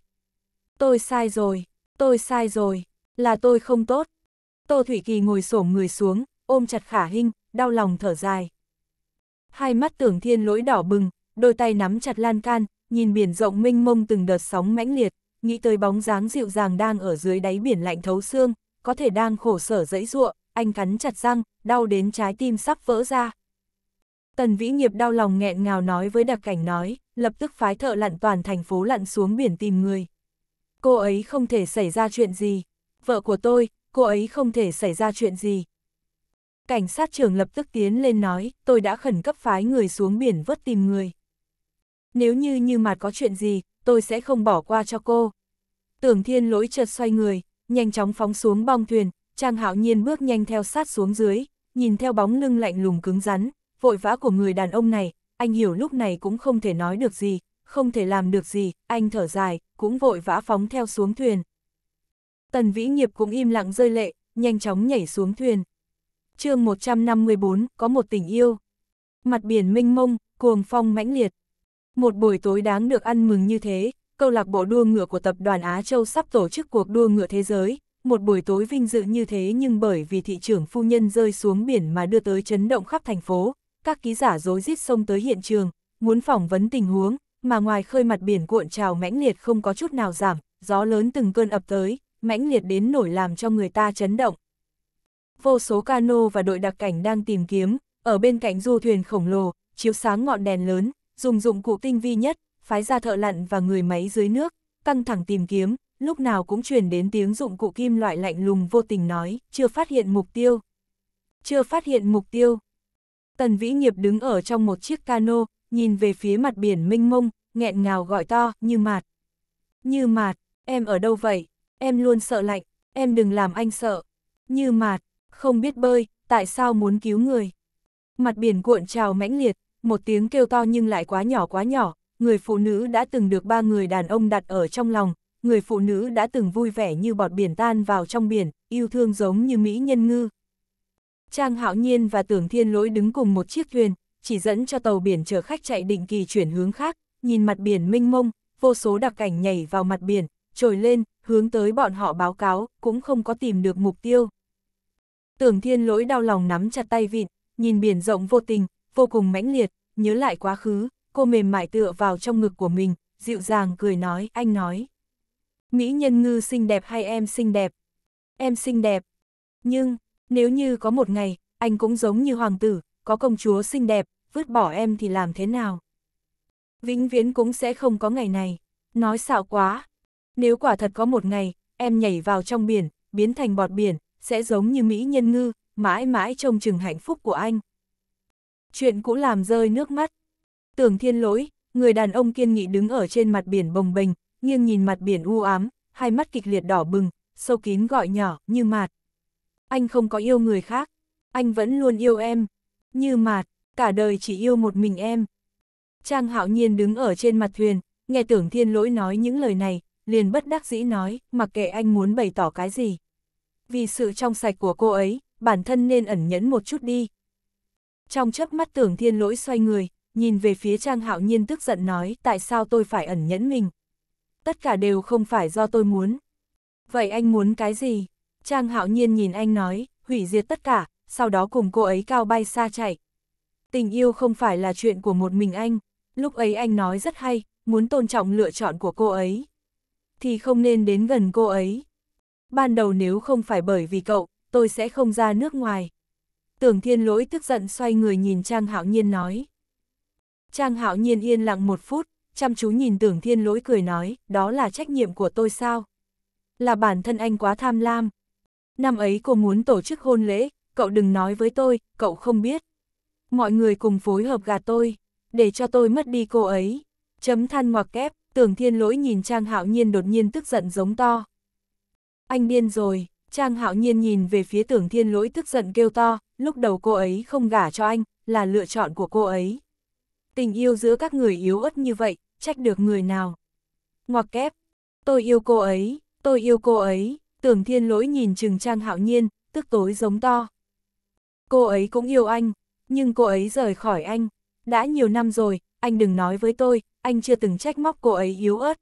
Tôi sai rồi, tôi sai rồi, là tôi không tốt. Tô Thủy Kỳ ngồi xổm người xuống, ôm chặt khả hình, đau lòng thở dài. Hai mắt tưởng thiên lỗi đỏ bừng, đôi tay nắm chặt lan can, nhìn biển rộng mênh mông từng đợt sóng mãnh liệt, nghĩ tới bóng dáng dịu dàng đang ở dưới đáy biển lạnh thấu xương, có thể đang khổ sở dẫy ruộng, anh cắn chặt răng, đau đến trái tim sắp vỡ ra. Tần Vĩ Nghiệp đau lòng nghẹn ngào nói với đặc cảnh nói, lập tức phái thợ lặn toàn thành phố lặn xuống biển tìm người. Cô ấy không thể xảy ra chuyện gì. Vợ của tôi, cô ấy không thể xảy ra chuyện gì, cảnh sát trưởng lập tức tiến lên nói, tôi đã khẩn cấp phái người xuống biển vớt tìm người. Nếu như như mặt có chuyện gì, tôi sẽ không bỏ qua cho cô. Tưởng thiên lỗi chợt xoay người, nhanh chóng phóng xuống bong thuyền, Trang hạo nhiên bước nhanh theo sát xuống dưới, nhìn theo bóng lưng lạnh lùng cứng rắn, vội vã của người đàn ông này, anh hiểu lúc này cũng không thể nói được gì, không thể làm được gì, anh thở dài, cũng vội vã phóng theo xuống thuyền. Tần Vĩ Nghiệp cũng im lặng rơi lệ, nhanh chóng nhảy xuống thuyền chương 154, có một tình yêu. Mặt biển minh mông, cuồng phong mãnh liệt. Một buổi tối đáng được ăn mừng như thế, câu lạc bộ đua ngựa của tập đoàn Á Châu sắp tổ chức cuộc đua ngựa thế giới. Một buổi tối vinh dự như thế nhưng bởi vì thị trưởng phu nhân rơi xuống biển mà đưa tới chấn động khắp thành phố, các ký giả rối rít sông tới hiện trường, muốn phỏng vấn tình huống, mà ngoài khơi mặt biển cuộn trào mãnh liệt không có chút nào giảm, gió lớn từng cơn ập tới, mãnh liệt đến nổi làm cho người ta chấn động, vô số cano và đội đặc cảnh đang tìm kiếm, ở bên cạnh du thuyền khổng lồ, chiếu sáng ngọn đèn lớn, dùng dụng cụ tinh vi nhất, phái ra thợ lặn và người máy dưới nước, căng thẳng tìm kiếm, lúc nào cũng truyền đến tiếng dụng cụ kim loại lạnh lùng vô tình nói, chưa phát hiện mục tiêu. Chưa phát hiện mục tiêu. Tần Vĩ Nghiệp đứng ở trong một chiếc cano, nhìn về phía mặt biển mênh mông, nghẹn ngào gọi to, như mạt. Như mạt, em ở đâu vậy? Em luôn sợ lạnh, em đừng làm anh sợ. Như mạt, không biết bơi, tại sao muốn cứu người? Mặt biển cuộn trào mãnh liệt, một tiếng kêu to nhưng lại quá nhỏ quá nhỏ, người phụ nữ đã từng được ba người đàn ông đặt ở trong lòng, người phụ nữ đã từng vui vẻ như bọt biển tan vào trong biển, yêu thương giống như mỹ nhân ngư. Trang Hạo Nhiên và Tưởng Thiên Lỗi đứng cùng một chiếc thuyền, chỉ dẫn cho tàu biển chở khách chạy định kỳ chuyển hướng khác, nhìn mặt biển mênh mông, vô số đặc cảnh nhảy vào mặt biển, trồi lên, hướng tới bọn họ báo cáo, cũng không có tìm được mục tiêu. Tưởng thiên lỗi đau lòng nắm chặt tay vịn, nhìn biển rộng vô tình, vô cùng mãnh liệt, nhớ lại quá khứ, cô mềm mại tựa vào trong ngực của mình, dịu dàng cười nói, anh nói. Mỹ nhân ngư xinh đẹp hay em xinh đẹp? Em xinh đẹp. Nhưng, nếu như có một ngày, anh cũng giống như hoàng tử, có công chúa xinh đẹp, vứt bỏ em thì làm thế nào? Vĩnh viễn cũng sẽ không có ngày này. Nói xạo quá. Nếu quả thật có một ngày, em nhảy vào trong biển, biến thành bọt biển, sẽ giống như Mỹ nhân ngư, mãi mãi trông chừng hạnh phúc của anh. Chuyện cũ làm rơi nước mắt. Tưởng thiên lỗi, người đàn ông kiên nghị đứng ở trên mặt biển bồng bềnh, nghiêng nhìn mặt biển u ám, hai mắt kịch liệt đỏ bừng, sâu kín gọi nhỏ, như mạt. Anh không có yêu người khác, anh vẫn luôn yêu em, như mạt, cả đời chỉ yêu một mình em. Trang hạo nhiên đứng ở trên mặt thuyền, nghe tưởng thiên lỗi nói những lời này, liền bất đắc dĩ nói, mặc kệ anh muốn bày tỏ cái gì vì sự trong sạch của cô ấy, bản thân nên ẩn nhẫn một chút đi. Trong chớp mắt tưởng thiên lỗi xoay người, nhìn về phía Trang Hạo Nhiên tức giận nói tại sao tôi phải ẩn nhẫn mình. Tất cả đều không phải do tôi muốn. Vậy anh muốn cái gì? Trang Hạo Nhiên nhìn anh nói, hủy diệt tất cả, sau đó cùng cô ấy cao bay xa chạy. Tình yêu không phải là chuyện của một mình anh, lúc ấy anh nói rất hay, muốn tôn trọng lựa chọn của cô ấy. Thì không nên đến gần cô ấy, ban đầu nếu không phải bởi vì cậu, tôi sẽ không ra nước ngoài. Tưởng thiên lỗi tức giận xoay người nhìn Trang Hạo Nhiên nói. Trang Hạo Nhiên yên lặng một phút, chăm chú nhìn tưởng thiên lỗi cười nói, đó là trách nhiệm của tôi sao? Là bản thân anh quá tham lam. Năm ấy cô muốn tổ chức hôn lễ, cậu đừng nói với tôi, cậu không biết. Mọi người cùng phối hợp gạt tôi, để cho tôi mất đi cô ấy. Chấm than ngoặc kép, tưởng thiên lỗi nhìn Trang Hạo Nhiên đột nhiên tức giận giống to anh điên rồi, Trang hạo nhiên nhìn về phía tưởng thiên lỗi tức giận kêu to, lúc đầu cô ấy không gả cho anh, là lựa chọn của cô ấy. Tình yêu giữa các người yếu ớt như vậy, trách được người nào. Ngoặc kép, tôi yêu cô ấy, tôi yêu cô ấy, tưởng thiên lỗi nhìn chừng Trang hạo nhiên, tức tối giống to. Cô ấy cũng yêu anh, nhưng cô ấy rời khỏi anh. Đã nhiều năm rồi, anh đừng nói với tôi, anh chưa từng trách móc cô ấy yếu ớt.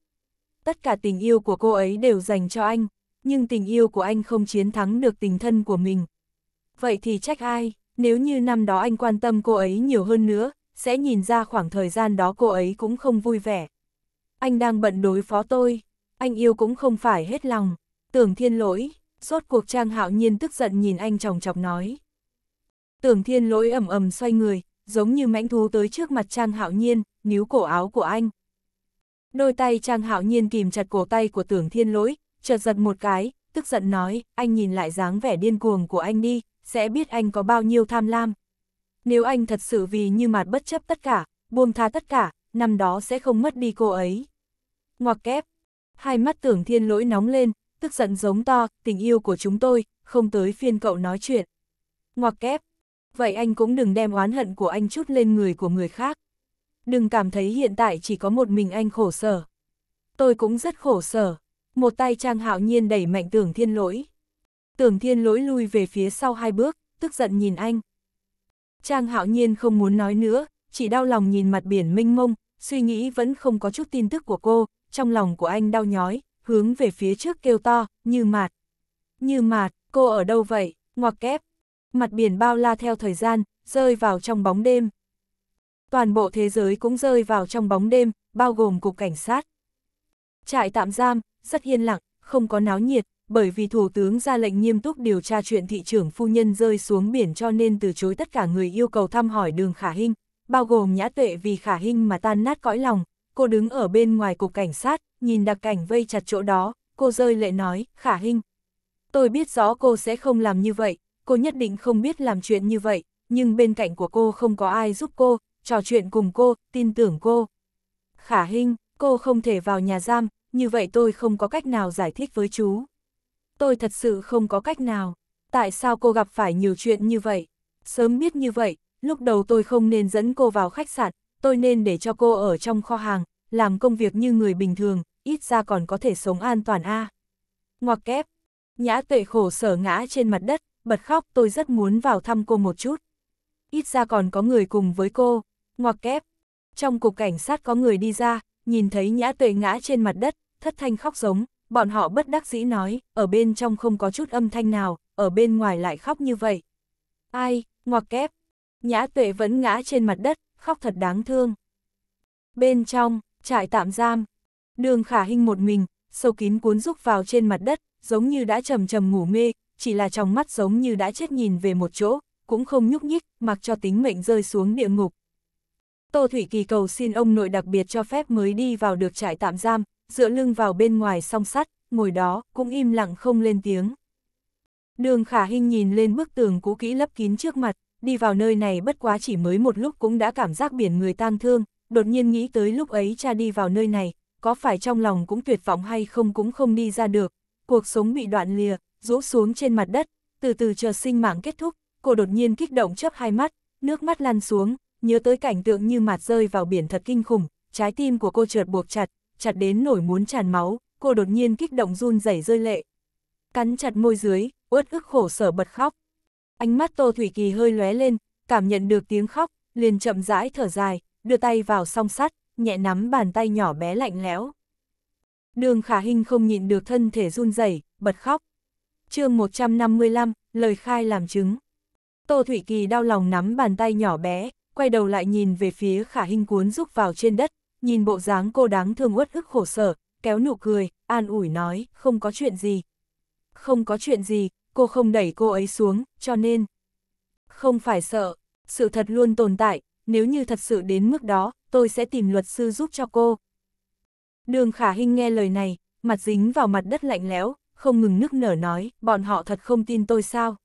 Tất cả tình yêu của cô ấy đều dành cho anh nhưng tình yêu của anh không chiến thắng được tình thân của mình. Vậy thì trách ai, nếu như năm đó anh quan tâm cô ấy nhiều hơn nữa, sẽ nhìn ra khoảng thời gian đó cô ấy cũng không vui vẻ. Anh đang bận đối phó tôi, anh yêu cũng không phải hết lòng, tưởng thiên lỗi, suốt cuộc trang hạo nhiên tức giận nhìn anh chồng chọc nói. Tưởng thiên lỗi ẩm ẩm xoay người, giống như mãnh thú tới trước mặt trang hạo nhiên, níu cổ áo của anh. Đôi tay trang hạo nhiên kìm chặt cổ tay của tưởng thiên lỗi, chợt giật một cái, tức giận nói, anh nhìn lại dáng vẻ điên cuồng của anh đi, sẽ biết anh có bao nhiêu tham lam. Nếu anh thật sự vì như mặt bất chấp tất cả, buông tha tất cả, năm đó sẽ không mất đi cô ấy. Ngoặc kép, hai mắt tưởng thiên lỗi nóng lên, tức giận giống to, tình yêu của chúng tôi, không tới phiên cậu nói chuyện. Ngoặc kép, vậy anh cũng đừng đem oán hận của anh chút lên người của người khác. Đừng cảm thấy hiện tại chỉ có một mình anh khổ sở. Tôi cũng rất khổ sở một tay Trang Hạo Nhiên đẩy mạnh Tưởng Thiên Lỗi. Tưởng Thiên Lỗi lui về phía sau hai bước, tức giận nhìn anh. Trang Hạo Nhiên không muốn nói nữa, chỉ đau lòng nhìn mặt biển mênh mông, suy nghĩ vẫn không có chút tin tức của cô, trong lòng của anh đau nhói, hướng về phía trước kêu to, như mạt. Như mạt, cô ở đâu vậy, ngoặc kép. Mặt biển bao la theo thời gian, rơi vào trong bóng đêm. Toàn bộ thế giới cũng rơi vào trong bóng đêm, bao gồm cục cảnh sát. Trại tạm giam, rất yên lặng, không có náo nhiệt, bởi vì Thủ tướng ra lệnh nghiêm túc điều tra chuyện thị trưởng phu nhân rơi xuống biển cho nên từ chối tất cả người yêu cầu thăm hỏi đường khả hình, bao gồm nhã tuệ vì khả hình mà tan nát cõi lòng. Cô đứng ở bên ngoài cục cảnh sát, nhìn đặc cảnh vây chặt chỗ đó, cô rơi lệ nói, khả hình. Tôi biết rõ cô sẽ không làm như vậy, cô nhất định không biết làm chuyện như vậy, nhưng bên cạnh của cô không có ai giúp cô, trò chuyện cùng cô, tin tưởng cô. Khả Hinh, cô không thể vào nhà giam, như vậy tôi không có cách nào giải thích với chú. Tôi thật sự không có cách nào. Tại sao cô gặp phải nhiều chuyện như vậy? Sớm biết như vậy, lúc đầu tôi không nên dẫn cô vào khách sạn, tôi nên để cho cô ở trong kho hàng, làm công việc như người bình thường, ít ra còn có thể sống an toàn a. Ngoặc kép, nhã tuệ khổ sở ngã trên mặt đất, bật khóc tôi rất muốn vào thăm cô một chút. Ít ra còn có người cùng với cô, ngoặc kép. Trong cục cảnh sát có người đi ra, nhìn thấy nhã tuệ ngã trên mặt đất, thất thanh khóc giống, bọn họ bất đắc dĩ nói, ở bên trong không có chút âm thanh nào, ở bên ngoài lại khóc như vậy. Ai, ngoặc kép, nhã tuệ vẫn ngã trên mặt đất, khóc thật đáng thương. Bên trong, trại tạm giam, đường khả hình một mình, sâu kín cuốn rúc vào trên mặt đất, giống như đã trầm trầm ngủ mê, chỉ là trong mắt giống như đã chết nhìn về một chỗ, cũng không nhúc nhích, mặc cho tính mệnh rơi xuống địa ngục. Tô Thủy Kỳ cầu xin ông nội đặc biệt cho phép mới đi vào được trại tạm giam, dựa lưng vào bên ngoài song sắt, ngồi đó, cũng im lặng không lên tiếng. Đường khả hình nhìn lên bức tường cũ kỹ lấp kín trước mặt, đi vào nơi này bất quá chỉ mới một lúc cũng đã cảm giác biển người tang thương, đột nhiên nghĩ tới lúc ấy cha đi vào nơi này, có phải trong lòng cũng tuyệt vọng hay không cũng không đi ra được, cuộc sống bị đoạn lìa, rũ xuống trên mặt đất, từ từ chờ sinh mạng kết thúc, cô đột nhiên kích động chấp hai mắt, nước mắt lăn xuống, nhớ tới cảnh tượng như mặt rơi vào biển thật kinh khủng, trái tim của cô trượt buộc chặt, chặt đến nổi muốn tràn máu, cô đột nhiên kích động run rẩy rơi lệ. Cắn chặt môi dưới, uất ức khổ sở bật khóc. Ánh mắt Tô Thủy Kỳ hơi lóe lên, cảm nhận được tiếng khóc, liền chậm rãi thở dài, đưa tay vào song sắt, nhẹ nắm bàn tay nhỏ bé lạnh lẽo. Đường Khả Hinh không nhịn được thân thể run rẩy, bật khóc. Chương 155, lời khai làm chứng. Tô Thủy Kỳ đau lòng nắm bàn tay nhỏ bé, quay đầu lại nhìn về phía Khả Hinh cuốn rúc vào trên đất, nhìn bộ dáng cô đáng thương uất ức khổ sở, kéo nụ cười, an ủi nói, không có chuyện gì. Không có chuyện gì, cô không đẩy cô ấy xuống, cho nên... Không phải sợ, sự thật luôn tồn tại, nếu như thật sự đến mức đó, tôi sẽ tìm luật sư giúp cho cô. Đường Khả Hinh nghe lời này, mặt dính vào mặt đất lạnh lẽo, không ngừng nức nở nói, bọn họ thật không tin tôi sao?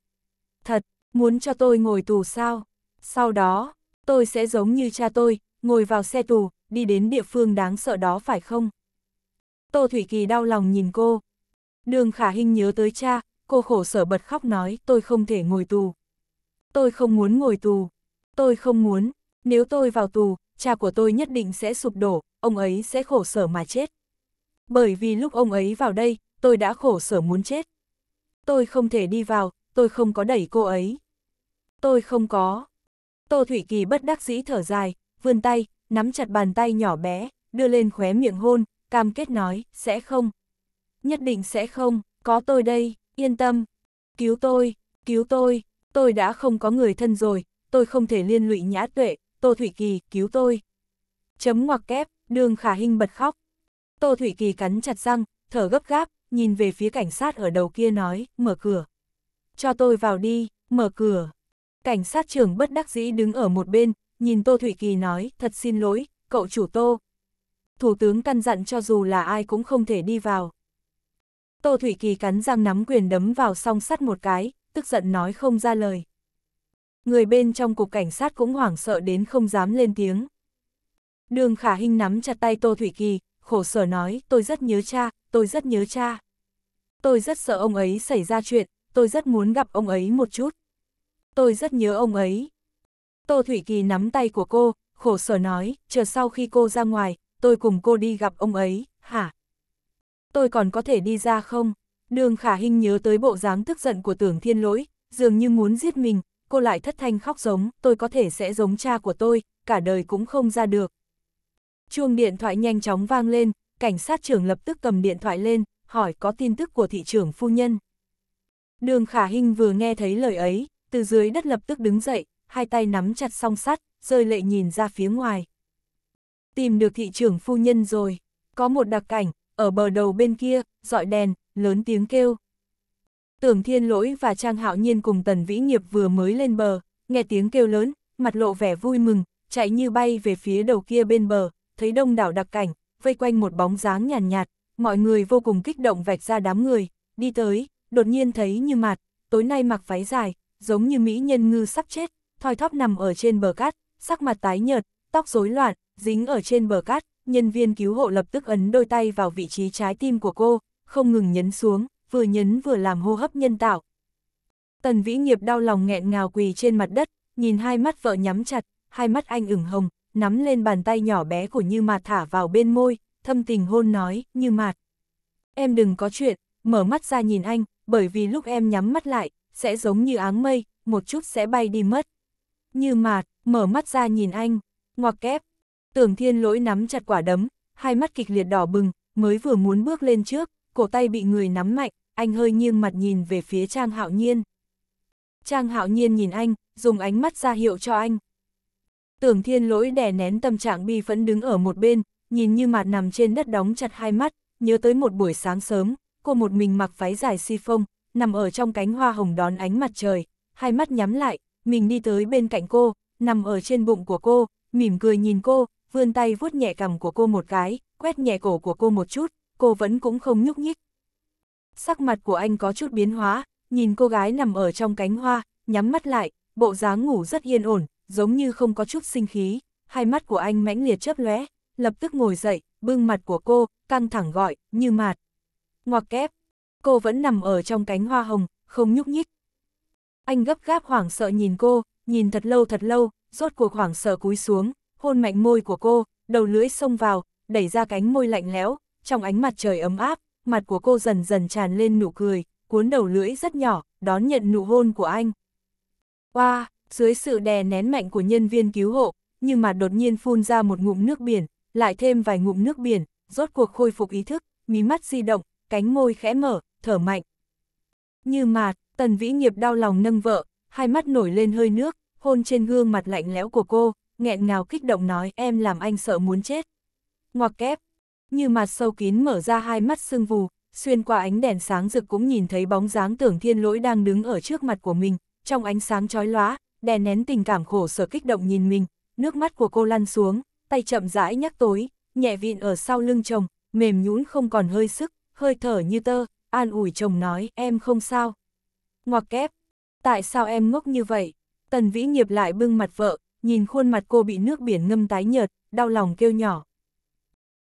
Thật, muốn cho tôi ngồi tù sao? Sau đó, tôi sẽ giống như cha tôi, ngồi vào xe tù, đi đến địa phương đáng sợ đó phải không? Tô Thủy Kỳ đau lòng nhìn cô. Đường khả Hinh nhớ tới cha, cô khổ sở bật khóc nói tôi không thể ngồi tù. Tôi không muốn ngồi tù. Tôi không muốn. Nếu tôi vào tù, cha của tôi nhất định sẽ sụp đổ, ông ấy sẽ khổ sở mà chết. Bởi vì lúc ông ấy vào đây, tôi đã khổ sở muốn chết. Tôi không thể đi vào, tôi không có đẩy cô ấy. Tôi không có. Tô Thủy Kỳ bất đắc dĩ thở dài, vươn tay, nắm chặt bàn tay nhỏ bé, đưa lên khóe miệng hôn, cam kết nói, sẽ không. Nhất định sẽ không, có tôi đây, yên tâm. Cứu tôi, cứu tôi, tôi đã không có người thân rồi, tôi không thể liên lụy nhã tuệ, Tô Thủy Kỳ, cứu tôi. Chấm ngoặc kép, đường khả hình bật khóc. Tô Thủy Kỳ cắn chặt răng, thở gấp gáp, nhìn về phía cảnh sát ở đầu kia nói, mở cửa. Cho tôi vào đi, mở cửa. Cảnh sát trưởng bất đắc dĩ đứng ở một bên, nhìn Tô Thủy Kỳ nói, thật xin lỗi, cậu chủ Tô. Thủ tướng căn dặn cho dù là ai cũng không thể đi vào. Tô Thủy Kỳ cắn răng nắm quyền đấm vào song sắt một cái, tức giận nói không ra lời. Người bên trong cục cảnh sát cũng hoảng sợ đến không dám lên tiếng. Đường Khả Hinh nắm chặt tay Tô Thủy Kỳ, khổ sở nói, tôi rất nhớ cha, tôi rất nhớ cha. Tôi rất sợ ông ấy xảy ra chuyện, tôi rất muốn gặp ông ấy một chút. Tôi rất nhớ ông ấy. Tô Thủy Kỳ nắm tay của cô, khổ sở nói, chờ sau khi cô ra ngoài, tôi cùng cô đi gặp ông ấy, hả? Tôi còn có thể đi ra không? Đường Khả Hinh nhớ tới bộ dáng tức giận của tưởng thiên lỗi, dường như muốn giết mình, cô lại thất thanh khóc giống, tôi có thể sẽ giống cha của tôi, cả đời cũng không ra được. Chuông điện thoại nhanh chóng vang lên, cảnh sát trưởng lập tức cầm điện thoại lên, hỏi có tin tức của thị trưởng phu nhân. Đường Khả Hinh vừa nghe thấy lời ấy, từ dưới đất lập tức đứng dậy, hai tay nắm chặt song sắt, rơi lệ nhìn ra phía ngoài. Tìm được thị trưởng phu nhân rồi, có một đặc cảnh, ở bờ đầu bên kia, dọi đèn, lớn tiếng kêu. Tưởng thiên lỗi và Trang Hạo Nhiên cùng Tần Vĩ Nghiệp vừa mới lên bờ, nghe tiếng kêu lớn, mặt lộ vẻ vui mừng, chạy như bay về phía đầu kia bên bờ, thấy đông đảo đặc cảnh, vây quanh một bóng dáng nhàn nhạt, nhạt, mọi người vô cùng kích động vạch ra đám người, đi tới, đột nhiên thấy như mặt, tối nay mặc váy dài, giống như mỹ nhân ngư sắp chết, thoi thóp nằm ở trên bờ cát, sắc mặt tái nhợt, tóc rối loạn, dính ở trên bờ cát, nhân viên cứu hộ lập tức ấn đôi tay vào vị trí trái tim của cô, không ngừng nhấn xuống, vừa nhấn vừa làm hô hấp nhân tạo. Tần Vĩ Nghiệp đau lòng nghẹn ngào quỳ trên mặt đất, nhìn hai mắt vợ nhắm chặt, hai mắt anh ửng hồng, nắm lên bàn tay nhỏ bé của Như Mạt thả vào bên môi, thâm tình hôn nói, Như Mạt. Em đừng có chuyện, mở mắt ra nhìn anh, bởi vì lúc em nhắm mắt lại, sẽ giống như áng mây, một chút sẽ bay đi mất. Như mạt, mở mắt ra nhìn anh, ngoặc kép. Tưởng thiên lỗi nắm chặt quả đấm, hai mắt kịch liệt đỏ bừng, mới vừa muốn bước lên trước, cổ tay bị người nắm mạnh, anh hơi nghiêng mặt nhìn về phía Trang Hạo Nhiên. Trang Hạo Nhiên nhìn anh, dùng ánh mắt ra hiệu cho anh. Tưởng thiên lỗi đè nén tâm trạng bi phẫn đứng ở một bên, nhìn như mặt nằm trên đất đóng chặt hai mắt, nhớ tới một buổi sáng sớm, cô một mình mặc váy dài si phông, nằm ở trong cánh hoa hồng đón ánh mặt trời, hai mắt nhắm lại, mình đi tới bên cạnh cô, nằm ở trên bụng của cô, mỉm cười nhìn cô, vươn tay vuốt nhẹ cằm của cô một cái, quét nhẹ cổ của cô một chút, cô vẫn cũng không nhúc nhích. Sắc mặt của anh có chút biến hóa, nhìn cô gái nằm ở trong cánh hoa, nhắm mắt lại, bộ dáng ngủ rất yên ổn, giống như không có chút sinh khí, hai mắt của anh mãnh liệt chớp lóe, lập tức ngồi dậy, bưng mặt của cô, căng thẳng gọi, như mạt. Ngoặc kép, cô vẫn nằm ở trong cánh hoa hồng, không nhúc nhích, anh gấp gáp hoảng sợ nhìn cô, nhìn thật lâu thật lâu, rốt cuộc hoảng sợ cúi xuống, hôn mạnh môi của cô, đầu lưỡi xông vào, đẩy ra cánh môi lạnh lẽo, trong ánh mặt trời ấm áp, mặt của cô dần dần tràn lên nụ cười, cuốn đầu lưỡi rất nhỏ, đón nhận nụ hôn của anh. Oa, dưới sự đè nén mạnh của nhân viên cứu hộ, nhưng mà đột nhiên phun ra một ngụm nước biển, lại thêm vài ngụm nước biển, rốt cuộc khôi phục ý thức, mí mắt di động, cánh môi khẽ mở, thở mạnh, như mạt, tần vĩ nghiệp đau lòng nâng vợ, hai mắt nổi lên hơi nước, hôn trên gương mặt lạnh lẽo của cô, nghẹn ngào kích động nói em làm anh sợ muốn chết. Ngoặc kép, như mặt sâu kín mở ra hai mắt sưng vù, xuyên qua ánh đèn sáng rực cũng nhìn thấy bóng dáng tưởng thiên lỗi đang đứng ở trước mặt của mình, trong ánh sáng chói lóa, đè nén tình cảm khổ sở kích động nhìn mình, nước mắt của cô lăn xuống, tay chậm rãi nhắc tối, nhẹ vịn ở sau lưng chồng, mềm nhũn không còn hơi sức, hơi thở như tơ, an ủi chồng nói, em không sao. Ngoặc kép, tại sao em ngốc như vậy? Tần Vĩ nghiệp lại bưng mặt vợ, nhìn khuôn mặt cô bị nước biển ngâm tái nhợt, đau lòng kêu nhỏ.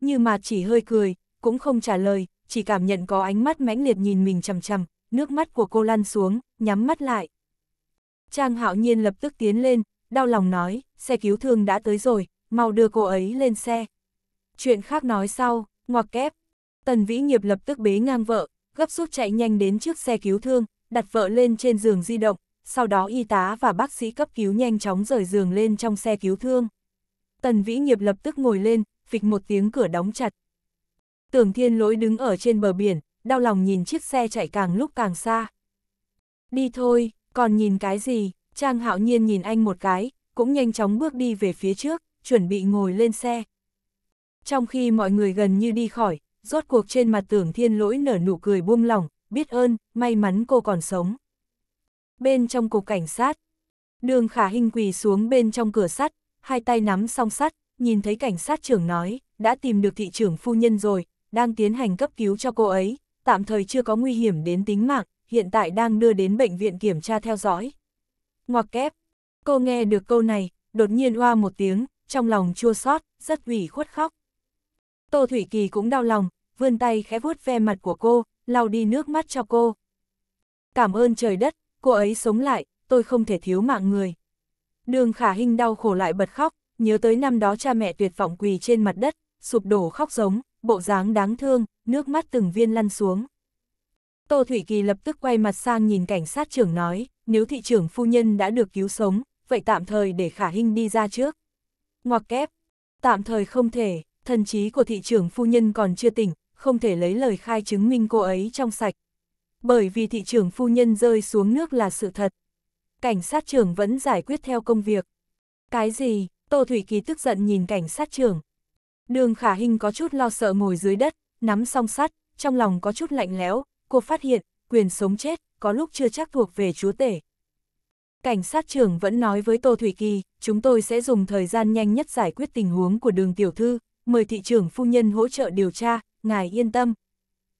Như mà chỉ hơi cười, cũng không trả lời, chỉ cảm nhận có ánh mắt mãnh liệt nhìn mình chằm chằm, nước mắt của cô lăn xuống, nhắm mắt lại. Trang hạo nhiên lập tức tiến lên, đau lòng nói, xe cứu thương đã tới rồi, mau đưa cô ấy lên xe. Chuyện khác nói sau, ngoặc kép. Tần Vĩ Nghiệp lập tức bế ngang vợ, gấp rút chạy nhanh đến trước xe cứu thương, đặt vợ lên trên giường di động, sau đó y tá và bác sĩ cấp cứu nhanh chóng rời giường lên trong xe cứu thương. Tần Vĩ Nghiệp lập tức ngồi lên, phịch một tiếng cửa đóng chặt. Tưởng Thiên Lỗi đứng ở trên bờ biển, đau lòng nhìn chiếc xe chạy càng lúc càng xa. Đi thôi, còn nhìn cái gì, Trang Hạo Nhiên nhìn anh một cái, cũng nhanh chóng bước đi về phía trước, chuẩn bị ngồi lên xe. Trong khi mọi người gần như đi khỏi, rốt cuộc trên mặt tưởng thiên lỗi nở nụ cười buông lỏng, biết ơn, may mắn cô còn sống. Bên trong cục cảnh sát, đường khả hình quỳ xuống bên trong cửa sắt, hai tay nắm song sắt, nhìn thấy cảnh sát trưởng nói, đã tìm được thị trưởng phu nhân rồi, đang tiến hành cấp cứu cho cô ấy, tạm thời chưa có nguy hiểm đến tính mạng, hiện tại đang đưa đến bệnh viện kiểm tra theo dõi. Ngoặc kép, cô nghe được câu này, đột nhiên hoa một tiếng, trong lòng chua xót, rất ủy khuất khóc. Tô Thủy Kỳ cũng đau lòng, vươn tay khẽ vuốt ve mặt của cô, lau đi nước mắt cho cô. Cảm ơn trời đất, cô ấy sống lại, tôi không thể thiếu mạng người. Đường khả hình đau khổ lại bật khóc, nhớ tới năm đó cha mẹ tuyệt vọng quỳ trên mặt đất, sụp đổ khóc giống, bộ dáng đáng thương, nước mắt từng viên lăn xuống. Tô Thủy Kỳ lập tức quay mặt sang nhìn cảnh sát trưởng nói, nếu thị trưởng phu nhân đã được cứu sống, vậy tạm thời để khả hình đi ra trước. Ngoặc kép, tạm thời không thể, thần trí của thị trưởng phu nhân còn chưa tỉnh, không thể lấy lời khai chứng minh cô ấy trong sạch. Bởi vì thị trưởng phu nhân rơi xuống nước là sự thật. Cảnh sát trưởng vẫn giải quyết theo công việc. Cái gì? Tô Thủy Kỳ tức giận nhìn cảnh sát trưởng. Đường Khả Hinh có chút lo sợ ngồi dưới đất, nắm song sắt, trong lòng có chút lạnh lẽo, cô phát hiện, quyền sống chết, có lúc chưa chắc thuộc về chúa tể. Cảnh sát trưởng vẫn nói với Tô Thủy Kỳ, chúng tôi sẽ dùng thời gian nhanh nhất giải quyết tình huống của đường tiểu thư, mời thị trưởng phu nhân hỗ trợ điều tra, ngài yên tâm.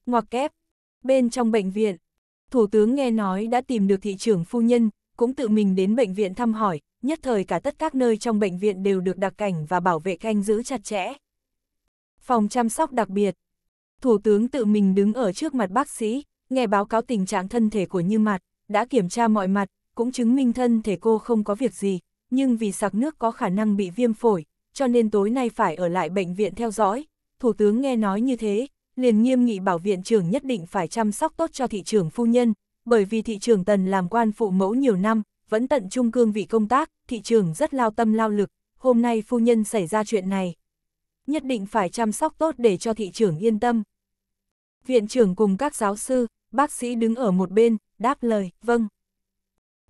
Ngoặc kép, bên trong bệnh viện, Thủ tướng nghe nói đã tìm được thị trưởng phu nhân, cũng tự mình đến bệnh viện thăm hỏi, nhất thời cả tất các nơi trong bệnh viện đều được đặc cảnh và bảo vệ canh giữ chặt chẽ. Phòng chăm sóc đặc biệt, Thủ tướng tự mình đứng ở trước mặt bác sĩ, nghe báo cáo tình trạng thân thể của Như Mạt, đã kiểm tra mọi mặt, cũng chứng minh thân thể cô không có việc gì, nhưng vì sặc nước có khả năng bị viêm phổi, cho nên tối nay phải ở lại bệnh viện theo dõi. Thủ tướng nghe nói như thế, liền nghiêm nghị bảo viện trưởng nhất định phải chăm sóc tốt cho thị trưởng phu nhân, bởi vì thị trưởng tần làm quan phụ mẫu nhiều năm, vẫn tận trung cương vị công tác, thị trưởng rất lao tâm lao lực, hôm nay phu nhân xảy ra chuyện này. Nhất định phải chăm sóc tốt để cho thị trưởng yên tâm. Viện trưởng cùng các giáo sư, bác sĩ đứng ở một bên, đáp lời, vâng.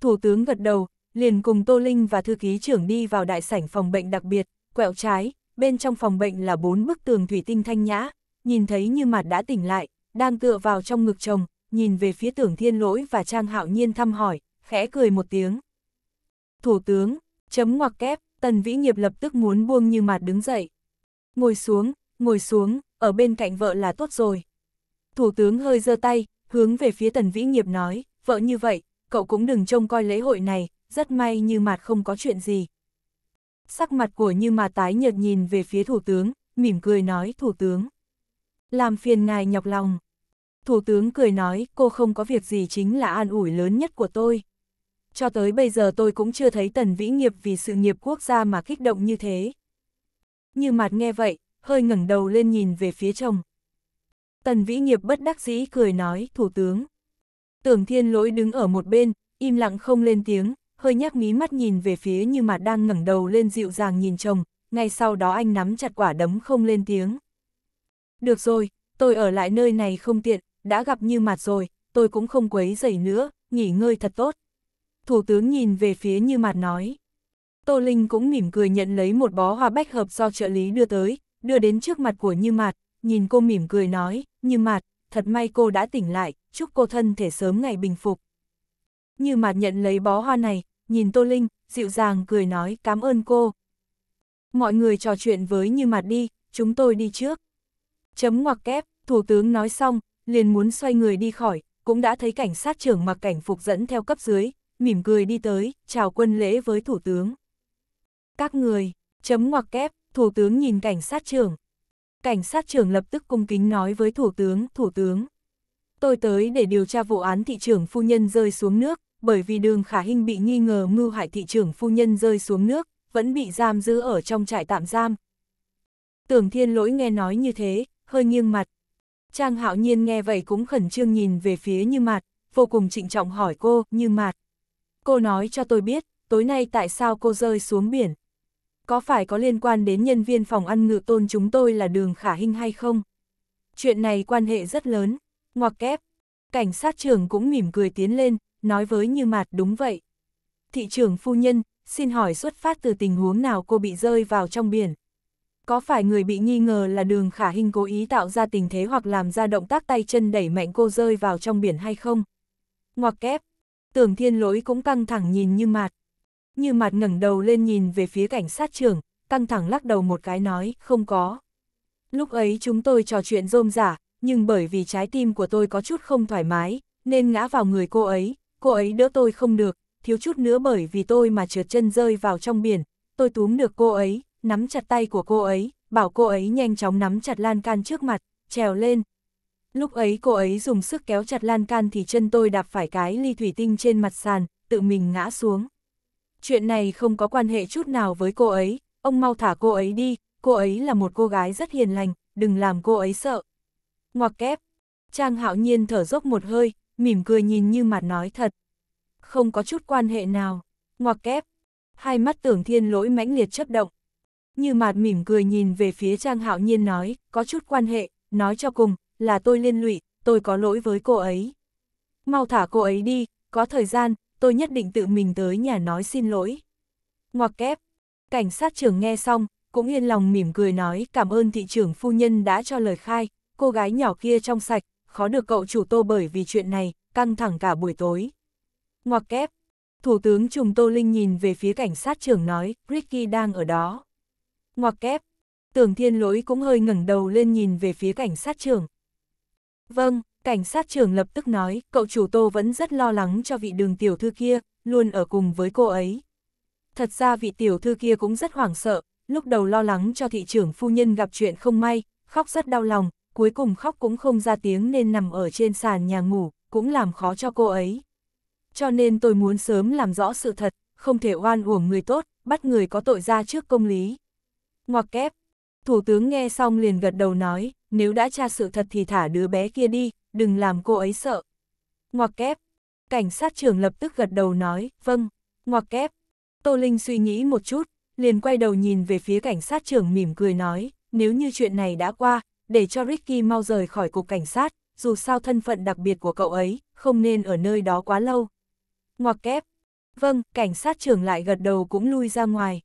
Thủ tướng gật đầu, liền cùng Tô Linh và thư ký trưởng đi vào đại sảnh phòng bệnh đặc biệt, quẹo trái, bên trong phòng bệnh là bốn bức tường thủy tinh thanh nhã, nhìn thấy như mặt đã tỉnh lại, đang tựa vào trong ngực chồng, nhìn về phía tưởng thiên lỗi và Trang Hạo Nhiên thăm hỏi, khẽ cười một tiếng. Thủ tướng, chấm ngoặc kép, tần vĩ nghiệp lập tức muốn buông như mặt đứng dậy. Ngồi xuống, ngồi xuống, ở bên cạnh vợ là tốt rồi. Thủ tướng hơi giơ tay, hướng về phía tần vĩ nghiệp nói, vợ như vậy, cậu cũng đừng trông coi lễ hội này, rất may như mặt không có chuyện gì, sắc mặt của Như mà tái nhợt nhìn về phía thủ tướng, mỉm cười nói thủ tướng. Làm phiền ngài nhọc lòng. Thủ tướng cười nói cô không có việc gì chính là an ủi lớn nhất của tôi. Cho tới bây giờ tôi cũng chưa thấy tần vĩ nghiệp vì sự nghiệp quốc gia mà kích động như thế. Như mặt nghe vậy, hơi ngẩng đầu lên nhìn về phía chồng. Tần vĩ nghiệp bất đắc dĩ cười nói thủ tướng. Tưởng thiên lỗi đứng ở một bên, im lặng không lên tiếng, hơi nhắc mí mắt nhìn về phía như mặt đang ngẩng đầu lên dịu dàng nhìn chồng, ngay sau đó anh nắm chặt quả đấm không lên tiếng. Được rồi, tôi ở lại nơi này không tiện, đã gặp như mặt rồi, tôi cũng không quấy dậy nữa, nghỉ ngơi thật tốt. Thủ tướng nhìn về phía như mặt nói. Tô Linh cũng mỉm cười nhận lấy một bó hoa bách hợp do trợ lý đưa tới, đưa đến trước mặt của Như mặt nhìn cô mỉm cười nói, Như mặt thật may cô đã tỉnh lại, chúc cô thân thể sớm ngày bình phục. Như Mạt nhận lấy bó hoa này, nhìn Tô Linh, dịu dàng cười nói cảm ơn cô. Mọi người trò chuyện với Như Mạt đi, chúng tôi đi trước. Chấm ngoặc kép, Thủ tướng nói xong, liền muốn xoay người đi khỏi, cũng đã thấy cảnh sát trưởng mặc cảnh phục dẫn theo cấp dưới, mỉm cười đi tới, chào quân lễ với Thủ tướng. Các người, chấm ngoặc kép, Thủ tướng nhìn cảnh sát trưởng. Cảnh sát trưởng lập tức cung kính nói với Thủ tướng, Thủ tướng. Tôi tới để điều tra vụ án thị trưởng phu nhân rơi xuống nước, bởi vì đường khả hình bị nghi ngờ mưu hại thị trưởng phu nhân rơi xuống nước, vẫn bị giam giữ ở trong trại tạm giam. Tưởng thiên lỗi nghe nói như thế, hơi nghiêng mặt. Trang hạo nhiên nghe vậy cũng khẩn trương nhìn về phía như mặt, vô cùng trịnh trọng hỏi cô, như mặt. Cô nói cho tôi biết, tối nay tại sao cô rơi xuống biển? Có phải có liên quan đến nhân viên phòng ăn ngự tôn chúng tôi là đường khả hình hay không? Chuyện này quan hệ rất lớn, ngoặc kép. Cảnh sát trưởng cũng mỉm cười tiến lên, nói với Như Mạt đúng vậy. Thị trưởng phu nhân, xin hỏi xuất phát từ tình huống nào cô bị rơi vào trong biển? Có phải người bị nghi ngờ là đường khả hình cố ý tạo ra tình thế hoặc làm ra động tác tay chân đẩy mạnh cô rơi vào trong biển hay không? Ngoặc kép, tưởng thiên lỗi cũng căng thẳng nhìn Như Mạt. Như Mạt ngẩng đầu lên nhìn về phía cảnh sát trưởng, căng thẳng lắc đầu một cái nói, không có. Lúc ấy chúng tôi trò chuyện rôm giả, nhưng bởi vì trái tim của tôi có chút không thoải mái, nên ngã vào người cô ấy, cô ấy đỡ tôi không được, thiếu chút nữa bởi vì tôi mà trượt chân rơi vào trong biển, tôi túm được cô ấy, nắm chặt tay của cô ấy, bảo cô ấy nhanh chóng nắm chặt lan can trước mặt, trèo lên. Lúc ấy cô ấy dùng sức kéo chặt lan can thì chân tôi đạp phải cái ly thủy tinh trên mặt sàn, tự mình ngã xuống. Chuyện này không có quan hệ chút nào với cô ấy, ông mau thả cô ấy đi, cô ấy là một cô gái rất hiền lành, đừng làm cô ấy sợ. Ngoặc kép, Trang hạo nhiên thở dốc một hơi, mỉm cười nhìn như mặt nói thật. Không có chút quan hệ nào, ngoặc kép. Hai mắt tưởng thiên lỗi mãnh liệt chấp động. Như mặt mỉm cười nhìn về phía Trang Hạo Nhiên nói, có chút quan hệ, nói cho cùng, là tôi liên lụy, tôi có lỗi với cô ấy. Mau thả cô ấy đi, có thời gian, tôi nhất định tự mình tới nhà nói xin lỗi. Ngoặc kép, cảnh sát trưởng nghe xong, cũng yên lòng mỉm cười nói cảm ơn thị trưởng phu nhân đã cho lời khai, cô gái nhỏ kia trong sạch, khó được cậu chủ tô bởi vì chuyện này, căng thẳng cả buổi tối. Ngoặc kép, Thủ tướng Trùng Tô Linh nhìn về phía cảnh sát trưởng nói, Ricky đang ở đó. Ngoặc kép, tưởng thiên lỗi cũng hơi ngẩng đầu lên nhìn về phía cảnh sát trưởng. Vâng, cảnh sát trưởng lập tức nói, cậu chủ Tô vẫn rất lo lắng cho vị đường tiểu thư kia, luôn ở cùng với cô ấy. Thật ra vị tiểu thư kia cũng rất hoảng sợ, lúc đầu lo lắng cho thị trưởng phu nhân gặp chuyện không may, khóc rất đau lòng, cuối cùng khóc cũng không ra tiếng nên nằm ở trên sàn nhà ngủ, cũng làm khó cho cô ấy. Cho nên tôi muốn sớm làm rõ sự thật, không thể oan uổng người tốt, bắt người có tội ra trước công lý. Ngoặc kép, thủ tướng nghe xong liền gật đầu nói, nếu đã tra sự thật thì thả đứa bé kia đi, đừng làm cô ấy sợ. Ngoặc kép, cảnh sát trưởng lập tức gật đầu nói, vâng, ngoặc kép. Tô Linh suy nghĩ một chút, liền quay đầu nhìn về phía cảnh sát trưởng mỉm cười nói, nếu như chuyện này đã qua, để cho Ricky mau rời khỏi cục cảnh sát, dù sao thân phận đặc biệt của cậu ấy, không nên ở nơi đó quá lâu. Ngoặc kép. Vâng, cảnh sát trưởng lại gật đầu cũng lui ra ngoài.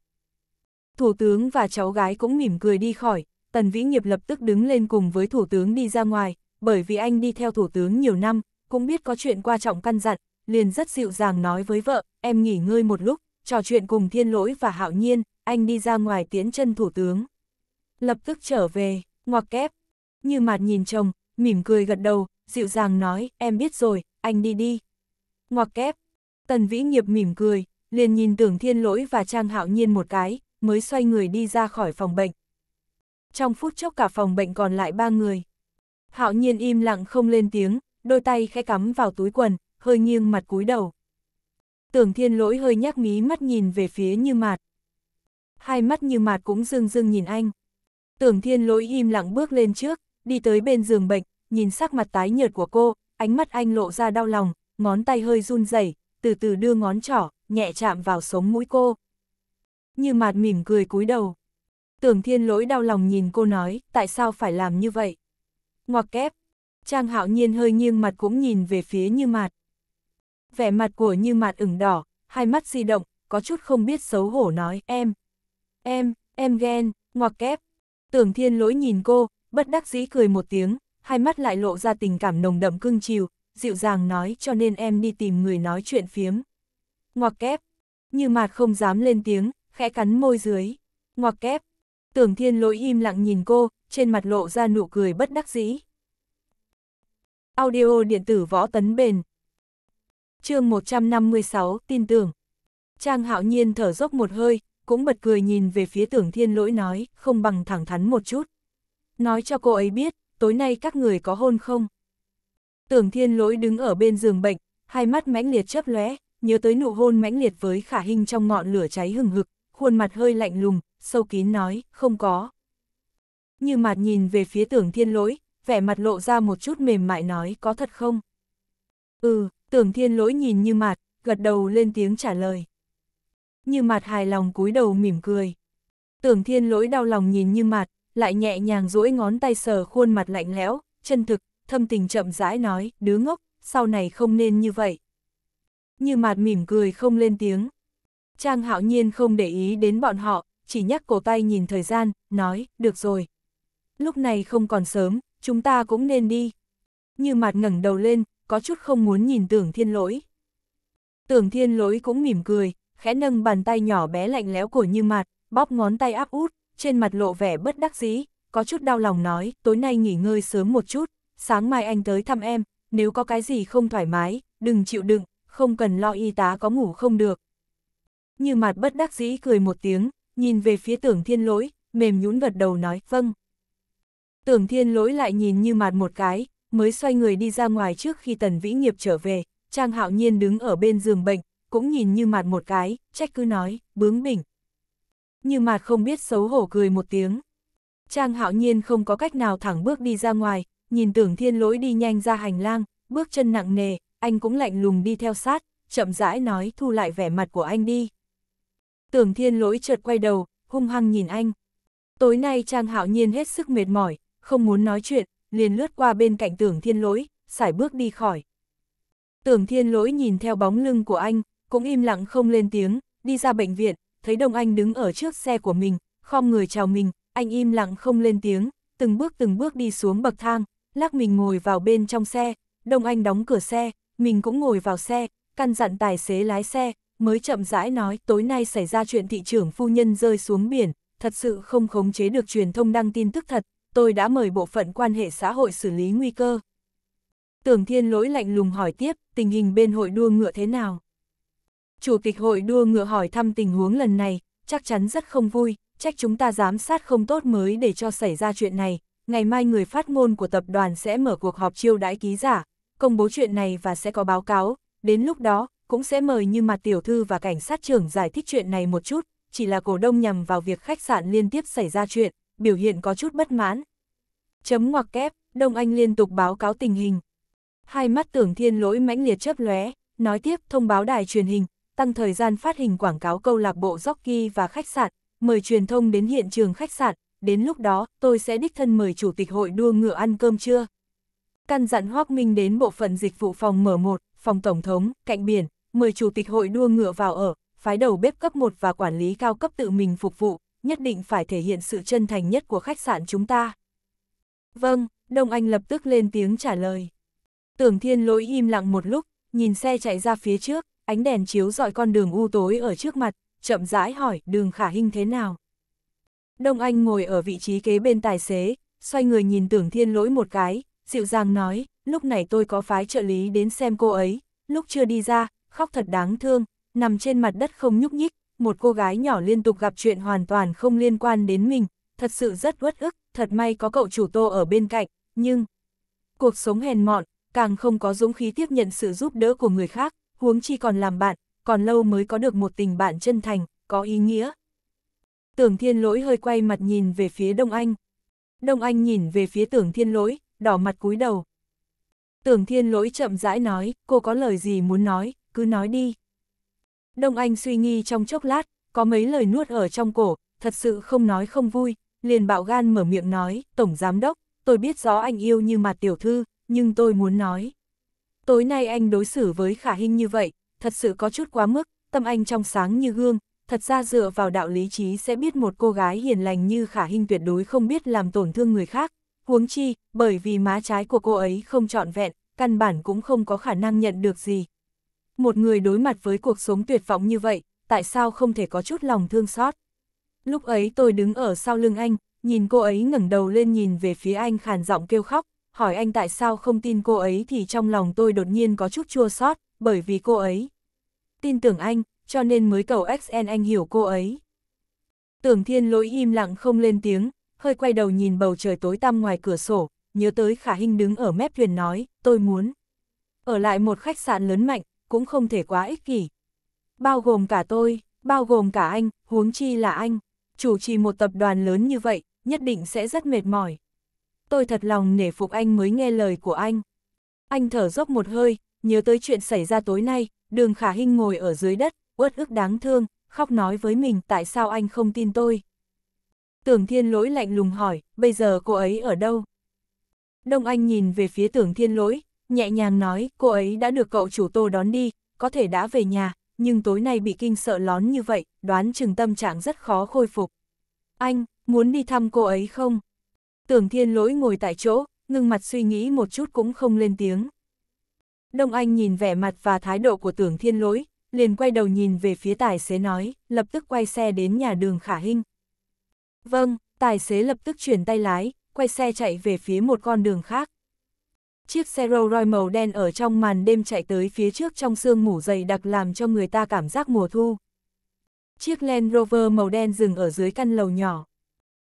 Thủ tướng và cháu gái cũng mỉm cười đi khỏi, Tần Vĩ Nghiệp lập tức đứng lên cùng với thủ tướng đi ra ngoài, bởi vì anh đi theo thủ tướng nhiều năm, cũng biết có chuyện quan trọng căn dặn, liền rất dịu dàng nói với vợ, em nghỉ ngơi một lúc, trò chuyện cùng thiên lỗi và hạo nhiên, anh đi ra ngoài tiến chân thủ tướng. Lập tức trở về ngoặc kép. Như mạt nhìn chồng, mỉm cười gật đầu, dịu dàng nói, em biết rồi, anh đi đi. Ngoặc kép. Tần Vĩ Nghiệp mỉm cười, liền nhìn tưởng thiên lỗi và Trang Hạo Nhiên một cái, mới xoay người đi ra khỏi phòng bệnh. Trong phút chốc cả phòng bệnh còn lại ba người. Hạo Nhiên im lặng không lên tiếng, đôi tay khẽ cắm vào túi quần, hơi nghiêng mặt cúi đầu. Tưởng thiên lỗi hơi nhắc mí mắt nhìn về phía như mạt. Hai mắt như mạt cũng dưng dưng nhìn anh. Tưởng thiên lỗi im lặng bước lên trước, đi tới bên giường bệnh, nhìn sắc mặt tái nhợt của cô, ánh mắt anh lộ ra đau lòng, ngón tay hơi run rẩy, từ từ đưa ngón trỏ, nhẹ chạm vào sống mũi cô. Như mạt mỉm cười cúi đầu. Tưởng thiên lỗi đau lòng nhìn cô nói, tại sao phải làm như vậy? Ngoặc kép, Trang hạo nhiên hơi nghiêng mặt cũng nhìn về phía như mạt. Vẻ mặt của như mạt ửng đỏ, hai mắt di động, có chút không biết xấu hổ nói, em, em, em ghen, ngoặc kép, Tưởng thiên lỗi nhìn cô, bất đắc dĩ cười một tiếng, hai mắt lại lộ ra tình cảm nồng đậm cưng chiều, dịu dàng nói cho nên em đi tìm người nói chuyện phiếm. Ngoặc kép, như mạt không dám lên tiếng, khẽ cắn môi dưới. Ngoặc kép, tưởng thiên lỗi im lặng nhìn cô, trên mặt lộ ra nụ cười bất đắc dĩ. Audio điện tử võ tấn bền chương 156, tin tưởng. Trang hạo nhiên thở dốc một hơi, cũng bật cười nhìn về phía tưởng thiên lỗi nói, không bằng thẳng thắn một chút. Nói cho cô ấy biết, tối nay các người có hôn không? Tưởng thiên lỗi đứng ở bên giường bệnh, hai mắt mãnh liệt chớp lóe, nhớ tới nụ hôn mãnh liệt với khả hình trong ngọn lửa cháy hừng hực, khuôn mặt hơi lạnh lùng, sâu kín nói, không có. Như mặt nhìn về phía tưởng thiên lỗi, vẻ mặt lộ ra một chút mềm mại nói, có thật không? Ừ, tưởng thiên lỗi nhìn như mặt, gật đầu lên tiếng trả lời. Như mặt hài lòng cúi đầu mỉm cười. Tưởng Thiên Lỗi đau lòng nhìn Như mặt lại nhẹ nhàng duỗi ngón tay sờ khuôn mặt lạnh lẽo, chân thực, thâm tình chậm rãi nói, đứa ngốc, sau này không nên như vậy. Như mặt mỉm cười không lên tiếng. Trang hạo nhiên không để ý đến bọn họ, chỉ nhắc cổ tay nhìn thời gian, nói, được rồi. Lúc này không còn sớm, chúng ta cũng nên đi. Như mặt ngẩng đầu lên, có chút không muốn nhìn tưởng thiên lỗi. Tưởng thiên lỗi cũng mỉm cười, khẽ nâng bàn tay nhỏ bé lạnh lẽo của Như Mạt, bóp ngón tay áp út, trên mặt lộ vẻ bất đắc dĩ, có chút đau lòng nói, tối nay nghỉ ngơi sớm một chút, sáng mai anh tới thăm em, nếu có cái gì không thoải mái, đừng chịu đựng, không cần lo y tá có ngủ không được. Như Mạt bất đắc dĩ cười một tiếng, nhìn về phía tưởng thiên lỗi, mềm nhún gật đầu nói, vâng. Tưởng thiên lỗi lại nhìn Như Mạt một cái, mới xoay người đi ra ngoài trước khi tần vĩ nghiệp trở về, Trang Hạo Nhiên đứng ở bên giường bệnh, cũng nhìn như mạt một cái, trách cứ nói, bướng bỉnh. Như mạt không biết xấu hổ cười một tiếng. Trang hạo nhiên không có cách nào thẳng bước đi ra ngoài, nhìn tưởng thiên lỗi đi nhanh ra hành lang, bước chân nặng nề, anh cũng lạnh lùng đi theo sát, chậm rãi nói thu lại vẻ mặt của anh đi. Tưởng thiên lỗi chợt quay đầu, hung hăng nhìn anh. Tối nay Trang hạo nhiên hết sức mệt mỏi, không muốn nói chuyện, liền lướt qua bên cạnh tưởng thiên lỗi, sải bước đi khỏi. Tưởng thiên lỗi nhìn theo bóng lưng của anh, cũng im lặng không lên tiếng, đi ra bệnh viện, thấy Đông Anh đứng ở trước xe của mình, khom người chào mình, anh im lặng không lên tiếng, từng bước từng bước đi xuống bậc thang, lắc mình ngồi vào bên trong xe, Đông Anh đóng cửa xe, mình cũng ngồi vào xe, căn dặn tài xế lái xe, mới chậm rãi nói tối nay xảy ra chuyện thị trưởng phu nhân rơi xuống biển, thật sự không khống chế được truyền thông đăng tin tức thật, tôi đã mời bộ phận quan hệ xã hội xử lý nguy cơ. Tưởng thiên lỗi lạnh lùng hỏi tiếp, tình hình bên hội đua ngựa thế nào? Chủ tịch hội đua ngựa hỏi thăm tình huống lần này, chắc chắn rất không vui, trách chúng ta giám sát không tốt mới để cho xảy ra chuyện này. Ngày mai người phát ngôn của tập đoàn sẽ mở cuộc họp chiêu đãi ký giả, công bố chuyện này và sẽ có báo cáo. Đến lúc đó, cũng sẽ mời như mặt tiểu thư và cảnh sát trưởng giải thích chuyện này một chút, chỉ là cổ đông nhằm vào việc khách sạn liên tiếp xảy ra chuyện, biểu hiện có chút bất mãn. Chấm ngoặc kép, Đông Anh liên tục báo cáo tình hình. Hai mắt tưởng thiên lỗi mãnh liệt chớp lóe, nói tiếp thông báo đài truyền hình, tăng thời gian phát hình quảng cáo câu lạc bộ jockey và khách sạn, mời truyền thông đến hiện trường khách sạn, đến lúc đó tôi sẽ đích thân mời chủ tịch hội đua ngựa ăn cơm trưa. Căn dặn Hoác Minh đến bộ phận dịch vụ phòng mở 1 phòng tổng thống, cạnh biển, mời chủ tịch hội đua ngựa vào ở, phái đầu bếp cấp 1 và quản lý cao cấp tự mình phục vụ, nhất định phải thể hiện sự chân thành nhất của khách sạn chúng ta. Vâng, Đông Anh lập tức lên tiếng trả lời. Tưởng Thiên lỗi im lặng một lúc, nhìn xe chạy ra phía trước ánh đèn chiếu dọi con đường u tối ở trước mặt, chậm rãi hỏi đường khả hình thế nào. Đông Anh ngồi ở vị trí kế bên tài xế, xoay người nhìn tưởng thiên lỗi một cái, dịu dàng nói, lúc này tôi có phái trợ lý đến xem cô ấy, lúc chưa đi ra, khóc thật đáng thương, nằm trên mặt đất không nhúc nhích, một cô gái nhỏ liên tục gặp chuyện hoàn toàn không liên quan đến mình, thật sự rất uất ức, thật may có cậu chủ tô ở bên cạnh, nhưng... Cuộc sống hèn mọn, càng không có dũng khí tiếp nhận sự giúp đỡ của người khác, huống chi còn làm bạn, còn lâu mới có được một tình bạn chân thành, có ý nghĩa. Tưởng thiên lỗi hơi quay mặt nhìn về phía Đông Anh. Đông Anh nhìn về phía tưởng thiên lỗi, đỏ mặt cúi đầu. Tưởng thiên lỗi chậm rãi nói, cô có lời gì muốn nói, cứ nói đi. Đông Anh suy nghi trong chốc lát, có mấy lời nuốt ở trong cổ, thật sự không nói không vui, liền bạo gan mở miệng nói, Tổng Giám Đốc, tôi biết rõ anh yêu như mặt tiểu thư, nhưng tôi muốn nói. Tối nay anh đối xử với khả hình như vậy, thật sự có chút quá mức, tâm anh trong sáng như gương, thật ra dựa vào đạo lý trí sẽ biết một cô gái hiền lành như khả hình tuyệt đối không biết làm tổn thương người khác. Huống chi, bởi vì má trái của cô ấy không trọn vẹn, căn bản cũng không có khả năng nhận được gì. Một người đối mặt với cuộc sống tuyệt vọng như vậy, tại sao không thể có chút lòng thương xót? Lúc ấy tôi đứng ở sau lưng anh, nhìn cô ấy ngẩng đầu lên nhìn về phía anh khàn giọng kêu khóc, hỏi anh tại sao không tin cô ấy thì trong lòng tôi đột nhiên có chút chua sót, bởi vì cô ấy. Tin tưởng anh, cho nên mới cầu XN anh hiểu cô ấy. Tưởng thiên lỗi im lặng không lên tiếng, hơi quay đầu nhìn bầu trời tối tăm ngoài cửa sổ, nhớ tới khả hình đứng ở mép thuyền nói, tôi muốn. Ở lại một khách sạn lớn mạnh, cũng không thể quá ích kỷ. Bao gồm cả tôi, bao gồm cả anh, huống chi là anh. Chủ trì một tập đoàn lớn như vậy, nhất định sẽ rất mệt mỏi tôi thật lòng nể phục anh mới nghe lời của anh. Anh thở dốc một hơi, nhớ tới chuyện xảy ra tối nay, đường khả hình ngồi ở dưới đất, uất ức đáng thương, khóc nói với mình tại sao anh không tin tôi. Tưởng thiên lỗi lạnh lùng hỏi, bây giờ cô ấy ở đâu? Đông Anh nhìn về phía tưởng thiên lỗi, nhẹ nhàng nói, cô ấy đã được cậu chủ tô đón đi, có thể đã về nhà, nhưng tối nay bị kinh sợ lón như vậy, đoán chừng tâm trạng rất khó khôi phục. Anh, muốn đi thăm cô ấy không? Tưởng thiên lỗi ngồi tại chỗ, ngưng mặt suy nghĩ một chút cũng không lên tiếng. Đông Anh nhìn vẻ mặt và thái độ của tưởng thiên lỗi, liền quay đầu nhìn về phía tài xế nói, lập tức quay xe đến nhà đường khả hinh. Vâng, tài xế lập tức chuyển tay lái, quay xe chạy về phía một con đường khác. Chiếc xe Rolls Royce màu đen ở trong màn đêm chạy tới phía trước trong sương mù dày đặc làm cho người ta cảm giác mùa thu. Chiếc Land Rover màu đen dừng ở dưới căn lầu nhỏ,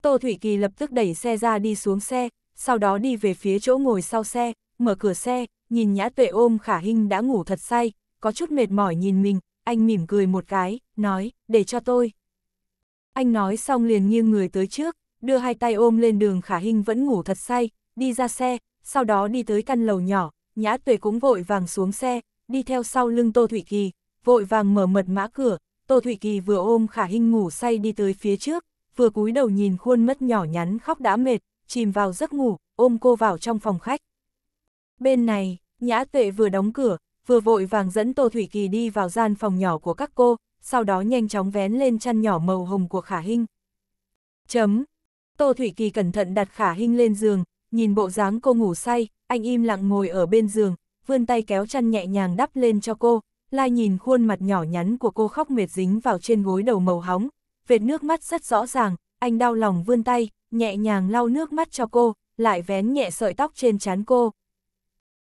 Tô Thủy Kỳ lập tức đẩy xe ra đi xuống xe, sau đó đi về phía chỗ ngồi sau xe, mở cửa xe, nhìn Nhã Tuệ ôm Khả Hinh đã ngủ thật say, có chút mệt mỏi nhìn mình, anh mỉm cười một cái, nói, để cho tôi. Anh nói xong liền nghiêng người tới trước, đưa hai tay ôm lên đường Khả Hinh vẫn ngủ thật say, đi ra xe, sau đó đi tới căn lầu nhỏ, Nhã Tuệ cũng vội vàng xuống xe, đi theo sau lưng Tô Thủy Kỳ, vội vàng mở mật mã cửa, Tô Thủy Kỳ vừa ôm Khả Hinh ngủ say đi tới phía trước, vừa cúi đầu nhìn khuôn mất nhỏ nhắn khóc đã mệt, chìm vào giấc ngủ, ôm cô vào trong phòng khách. Bên này, Nhã Tuệ vừa đóng cửa, vừa vội vàng dẫn Tô Thủy Kỳ đi vào gian phòng nhỏ của các cô, sau đó nhanh chóng vén lên chăn nhỏ màu hồng của Khả Hinh. Chấm. Tô Thủy Kỳ cẩn thận đặt Khả Hinh lên giường, nhìn bộ dáng cô ngủ say, anh im lặng ngồi ở bên giường, vươn tay kéo chăn nhẹ nhàng đắp lên cho cô, lai nhìn khuôn mặt nhỏ nhắn của cô khóc mệt dính vào trên gối đầu màu hóng, vệt nước mắt rất rõ ràng, anh đau lòng vươn tay, nhẹ nhàng lau nước mắt cho cô, lại vén nhẹ sợi tóc trên trán cô.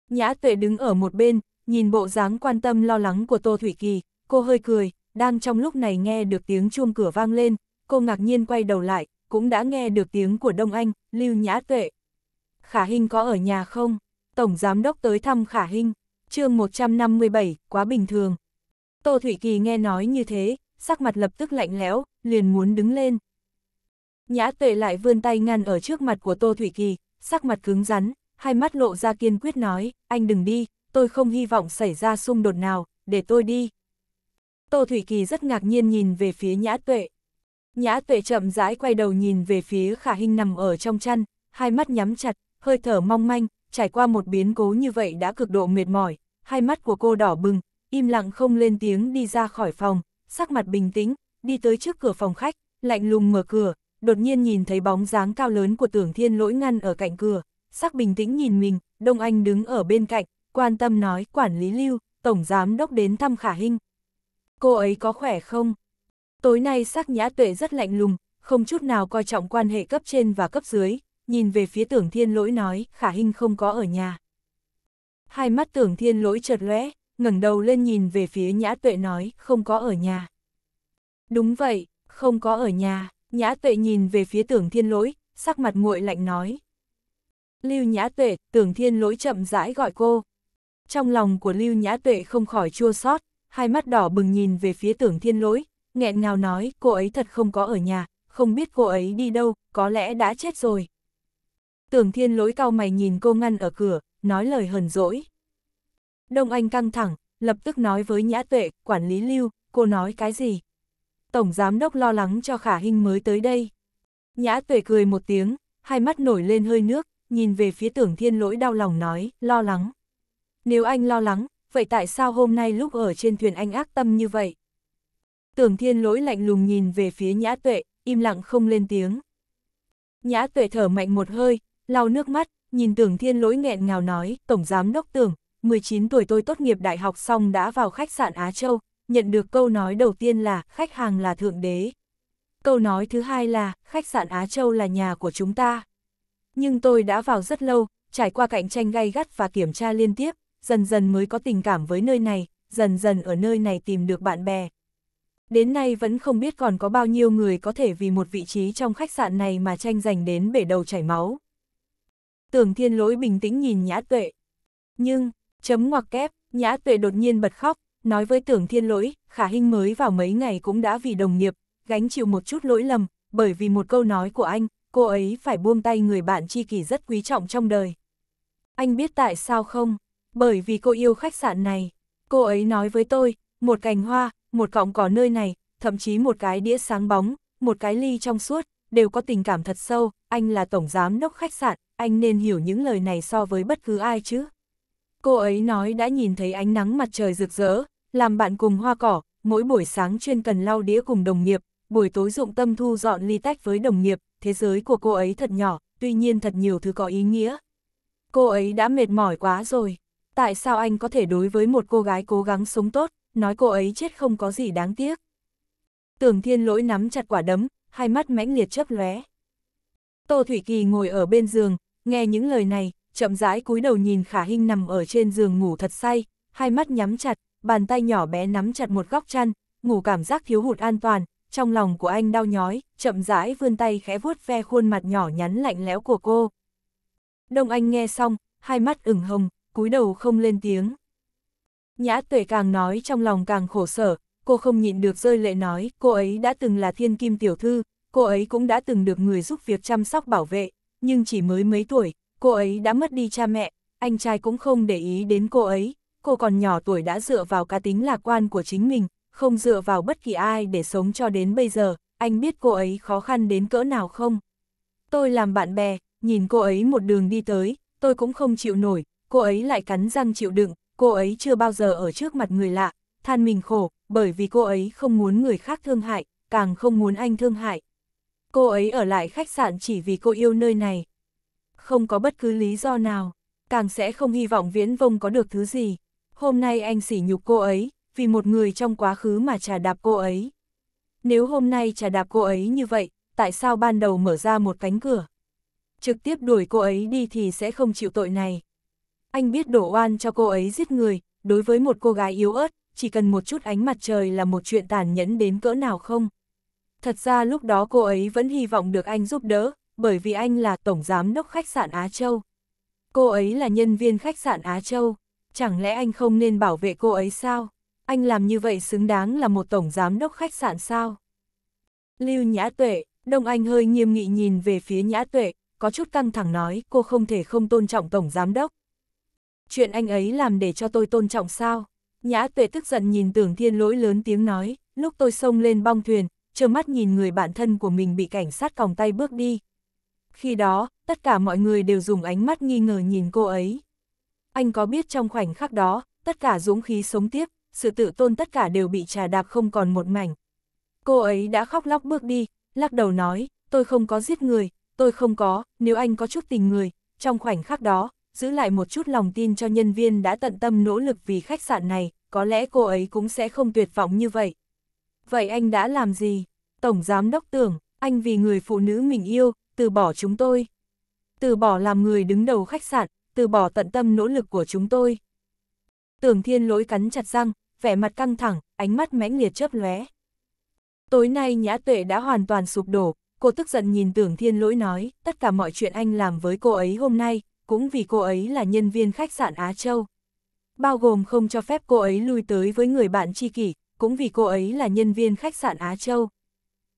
Nhã tuệ đứng ở một bên, nhìn bộ dáng quan tâm lo lắng của Tô Thủy Kỳ, cô hơi cười, đang trong lúc này nghe được tiếng chuông cửa vang lên, cô ngạc nhiên quay đầu lại, cũng đã nghe được tiếng của Đông Anh, Lưu Nhã Tuệ. Khả Hinh có ở nhà không? Tổng Giám Đốc tới thăm Khả Hinh, chương 157, quá bình thường. Tô Thủy Kỳ nghe nói như thế, sắc mặt lập tức lạnh lẽo, liền muốn đứng lên. Nhã tuệ lại vươn tay ngăn ở trước mặt của Tô Thủy Kỳ, sắc mặt cứng rắn, hai mắt lộ ra kiên quyết nói, anh đừng đi, tôi không hy vọng xảy ra xung đột nào, để tôi đi. Tô Thủy Kỳ rất ngạc nhiên nhìn về phía Nhã Tuệ. Nhã Tuệ chậm rãi quay đầu nhìn về phía Khả hình nằm ở trong chăn, hai mắt nhắm chặt, hơi thở mong manh, trải qua một biến cố như vậy đã cực độ mệt mỏi, hai mắt của cô đỏ bừng, im lặng không lên tiếng đi ra khỏi phòng, sắc mặt bình tĩnh, đi tới trước cửa phòng khách, lạnh lùng mở cửa, đột nhiên nhìn thấy bóng dáng cao lớn của tưởng thiên lỗi ngăn ở cạnh cửa, sắc bình tĩnh nhìn mình, Đông Anh đứng ở bên cạnh, quan tâm nói quản lý lưu, tổng giám đốc đến thăm khả hình. Cô ấy có khỏe không? Tối nay sắc nhã tuệ rất lạnh lùng, không chút nào coi trọng quan hệ cấp trên và cấp dưới, nhìn về phía tưởng thiên lỗi nói khả hình không có ở nhà. Hai mắt tưởng thiên lỗi chợt lóe, ngẩng đầu lên nhìn về phía Nhã Tuệ nói, không có ở nhà. Đúng vậy, không có ở nhà, Nhã Tuệ nhìn về phía tưởng thiên lỗi, sắc mặt nguội lạnh nói. Lưu Nhã Tuệ, tưởng thiên lỗi chậm rãi gọi cô. Trong lòng của Lưu Nhã Tuệ không khỏi chua xót, hai mắt đỏ bừng nhìn về phía tưởng thiên lỗi, nghẹn ngào nói cô ấy thật không có ở nhà, không biết cô ấy đi đâu, có lẽ đã chết rồi. Tưởng thiên lỗi cao mày nhìn cô ngăn ở cửa, nói lời hờn dỗi. Đông Anh căng thẳng, lập tức nói với Nhã Tuệ, quản lý lưu, cô nói cái gì? Tổng giám đốc lo lắng cho khả hình mới tới đây. Nhã Tuệ cười một tiếng, hai mắt nổi lên hơi nước, nhìn về phía tưởng thiên lỗi đau lòng nói, lo lắng. Nếu anh lo lắng, vậy tại sao hôm nay lúc ở trên thuyền anh ác tâm như vậy? Tưởng thiên lỗi lạnh lùng nhìn về phía nhã tuệ, im lặng không lên tiếng. Nhã tuệ thở mạnh một hơi, lau nước mắt, nhìn tưởng thiên lỗi nghẹn ngào nói, tổng giám đốc tưởng, 19 tuổi tôi tốt nghiệp đại học xong đã vào khách sạn Á Châu, nhận được câu nói đầu tiên là khách hàng là thượng đế. Câu nói thứ hai là khách sạn Á Châu là nhà của chúng ta. Nhưng tôi đã vào rất lâu, trải qua cạnh tranh gay gắt và kiểm tra liên tiếp, dần dần mới có tình cảm với nơi này, dần dần ở nơi này tìm được bạn bè. Đến nay vẫn không biết còn có bao nhiêu người có thể vì một vị trí trong khách sạn này mà tranh giành đến bể đầu chảy máu. Tưởng thiên lỗi bình tĩnh nhìn nhã tuệ. Nhưng, Chấm ngoặc kép, Nhã Tuệ đột nhiên bật khóc, nói với tưởng thiên lỗi, khả hình mới vào mấy ngày cũng đã vì đồng nghiệp, gánh chịu một chút lỗi lầm, bởi vì một câu nói của anh, cô ấy phải buông tay người bạn tri kỷ rất quý trọng trong đời. Anh biết tại sao không? Bởi vì cô yêu khách sạn này. Cô ấy nói với tôi, một cành hoa, một cọng cỏ nơi này, thậm chí một cái đĩa sáng bóng, một cái ly trong suốt, đều có tình cảm thật sâu, anh là tổng giám đốc khách sạn, anh nên hiểu những lời này so với bất cứ ai chứ. Cô ấy nói đã nhìn thấy ánh nắng mặt trời rực rỡ, làm bạn cùng hoa cỏ, mỗi buổi sáng chuyên cần lau đĩa cùng đồng nghiệp, buổi tối dụng tâm thu dọn ly tách với đồng nghiệp, thế giới của cô ấy thật nhỏ, tuy nhiên thật nhiều thứ có ý nghĩa. Cô ấy đã mệt mỏi quá rồi, tại sao anh có thể đối với một cô gái cố gắng sống tốt, nói cô ấy chết không có gì đáng tiếc. Tưởng thiên lỗi nắm chặt quả đấm, hai mắt mãnh liệt chớp lóe. Tô Thủy Kỳ ngồi ở bên giường, nghe những lời này, chậm rãi cúi đầu nhìn khả hình nằm ở trên giường ngủ thật say, hai mắt nhắm chặt, bàn tay nhỏ bé nắm chặt một góc chăn, ngủ cảm giác thiếu hụt an toàn, trong lòng của anh đau nhói, chậm rãi vươn tay khẽ vuốt ve khuôn mặt nhỏ nhắn lạnh lẽo của cô. Đông Anh nghe xong, hai mắt ửng hồng, cúi đầu không lên tiếng. Nhã tuệ càng nói trong lòng càng khổ sở, cô không nhịn được rơi lệ nói, cô ấy đã từng là thiên kim tiểu thư, cô ấy cũng đã từng được người giúp việc chăm sóc bảo vệ, nhưng chỉ mới mấy tuổi, cô ấy đã mất đi cha mẹ, anh trai cũng không để ý đến cô ấy, cô còn nhỏ tuổi đã dựa vào cá tính lạc quan của chính mình, không dựa vào bất kỳ ai để sống cho đến bây giờ, anh biết cô ấy khó khăn đến cỡ nào không? Tôi làm bạn bè, nhìn cô ấy một đường đi tới, tôi cũng không chịu nổi, cô ấy lại cắn răng chịu đựng, cô ấy chưa bao giờ ở trước mặt người lạ, than mình khổ, bởi vì cô ấy không muốn người khác thương hại, càng không muốn anh thương hại. Cô ấy ở lại khách sạn chỉ vì cô yêu nơi này không có bất cứ lý do nào, càng sẽ không hy vọng viễn vông có được thứ gì. Hôm nay anh sỉ nhục cô ấy, vì một người trong quá khứ mà trà đạp cô ấy. Nếu hôm nay trà đạp cô ấy như vậy, tại sao ban đầu mở ra một cánh cửa? Trực tiếp đuổi cô ấy đi thì sẽ không chịu tội này. Anh biết đổ oan cho cô ấy giết người, đối với một cô gái yếu ớt, chỉ cần một chút ánh mặt trời là một chuyện tàn nhẫn đến cỡ nào không? Thật ra lúc đó cô ấy vẫn hy vọng được anh giúp đỡ, bởi vì anh là tổng giám đốc khách sạn Á Châu. Cô ấy là nhân viên khách sạn Á Châu, chẳng lẽ anh không nên bảo vệ cô ấy sao? Anh làm như vậy xứng đáng là một tổng giám đốc khách sạn sao? Lưu Nhã Tuệ, Đông Anh hơi nghiêm nghị nhìn về phía Nhã Tuệ, có chút căng thẳng nói cô không thể không tôn trọng tổng giám đốc. Chuyện anh ấy làm để cho tôi tôn trọng sao? Nhã Tuệ tức giận nhìn tưởng thiên lỗi lớn tiếng nói, lúc tôi xông lên bong thuyền, trơ mắt nhìn người bạn thân của mình bị cảnh sát còng tay bước đi, khi đó, tất cả mọi người đều dùng ánh mắt nghi ngờ nhìn cô ấy. Anh có biết trong khoảnh khắc đó, tất cả dũng khí sống tiếp, sự tự tôn tất cả đều bị trà đạp không còn một mảnh. Cô ấy đã khóc lóc bước đi, lắc đầu nói, tôi không có giết người, tôi không có, nếu anh có chút tình người, trong khoảnh khắc đó, giữ lại một chút lòng tin cho nhân viên đã tận tâm nỗ lực vì khách sạn này, có lẽ cô ấy cũng sẽ không tuyệt vọng như vậy. Vậy anh đã làm gì? Tổng giám đốc tưởng, anh vì người phụ nữ mình yêu, từ bỏ chúng tôi. Từ bỏ làm người đứng đầu khách sạn, từ bỏ tận tâm nỗ lực của chúng tôi. Tưởng thiên lỗi cắn chặt răng, vẻ mặt căng thẳng, ánh mắt mãnh liệt chớp lóe. Tối nay nhã tuệ đã hoàn toàn sụp đổ, cô tức giận nhìn tưởng thiên lỗi nói, tất cả mọi chuyện anh làm với cô ấy hôm nay, cũng vì cô ấy là nhân viên khách sạn Á Châu. Bao gồm không cho phép cô ấy lui tới với người bạn tri kỷ, cũng vì cô ấy là nhân viên khách sạn Á Châu.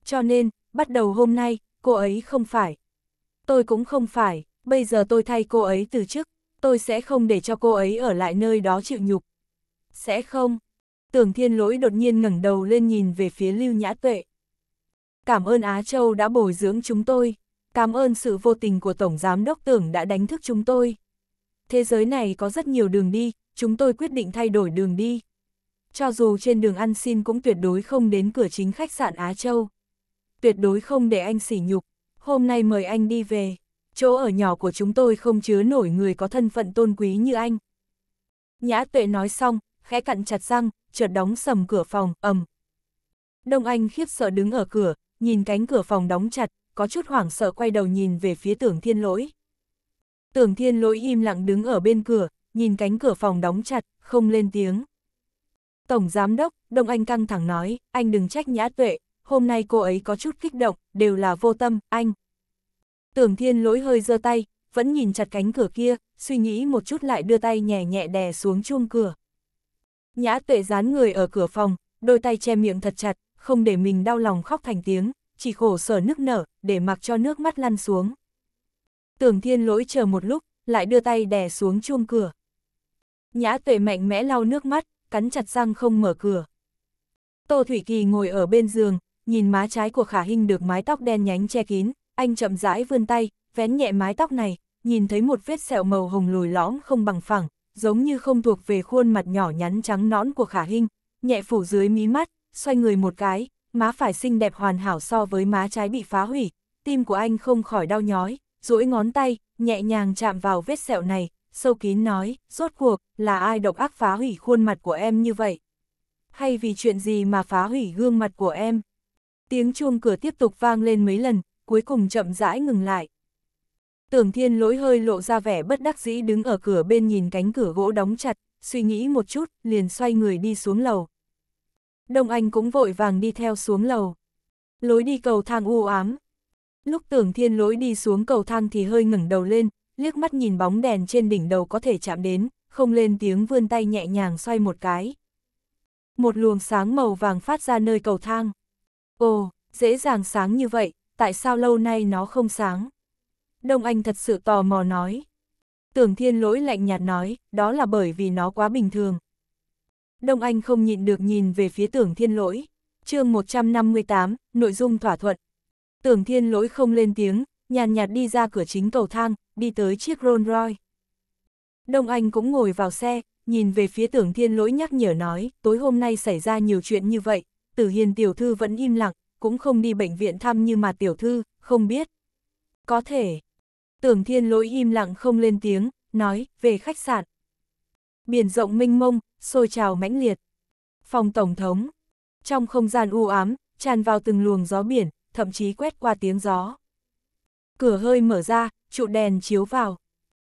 Cho nên, bắt đầu hôm nay, cô ấy không phải. Tôi cũng không phải, bây giờ tôi thay cô ấy từ chức, tôi sẽ không để cho cô ấy ở lại nơi đó chịu nhục. Sẽ không. Tưởng thiên lỗi đột nhiên ngẩng đầu lên nhìn về phía Lưu Nhã Tuệ. Cảm ơn Á Châu đã bồi dưỡng chúng tôi, cảm ơn sự vô tình của Tổng Giám Đốc Tưởng đã đánh thức chúng tôi. Thế giới này có rất nhiều đường đi, chúng tôi quyết định thay đổi đường đi. Cho dù trên đường ăn xin cũng tuyệt đối không đến cửa chính khách sạn Á Châu tuyệt đối không để anh sỉ nhục. Hôm nay mời anh đi về, chỗ ở nhỏ của chúng tôi không chứa nổi người có thân phận tôn quý như anh. Nhã tuệ nói xong, khẽ cặn chặt răng, chợt đóng sầm cửa phòng, ầm. Đông Anh khiếp sợ đứng ở cửa, nhìn cánh cửa phòng đóng chặt, có chút hoảng sợ quay đầu nhìn về phía tưởng thiên lỗi. Tưởng thiên lỗi im lặng đứng ở bên cửa, nhìn cánh cửa phòng đóng chặt, không lên tiếng. Tổng giám đốc, Đông Anh căng thẳng nói, anh đừng trách nhã tuệ, hôm nay cô ấy có chút kích động, đều là vô tâm, anh. Tưởng thiên lỗi hơi giơ tay, vẫn nhìn chặt cánh cửa kia, suy nghĩ một chút lại đưa tay nhẹ nhẹ đè xuống chuông cửa. Nhã tuệ dán người ở cửa phòng, đôi tay che miệng thật chặt, không để mình đau lòng khóc thành tiếng, chỉ khổ sở nức nở, để mặc cho nước mắt lăn xuống. Tưởng thiên lỗi chờ một lúc, lại đưa tay đè xuống chuông cửa. Nhã tuệ mạnh mẽ lau nước mắt, cắn chặt răng không mở cửa. Tô Thủy Kỳ ngồi ở bên giường, nhìn má trái của khả hình được mái tóc đen nhánh che kín, anh chậm rãi vươn tay, vén nhẹ mái tóc này, nhìn thấy một vết sẹo màu hồng lồi lõm không bằng phẳng, giống như không thuộc về khuôn mặt nhỏ nhắn trắng nõn của khả hình, nhẹ phủ dưới mí mắt, xoay người một cái, má phải xinh đẹp hoàn hảo so với má trái bị phá hủy, tim của anh không khỏi đau nhói, duỗi ngón tay, nhẹ nhàng chạm vào vết sẹo này, sâu kín nói, rốt cuộc, là ai độc ác phá hủy khuôn mặt của em như vậy? Hay vì chuyện gì mà phá hủy gương mặt của em? tiếng chuông cửa tiếp tục vang lên mấy lần, cuối cùng chậm rãi ngừng lại. Tưởng thiên lỗi hơi lộ ra vẻ bất đắc dĩ đứng ở cửa bên nhìn cánh cửa gỗ đóng chặt, suy nghĩ một chút, liền xoay người đi xuống lầu. Đông Anh cũng vội vàng đi theo xuống lầu. Lối đi cầu thang u ám. Lúc tưởng thiên lỗi đi xuống cầu thang thì hơi ngẩng đầu lên, liếc mắt nhìn bóng đèn trên đỉnh đầu có thể chạm đến, không lên tiếng vươn tay nhẹ nhàng xoay một cái. Một luồng sáng màu vàng phát ra nơi cầu thang. Ồ, dễ dàng sáng như vậy, tại sao lâu nay nó không sáng? Đông Anh thật sự tò mò nói. Tưởng thiên lỗi lạnh nhạt nói, đó là bởi vì nó quá bình thường. Đông Anh không nhịn được nhìn về phía tưởng thiên lỗi. chương 158, nội dung thỏa thuận. Tưởng thiên lỗi không lên tiếng, nhàn nhạt đi ra cửa chính cầu thang, đi tới chiếc Rolls Royce. Đông Anh cũng ngồi vào xe, nhìn về phía tưởng thiên lỗi nhắc nhở nói, tối hôm nay xảy ra nhiều chuyện như vậy, tử hiền tiểu thư vẫn im lặng, cũng không đi bệnh viện thăm như mà tiểu thư, không biết. Có thể. Tưởng thiên lỗi im lặng không lên tiếng, nói, về khách sạn. Biển rộng mênh mông, sôi trào mãnh liệt. Phòng Tổng thống. Trong không gian u ám, tràn vào từng luồng gió biển, thậm chí quét qua tiếng gió. Cửa hơi mở ra, trụ đèn chiếu vào.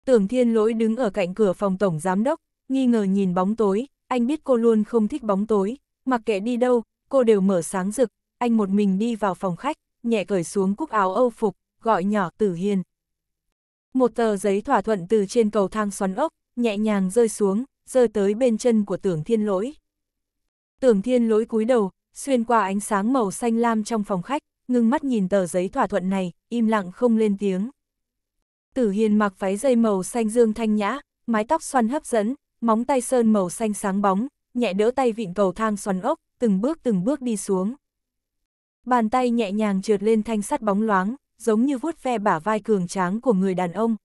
Tưởng thiên lỗi đứng ở cạnh cửa phòng Tổng Giám Đốc, nghi ngờ nhìn bóng tối, anh biết cô luôn không thích bóng tối, mặc kệ đi đâu, cô đều mở sáng rực, anh một mình đi vào phòng khách, nhẹ cởi xuống cúc áo âu phục, gọi nhỏ Tử Hiền. Một tờ giấy thỏa thuận từ trên cầu thang xoắn ốc, nhẹ nhàng rơi xuống, rơi tới bên chân của tưởng thiên lỗi. Tưởng thiên lỗi cúi đầu, xuyên qua ánh sáng màu xanh lam trong phòng khách, ngưng mắt nhìn tờ giấy thỏa thuận này, im lặng không lên tiếng. Tử Hiền mặc váy dây màu xanh dương thanh nhã, mái tóc xoăn hấp dẫn, móng tay sơn màu xanh sáng bóng, nhẹ đỡ tay vịn cầu thang xoắn ốc, từng bước từng bước đi xuống. Bàn tay nhẹ nhàng trượt lên thanh sắt bóng loáng, giống như vuốt ve bả vai cường tráng của người đàn ông.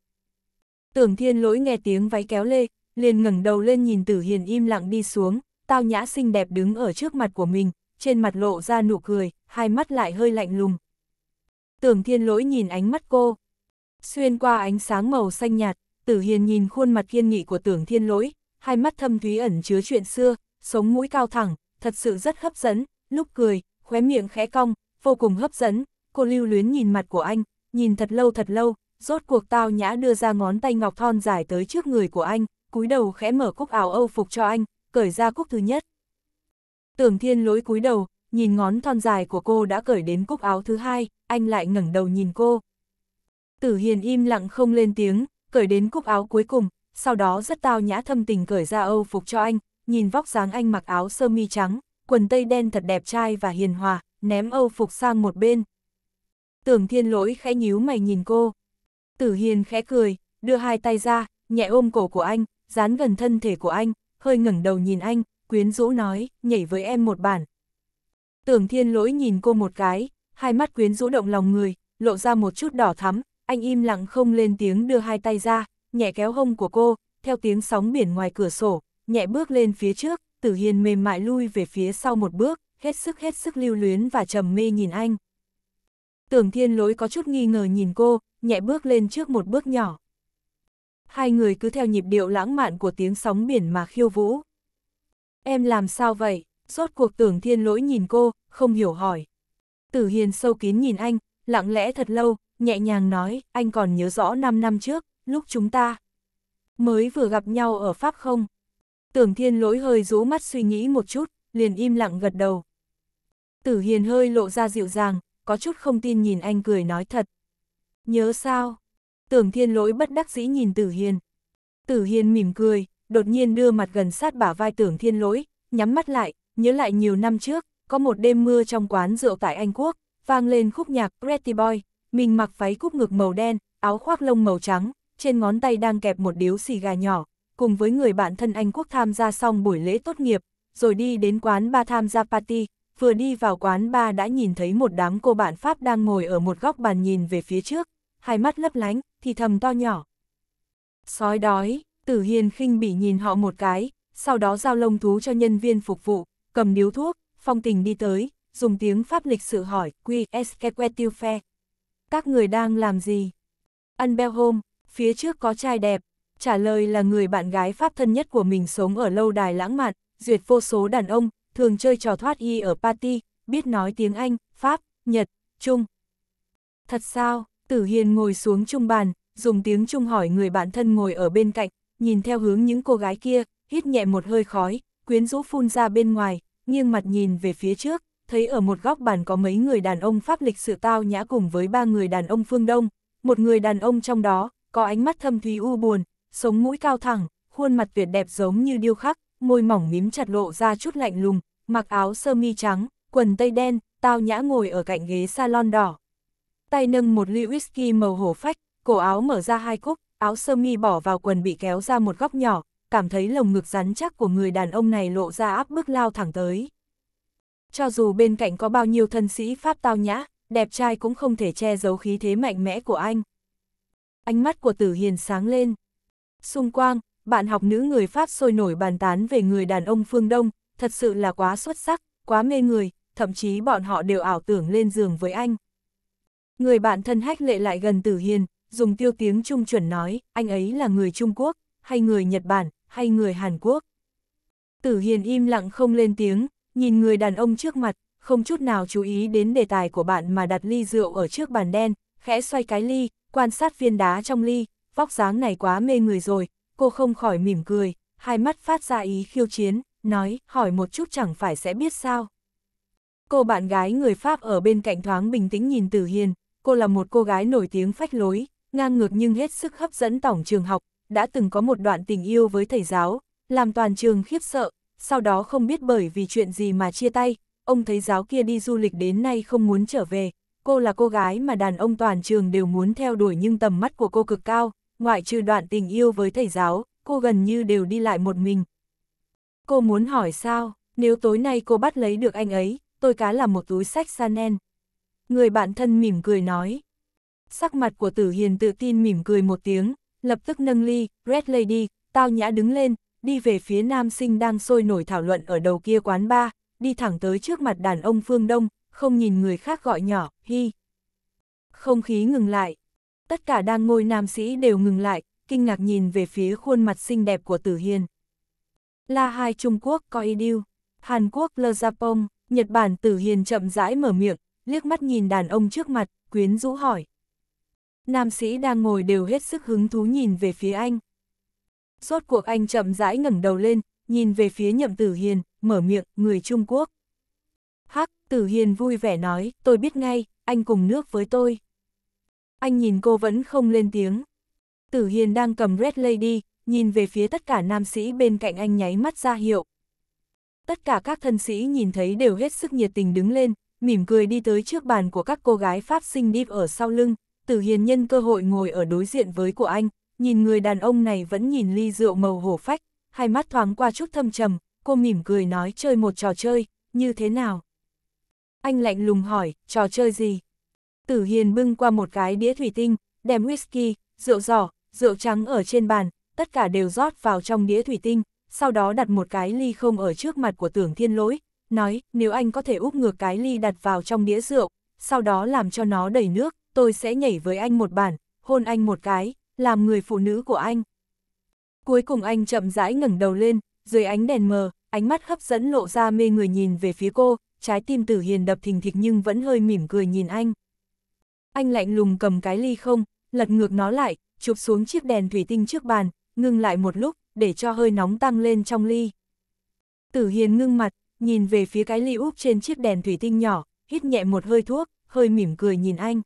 Tưởng thiên lỗi nghe tiếng váy kéo lê, liền ngẩng đầu lên nhìn tử hiền im lặng đi xuống, tao nhã xinh đẹp đứng ở trước mặt của mình, trên mặt lộ ra nụ cười, hai mắt lại hơi lạnh lùng. Tưởng thiên lỗi nhìn ánh mắt cô. Xuyên qua ánh sáng màu xanh nhạt, tử hiền nhìn khuôn mặt kiên nghị của tưởng thiên lỗi, hai mắt thâm thúy ẩn chứa chuyện xưa, sống mũi cao thẳng, thật sự rất hấp dẫn, lúc cười, khóe miệng khẽ cong, vô cùng hấp dẫn, cô lưu luyến nhìn mặt của anh, nhìn thật lâu thật lâu, rốt cuộc tao nhã đưa ra ngón tay ngọc thon dài tới trước người của anh, cúi đầu khẽ mở cúc áo âu phục cho anh, cởi ra cúc thứ nhất. Tưởng thiên lối cúi đầu, nhìn ngón thon dài của cô đã cởi đến cúc áo thứ hai, anh lại ngẩng đầu nhìn cô. Tử hiền im lặng không lên tiếng, cởi đến cúc áo cuối cùng, sau đó rất tao nhã thâm tình cởi ra âu phục cho anh, nhìn vóc dáng anh mặc áo sơ mi trắng, quần tây đen thật đẹp trai và hiền hòa, ném Âu Phục sang một bên. Tưởng thiên lỗi khẽ nhíu mày nhìn cô. Tử Hiền khẽ cười, đưa hai tay ra, nhẹ ôm cổ của anh, dán gần thân thể của anh, hơi ngẩng đầu nhìn anh, quyến rũ nói, nhảy với em một bản. Tưởng thiên lỗi nhìn cô một cái, hai mắt quyến rũ động lòng người, lộ ra một chút đỏ thắm, anh im lặng không lên tiếng đưa hai tay ra, nhẹ kéo hông của cô, theo tiếng sóng biển ngoài cửa sổ, nhẹ bước lên phía trước, Tử Hiền mềm mại lui về phía sau một bước, hết sức hết sức lưu luyến và trầm mê nhìn anh. Tưởng thiên lỗi có chút nghi ngờ nhìn cô, nhẹ bước lên trước một bước nhỏ. Hai người cứ theo nhịp điệu lãng mạn của tiếng sóng biển mà khiêu vũ. Em làm sao vậy? Rốt cuộc tưởng thiên lỗi nhìn cô, không hiểu hỏi. Tử Hiền sâu kín nhìn anh, lặng lẽ thật lâu, nhẹ nhàng nói, anh còn nhớ rõ 5 năm trước, lúc chúng ta mới vừa gặp nhau ở Pháp không? Tưởng thiên lỗi hơi rú mắt suy nghĩ một chút, liền im lặng gật đầu. Tử hiền hơi lộ ra dịu dàng, có chút không tin nhìn anh cười nói thật. Nhớ sao? Tưởng thiên lỗi bất đắc dĩ nhìn tử hiền. Tử hiền mỉm cười, đột nhiên đưa mặt gần sát bả vai tưởng thiên lỗi, nhắm mắt lại, nhớ lại nhiều năm trước, có một đêm mưa trong quán rượu tại Anh Quốc, vang lên khúc nhạc Pretty Boy, mình mặc váy cúp ngực màu đen, áo khoác lông màu trắng, trên ngón tay đang kẹp một điếu xì gà nhỏ, cùng với người bạn thân Anh Quốc tham gia xong buổi lễ tốt nghiệp, rồi đi đến quán ba tham gia party, vừa đi vào quán ba đã nhìn thấy một đám cô bạn Pháp đang ngồi ở một góc bàn nhìn về phía trước, hai mắt lấp lánh, thì thầm to nhỏ. Sói đói, Tử Hiền khinh bị nhìn họ một cái, sau đó giao lông thú cho nhân viên phục vụ, cầm điếu thuốc, phong tình đi tới, dùng tiếng Pháp lịch sự hỏi, quy esque Các người đang làm gì? Ăn beo hôm, phía trước có trai đẹp, trả lời là người bạn gái pháp thân nhất của mình sống ở lâu đài lãng mạn, duyệt vô số đàn ông, thường chơi trò thoát y ở party, biết nói tiếng Anh, Pháp, Nhật, Trung. Thật sao, Tử Hiền ngồi xuống trung bàn, dùng tiếng Trung hỏi người bạn thân ngồi ở bên cạnh, nhìn theo hướng những cô gái kia, hít nhẹ một hơi khói, quyến rũ phun ra bên ngoài, nghiêng mặt nhìn về phía trước, thấy ở một góc bàn có mấy người đàn ông Pháp lịch sự tao nhã cùng với ba người đàn ông phương Đông, một người đàn ông trong đó, có ánh mắt thâm thúy u buồn, sống mũi cao thẳng, khuôn mặt tuyệt đẹp giống như điêu khắc, môi mỏng mím chặt lộ ra chút lạnh lùng, mặc áo sơ mi trắng, quần tây đen, tao nhã ngồi ở cạnh ghế salon đỏ. Tay nâng một ly whisky màu hổ phách, cổ áo mở ra hai cúc, áo sơ mi bỏ vào quần bị kéo ra một góc nhỏ, cảm thấy lồng ngực rắn chắc của người đàn ông này lộ ra áp bức lao thẳng tới. Cho dù bên cạnh có bao nhiêu thân sĩ Pháp tao nhã, đẹp trai cũng không thể che giấu khí thế mạnh mẽ của anh. Ánh mắt của tử hiền sáng lên, Xung quang, bạn học nữ người Pháp sôi nổi bàn tán về người đàn ông phương Đông, thật sự là quá xuất sắc, quá mê người, thậm chí bọn họ đều ảo tưởng lên giường với anh. Người bạn thân hách lệ lại gần Tử Hiền, dùng tiêu tiếng trung chuẩn nói, anh ấy là người Trung Quốc, hay người Nhật Bản, hay người Hàn Quốc. Tử Hiền im lặng không lên tiếng, nhìn người đàn ông trước mặt, không chút nào chú ý đến đề tài của bạn mà đặt ly rượu ở trước bàn đen, khẽ xoay cái ly, quan sát viên đá trong ly, vóc dáng này quá mê người rồi, cô không khỏi mỉm cười, hai mắt phát ra ý khiêu chiến, nói, hỏi một chút chẳng phải sẽ biết sao. Cô bạn gái người Pháp ở bên cạnh thoáng bình tĩnh nhìn Tử Hiền, cô là một cô gái nổi tiếng phách lối, ngang ngược nhưng hết sức hấp dẫn tổng trường học, đã từng có một đoạn tình yêu với thầy giáo, làm toàn trường khiếp sợ, sau đó không biết bởi vì chuyện gì mà chia tay, ông thấy giáo kia đi du lịch đến nay không muốn trở về, cô là cô gái mà đàn ông toàn trường đều muốn theo đuổi nhưng tầm mắt của cô cực cao, ngoại trừ đoạn tình yêu với thầy giáo, cô gần như đều đi lại một mình. Cô muốn hỏi sao, nếu tối nay cô bắt lấy được anh ấy, tôi cá là một túi sách Chanel. Người bạn thân mỉm cười nói. Sắc mặt của Tử Hiền tự tin mỉm cười một tiếng, lập tức nâng ly, Red Lady, tao nhã đứng lên, đi về phía nam sinh đang sôi nổi thảo luận ở đầu kia quán ba, đi thẳng tới trước mặt đàn ông phương Đông, không nhìn người khác gọi nhỏ, hi. Không khí ngừng lại, tất cả đang ngồi nam sĩ đều ngừng lại, kinh ngạc nhìn về phía khuôn mặt xinh đẹp của Tử Hiền. La hai Trung Quốc coi điêu, Hàn Quốc Lơ Japong, Nhật Bản Tử Hiền chậm rãi mở miệng, liếc mắt nhìn đàn ông trước mặt, quyến rũ hỏi. Nam sĩ đang ngồi đều hết sức hứng thú nhìn về phía anh. Rốt cuộc anh chậm rãi ngẩng đầu lên, nhìn về phía nhậm Tử Hiền, mở miệng, người Trung Quốc. Hắc, Tử Hiền vui vẻ nói, tôi biết ngay, anh cùng nước với tôi anh nhìn cô vẫn không lên tiếng. Tử Hiền đang cầm Red Lady, nhìn về phía tất cả nam sĩ bên cạnh anh nháy mắt ra hiệu. Tất cả các thân sĩ nhìn thấy đều hết sức nhiệt tình đứng lên, mỉm cười đi tới trước bàn của các cô gái Pháp sinh điệp ở sau lưng, Tử Hiền nhân cơ hội ngồi ở đối diện với của anh, nhìn người đàn ông này vẫn nhìn ly rượu màu hổ phách, hai mắt thoáng qua chút thâm trầm, cô mỉm cười nói chơi một trò chơi, như thế nào? Anh lạnh lùng hỏi, trò chơi gì? Tử Hiền bưng qua một cái đĩa thủy tinh, đem whisky, rượu giỏ, rượu trắng ở trên bàn, tất cả đều rót vào trong đĩa thủy tinh, sau đó đặt một cái ly không ở trước mặt của tưởng thiên lỗi, nói nếu anh có thể úp ngược cái ly đặt vào trong đĩa rượu, sau đó làm cho nó đầy nước, tôi sẽ nhảy với anh một bản, hôn anh một cái, làm người phụ nữ của anh. Cuối cùng anh chậm rãi ngẩng đầu lên, dưới ánh đèn mờ, ánh mắt hấp dẫn lộ ra mê người nhìn về phía cô, trái tim tử hiền đập thình thịch nhưng vẫn hơi mỉm cười nhìn anh. Anh lạnh lùng cầm cái ly không, lật ngược nó lại, chụp xuống chiếc đèn thủy tinh trước bàn, ngưng lại một lúc, để cho hơi nóng tăng lên trong ly. Tử Hiền ngưng mặt, nhìn về phía cái ly úp trên chiếc đèn thủy tinh nhỏ, hít nhẹ một hơi thuốc, hơi mỉm cười nhìn anh.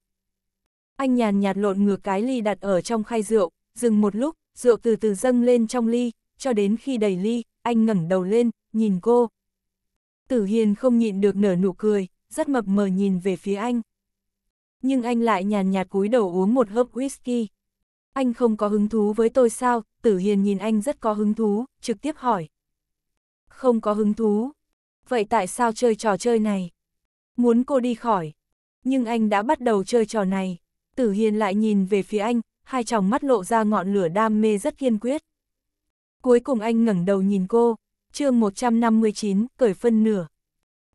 Anh nhàn nhạt lộn ngược cái ly đặt ở trong khay rượu, dừng một lúc, rượu từ từ dâng lên trong ly, cho đến khi đầy ly, anh ngẩng đầu lên, nhìn cô. Tử Hiền không nhịn được nở nụ cười, rất mập mờ nhìn về phía anh nhưng anh lại nhàn nhạt cúi đầu uống một hớp whisky. Anh không có hứng thú với tôi sao, Tử Hiền nhìn anh rất có hứng thú, trực tiếp hỏi. Không có hứng thú. Vậy tại sao chơi trò chơi này? Muốn cô đi khỏi. Nhưng anh đã bắt đầu chơi trò này. Tử Hiền lại nhìn về phía anh, hai tròng mắt lộ ra ngọn lửa đam mê rất kiên quyết. Cuối cùng anh ngẩng đầu nhìn cô, chương 159, cởi phân nửa.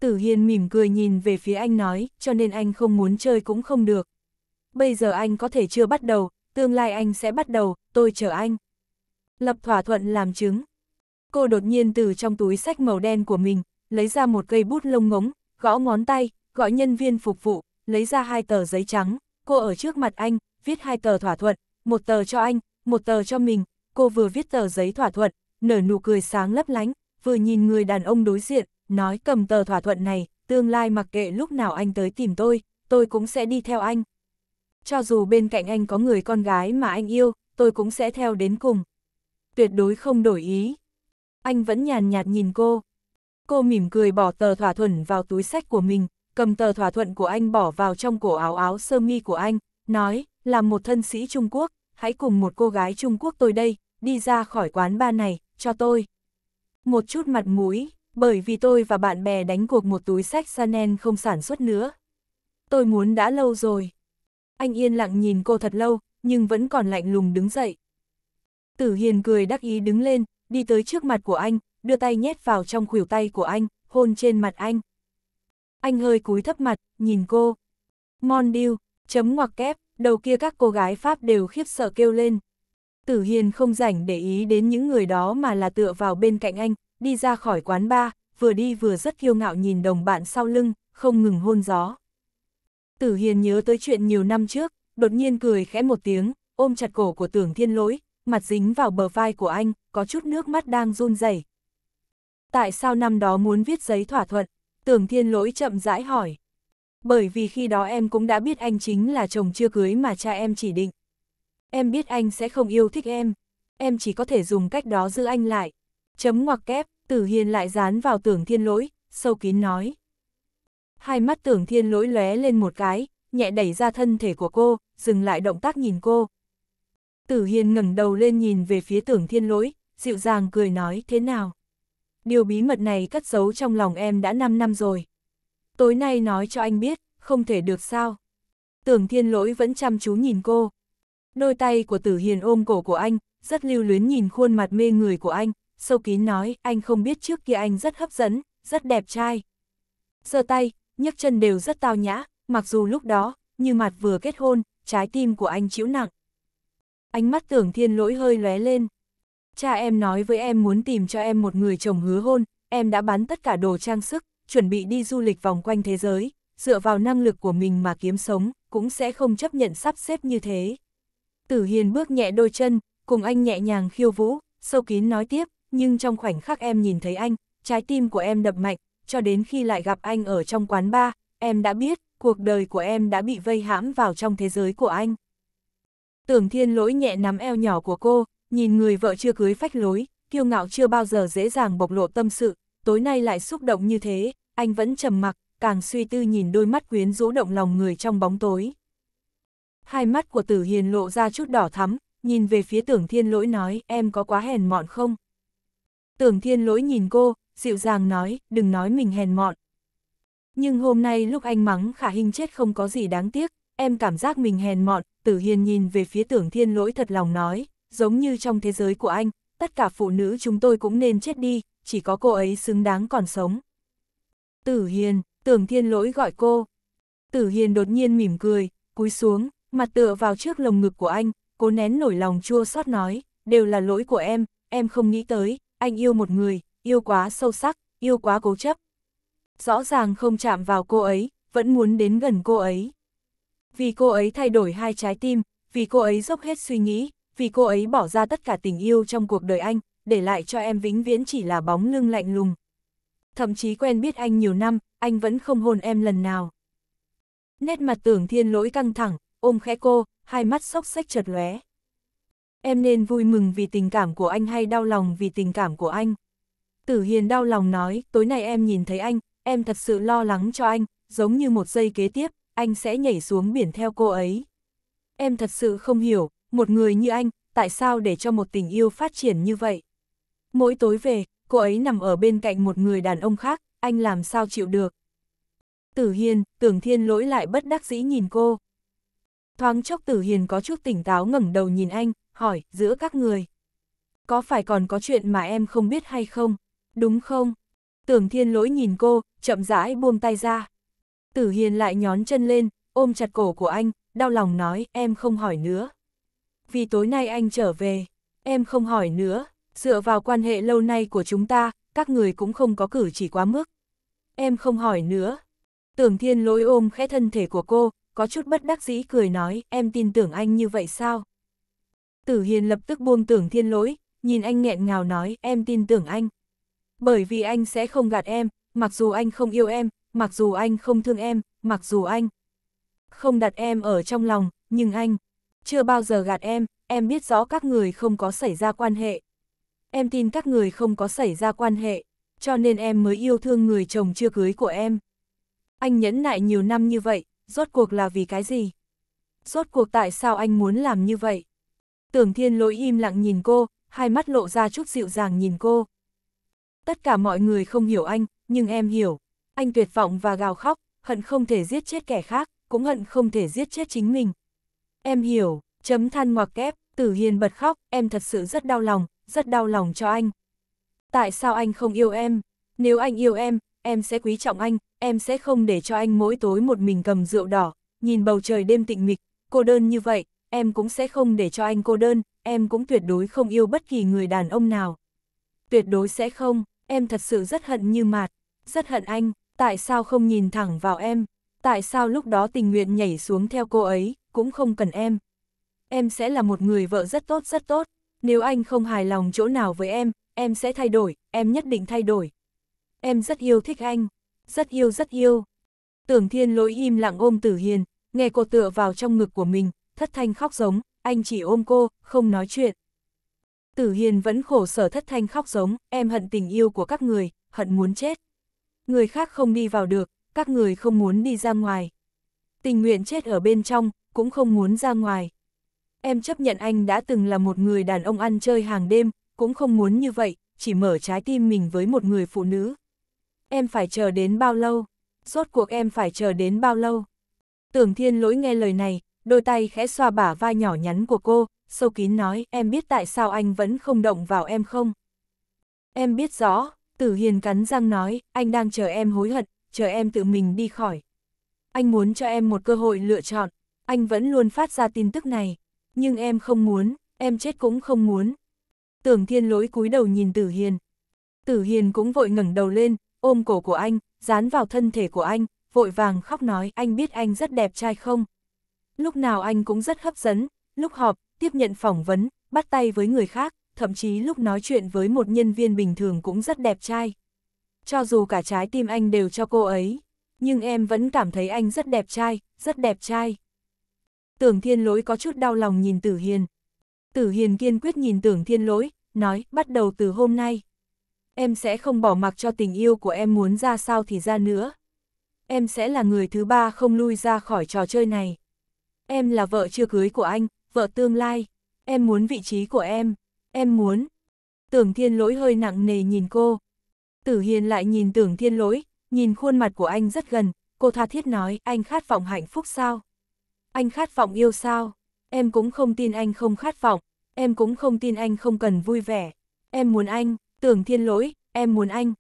Tử Hiền mỉm cười nhìn về phía anh nói, cho nên anh không muốn chơi cũng không được. Bây giờ anh có thể chưa bắt đầu, tương lai anh sẽ bắt đầu, tôi chờ anh. Lập thỏa thuận làm chứng. Cô đột nhiên từ trong túi sách màu đen của mình, lấy ra một cây bút lông ngống, gõ ngón tay, gọi nhân viên phục vụ, lấy ra hai tờ giấy trắng. Cô ở trước mặt anh, viết hai tờ thỏa thuận, một tờ cho anh, một tờ cho mình. Cô vừa viết tờ giấy thỏa thuận, nở nụ cười sáng lấp lánh, vừa nhìn người đàn ông đối diện, nói cầm tờ thỏa thuận này, tương lai mặc kệ lúc nào anh tới tìm tôi, tôi cũng sẽ đi theo anh. Cho dù bên cạnh anh có người con gái mà anh yêu, tôi cũng sẽ theo đến cùng. Tuyệt đối không đổi ý. Anh vẫn nhàn nhạt nhìn cô. Cô mỉm cười bỏ tờ thỏa thuận vào túi sách của mình, cầm tờ thỏa thuận của anh bỏ vào trong cổ áo áo sơ mi của anh, nói, làm một thân sĩ Trung Quốc, hãy cùng một cô gái Trung Quốc tôi đây, đi ra khỏi quán ba này, cho tôi. Một chút mặt mũi bởi vì tôi và bạn bè đánh cuộc một túi sách Chanel không sản xuất nữa. Tôi muốn đã lâu rồi. Anh yên lặng nhìn cô thật lâu, nhưng vẫn còn lạnh lùng đứng dậy. Tử Hiền cười đắc ý đứng lên, đi tới trước mặt của anh, đưa tay nhét vào trong khuỷu tay của anh, hôn trên mặt anh. Anh hơi cúi thấp mặt, nhìn cô. Mon điêu, chấm ngoặc kép, đầu kia các cô gái Pháp đều khiếp sợ kêu lên. Tử Hiền không rảnh để ý đến những người đó mà là tựa vào bên cạnh anh, đi ra khỏi quán ba, vừa đi vừa rất kiêu ngạo nhìn đồng bạn sau lưng, không ngừng hôn gió. Tử Hiền nhớ tới chuyện nhiều năm trước, đột nhiên cười khẽ một tiếng, ôm chặt cổ của tưởng thiên lỗi, mặt dính vào bờ vai của anh, có chút nước mắt đang run rẩy. Tại sao năm đó muốn viết giấy thỏa thuận? Tưởng thiên lỗi chậm rãi hỏi. Bởi vì khi đó em cũng đã biết anh chính là chồng chưa cưới mà cha em chỉ định. Em biết anh sẽ không yêu thích em. Em chỉ có thể dùng cách đó giữ anh lại. Chấm ngoặc kép, tử hiền lại dán vào tưởng thiên lỗi, sâu kín nói. Hai mắt tưởng thiên lỗi lóe lên một cái, nhẹ đẩy ra thân thể của cô, dừng lại động tác nhìn cô. Tử hiền ngẩng đầu lên nhìn về phía tưởng thiên lỗi, dịu dàng cười nói thế nào. Điều bí mật này cất giấu trong lòng em đã 5 năm rồi. Tối nay nói cho anh biết, không thể được sao. Tưởng thiên lỗi vẫn chăm chú nhìn cô. Đôi tay của tử hiền ôm cổ của anh, rất lưu luyến nhìn khuôn mặt mê người của anh, sâu kín nói, anh không biết trước kia anh rất hấp dẫn, rất đẹp trai. Giơ tay, nhấc chân đều rất tao nhã, mặc dù lúc đó, như mặt vừa kết hôn, trái tim của anh chịu nặng. Ánh mắt tưởng thiên lỗi hơi lóe lên. Cha em nói với em muốn tìm cho em một người chồng hứa hôn, em đã bán tất cả đồ trang sức, chuẩn bị đi du lịch vòng quanh thế giới, dựa vào năng lực của mình mà kiếm sống, cũng sẽ không chấp nhận sắp xếp như thế. Tử Hiền bước nhẹ đôi chân, cùng anh nhẹ nhàng khiêu vũ, sâu kín nói tiếp, nhưng trong khoảnh khắc em nhìn thấy anh, trái tim của em đập mạnh, cho đến khi lại gặp anh ở trong quán bar, em đã biết, cuộc đời của em đã bị vây hãm vào trong thế giới của anh. Tưởng thiên lỗi nhẹ nắm eo nhỏ của cô, nhìn người vợ chưa cưới phách lối, kiêu ngạo chưa bao giờ dễ dàng bộc lộ tâm sự, tối nay lại xúc động như thế, anh vẫn trầm mặc, càng suy tư nhìn đôi mắt quyến rũ động lòng người trong bóng tối. Hai mắt của tử hiền lộ ra chút đỏ thắm, nhìn về phía tưởng thiên lỗi nói em có quá hèn mọn không? Tưởng thiên lỗi nhìn cô, dịu dàng nói, đừng nói mình hèn mọn. Nhưng hôm nay lúc anh mắng khả hình chết không có gì đáng tiếc, em cảm giác mình hèn mọn, tử hiền nhìn về phía tưởng thiên lỗi thật lòng nói, giống như trong thế giới của anh, tất cả phụ nữ chúng tôi cũng nên chết đi, chỉ có cô ấy xứng đáng còn sống. Tử hiền, tưởng thiên lỗi gọi cô. Tử hiền đột nhiên mỉm cười, cúi xuống, mặt tựa vào trước lồng ngực của anh, cố nén nổi lòng chua xót nói, đều là lỗi của em, em không nghĩ tới, anh yêu một người, yêu quá sâu sắc, yêu quá cố chấp. Rõ ràng không chạm vào cô ấy, vẫn muốn đến gần cô ấy. Vì cô ấy thay đổi hai trái tim, vì cô ấy dốc hết suy nghĩ, vì cô ấy bỏ ra tất cả tình yêu trong cuộc đời anh, để lại cho em vĩnh viễn chỉ là bóng lưng lạnh lùng. Thậm chí quen biết anh nhiều năm, anh vẫn không hôn em lần nào. Nét mặt tưởng thiên lỗi căng thẳng, ôm khẽ cô, hai mắt sốc sách chợt lóe em nên vui mừng vì tình cảm của anh hay đau lòng vì tình cảm của anh. Tử Hiền đau lòng nói, tối nay em nhìn thấy anh, em thật sự lo lắng cho anh, giống như một giây kế tiếp, anh sẽ nhảy xuống biển theo cô ấy. Em thật sự không hiểu, một người như anh, tại sao để cho một tình yêu phát triển như vậy? Mỗi tối về, cô ấy nằm ở bên cạnh một người đàn ông khác, anh làm sao chịu được? Tử Hiền, tưởng thiên lỗi lại bất đắc dĩ nhìn cô. Thoáng chốc Tử Hiền có chút tỉnh táo ngẩng đầu nhìn anh, hỏi, giữa các người. Có phải còn có chuyện mà em không biết hay không? Đúng không? Tưởng thiên lỗi nhìn cô, chậm rãi buông tay ra. Tử hiền lại nhón chân lên, ôm chặt cổ của anh, đau lòng nói, em không hỏi nữa. Vì tối nay anh trở về, em không hỏi nữa, dựa vào quan hệ lâu nay của chúng ta, các người cũng không có cử chỉ quá mức. Em không hỏi nữa. Tưởng thiên lỗi ôm khẽ thân thể của cô, có chút bất đắc dĩ cười nói, em tin tưởng anh như vậy sao? Tử Hiền lập tức buông tưởng thiên lỗi, nhìn anh nghẹn ngào nói em tin tưởng anh. Bởi vì anh sẽ không gạt em, mặc dù anh không yêu em, mặc dù anh không thương em, mặc dù anh không đặt em ở trong lòng, nhưng anh chưa bao giờ gạt em, em biết rõ các người không có xảy ra quan hệ. Em tin các người không có xảy ra quan hệ, cho nên em mới yêu thương người chồng chưa cưới của em. Anh nhẫn nại nhiều năm như vậy, rốt cuộc là vì cái gì? Rốt cuộc tại sao anh muốn làm như vậy? Tưởng thiên lỗi im lặng nhìn cô, hai mắt lộ ra chút dịu dàng nhìn cô. Tất cả mọi người không hiểu anh, nhưng em hiểu. Anh tuyệt vọng và gào khóc, hận không thể giết chết kẻ khác, cũng hận không thể giết chết chính mình. Em hiểu, chấm than ngoặc kép, tử hiền bật khóc, em thật sự rất đau lòng, rất đau lòng cho anh. Tại sao anh không yêu em? Nếu anh yêu em, em sẽ quý trọng anh, em sẽ không để cho anh mỗi tối một mình cầm rượu đỏ, nhìn bầu trời đêm tịnh mịch, cô đơn như vậy, em cũng sẽ không để cho anh cô đơn, em cũng tuyệt đối không yêu bất kỳ người đàn ông nào. Tuyệt đối sẽ không, em thật sự rất hận như mạt, rất hận anh, tại sao không nhìn thẳng vào em, tại sao lúc đó tình nguyện nhảy xuống theo cô ấy, cũng không cần em. Em sẽ là một người vợ rất tốt rất tốt, nếu anh không hài lòng chỗ nào với em, em sẽ thay đổi, em nhất định thay đổi. Em rất yêu thích anh, rất yêu rất yêu. Tưởng thiên lỗi im lặng ôm tử hiền, nghe cô tựa vào trong ngực của mình, thất thanh khóc giống, anh chỉ ôm cô, không nói chuyện. Tử Hiền vẫn khổ sở thất thanh khóc giống, em hận tình yêu của các người, hận muốn chết. Người khác không đi vào được, các người không muốn đi ra ngoài. Tình nguyện chết ở bên trong, cũng không muốn ra ngoài. Em chấp nhận anh đã từng là một người đàn ông ăn chơi hàng đêm, cũng không muốn như vậy, chỉ mở trái tim mình với một người phụ nữ. Em phải chờ đến bao lâu? Rốt cuộc em phải chờ đến bao lâu? Tưởng thiên lỗi nghe lời này, đôi tay khẽ xoa bả vai nhỏ nhắn của cô, sâu kín nói em biết tại sao anh vẫn không động vào em không? Em biết rõ, Tử Hiền cắn răng nói, anh đang chờ em hối hận, chờ em tự mình đi khỏi. Anh muốn cho em một cơ hội lựa chọn, anh vẫn luôn phát ra tin tức này, nhưng em không muốn, em chết cũng không muốn. Tưởng Thiên Lỗi cúi đầu nhìn Tử Hiền. Tử Hiền cũng vội ngẩng đầu lên, ôm cổ của anh, dán vào thân thể của anh, vội vàng khóc nói anh biết anh rất đẹp trai không? Lúc nào anh cũng rất hấp dẫn, lúc họp, tiếp nhận phỏng vấn, bắt tay với người khác, thậm chí lúc nói chuyện với một nhân viên bình thường cũng rất đẹp trai. Cho dù cả trái tim anh đều cho cô ấy, nhưng em vẫn cảm thấy anh rất đẹp trai, rất đẹp trai. Tưởng thiên lỗi có chút đau lòng nhìn Tử Hiền. Tử Hiền kiên quyết nhìn tưởng thiên lỗi, nói, bắt đầu từ hôm nay. Em sẽ không bỏ mặc cho tình yêu của em muốn ra sao thì ra nữa. Em sẽ là người thứ ba không lui ra khỏi trò chơi này. Em là vợ chưa cưới của anh, vợ tương lai. Em muốn vị trí của em. Em muốn. Tưởng thiên lỗi hơi nặng nề nhìn cô. Tử hiền lại nhìn tưởng thiên lỗi, nhìn khuôn mặt của anh rất gần. Cô tha thiết nói, anh khát vọng hạnh phúc sao? Anh khát vọng yêu sao? Em cũng không tin anh không khát vọng. Em cũng không tin anh không cần vui vẻ. Em muốn anh, tưởng thiên lỗi, em muốn anh.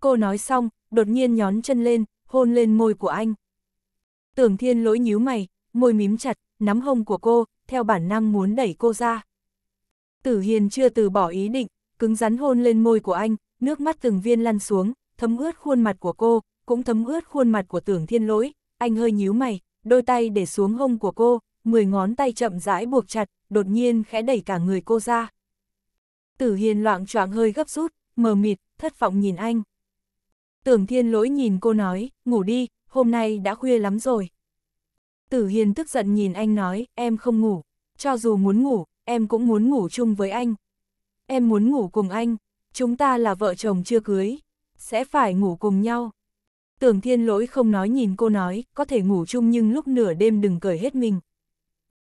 Cô nói xong, đột nhiên nhón chân lên, hôn lên môi của anh. Tưởng thiên lỗi nhíu mày, môi mím chặt, nắm hông của cô, theo bản năng muốn đẩy cô ra. Tử Hiền chưa từ bỏ ý định, cứng rắn hôn lên môi của anh, nước mắt từng viên lăn xuống, thấm ướt khuôn mặt của cô, cũng thấm ướt khuôn mặt của tưởng thiên lỗi, anh hơi nhíu mày, đôi tay để xuống hông của cô, mười ngón tay chậm rãi buộc chặt, đột nhiên khẽ đẩy cả người cô ra. Tử Hiền loạn choạng hơi gấp rút, mờ mịt, thất vọng nhìn anh. Tưởng thiên lỗi nhìn cô nói, ngủ đi, hôm nay đã khuya lắm rồi. Tử Hiền tức giận nhìn anh nói, em không ngủ, cho dù muốn ngủ, em cũng muốn ngủ chung với anh. Em muốn ngủ cùng anh, chúng ta là vợ chồng chưa cưới, sẽ phải ngủ cùng nhau. Tưởng thiên lỗi không nói nhìn cô nói, có thể ngủ chung nhưng lúc nửa đêm đừng cởi hết mình.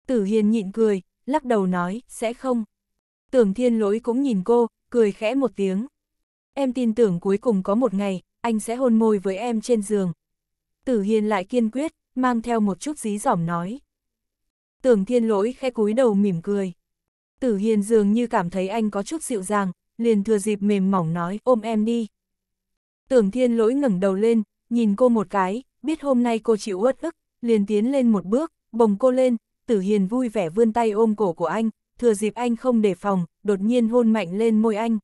Tử Hiền nhịn cười, lắc đầu nói, sẽ không. Tưởng thiên lỗi cũng nhìn cô, cười khẽ một tiếng. Em tin tưởng cuối cùng có một ngày, anh sẽ hôn môi với em trên giường. Tử Hiền lại kiên quyết, mang theo một chút dí dỏm nói. Tưởng thiên lỗi khe cúi đầu mỉm cười. Tử hiền dường như cảm thấy anh có chút dịu dàng, liền thừa dịp mềm mỏng nói ôm em đi. Tưởng thiên lỗi ngẩng đầu lên, nhìn cô một cái, biết hôm nay cô chịu uất ức, liền tiến lên một bước, bồng cô lên, tử hiền vui vẻ vươn tay ôm cổ của anh, thừa dịp anh không đề phòng, đột nhiên hôn mạnh lên môi anh.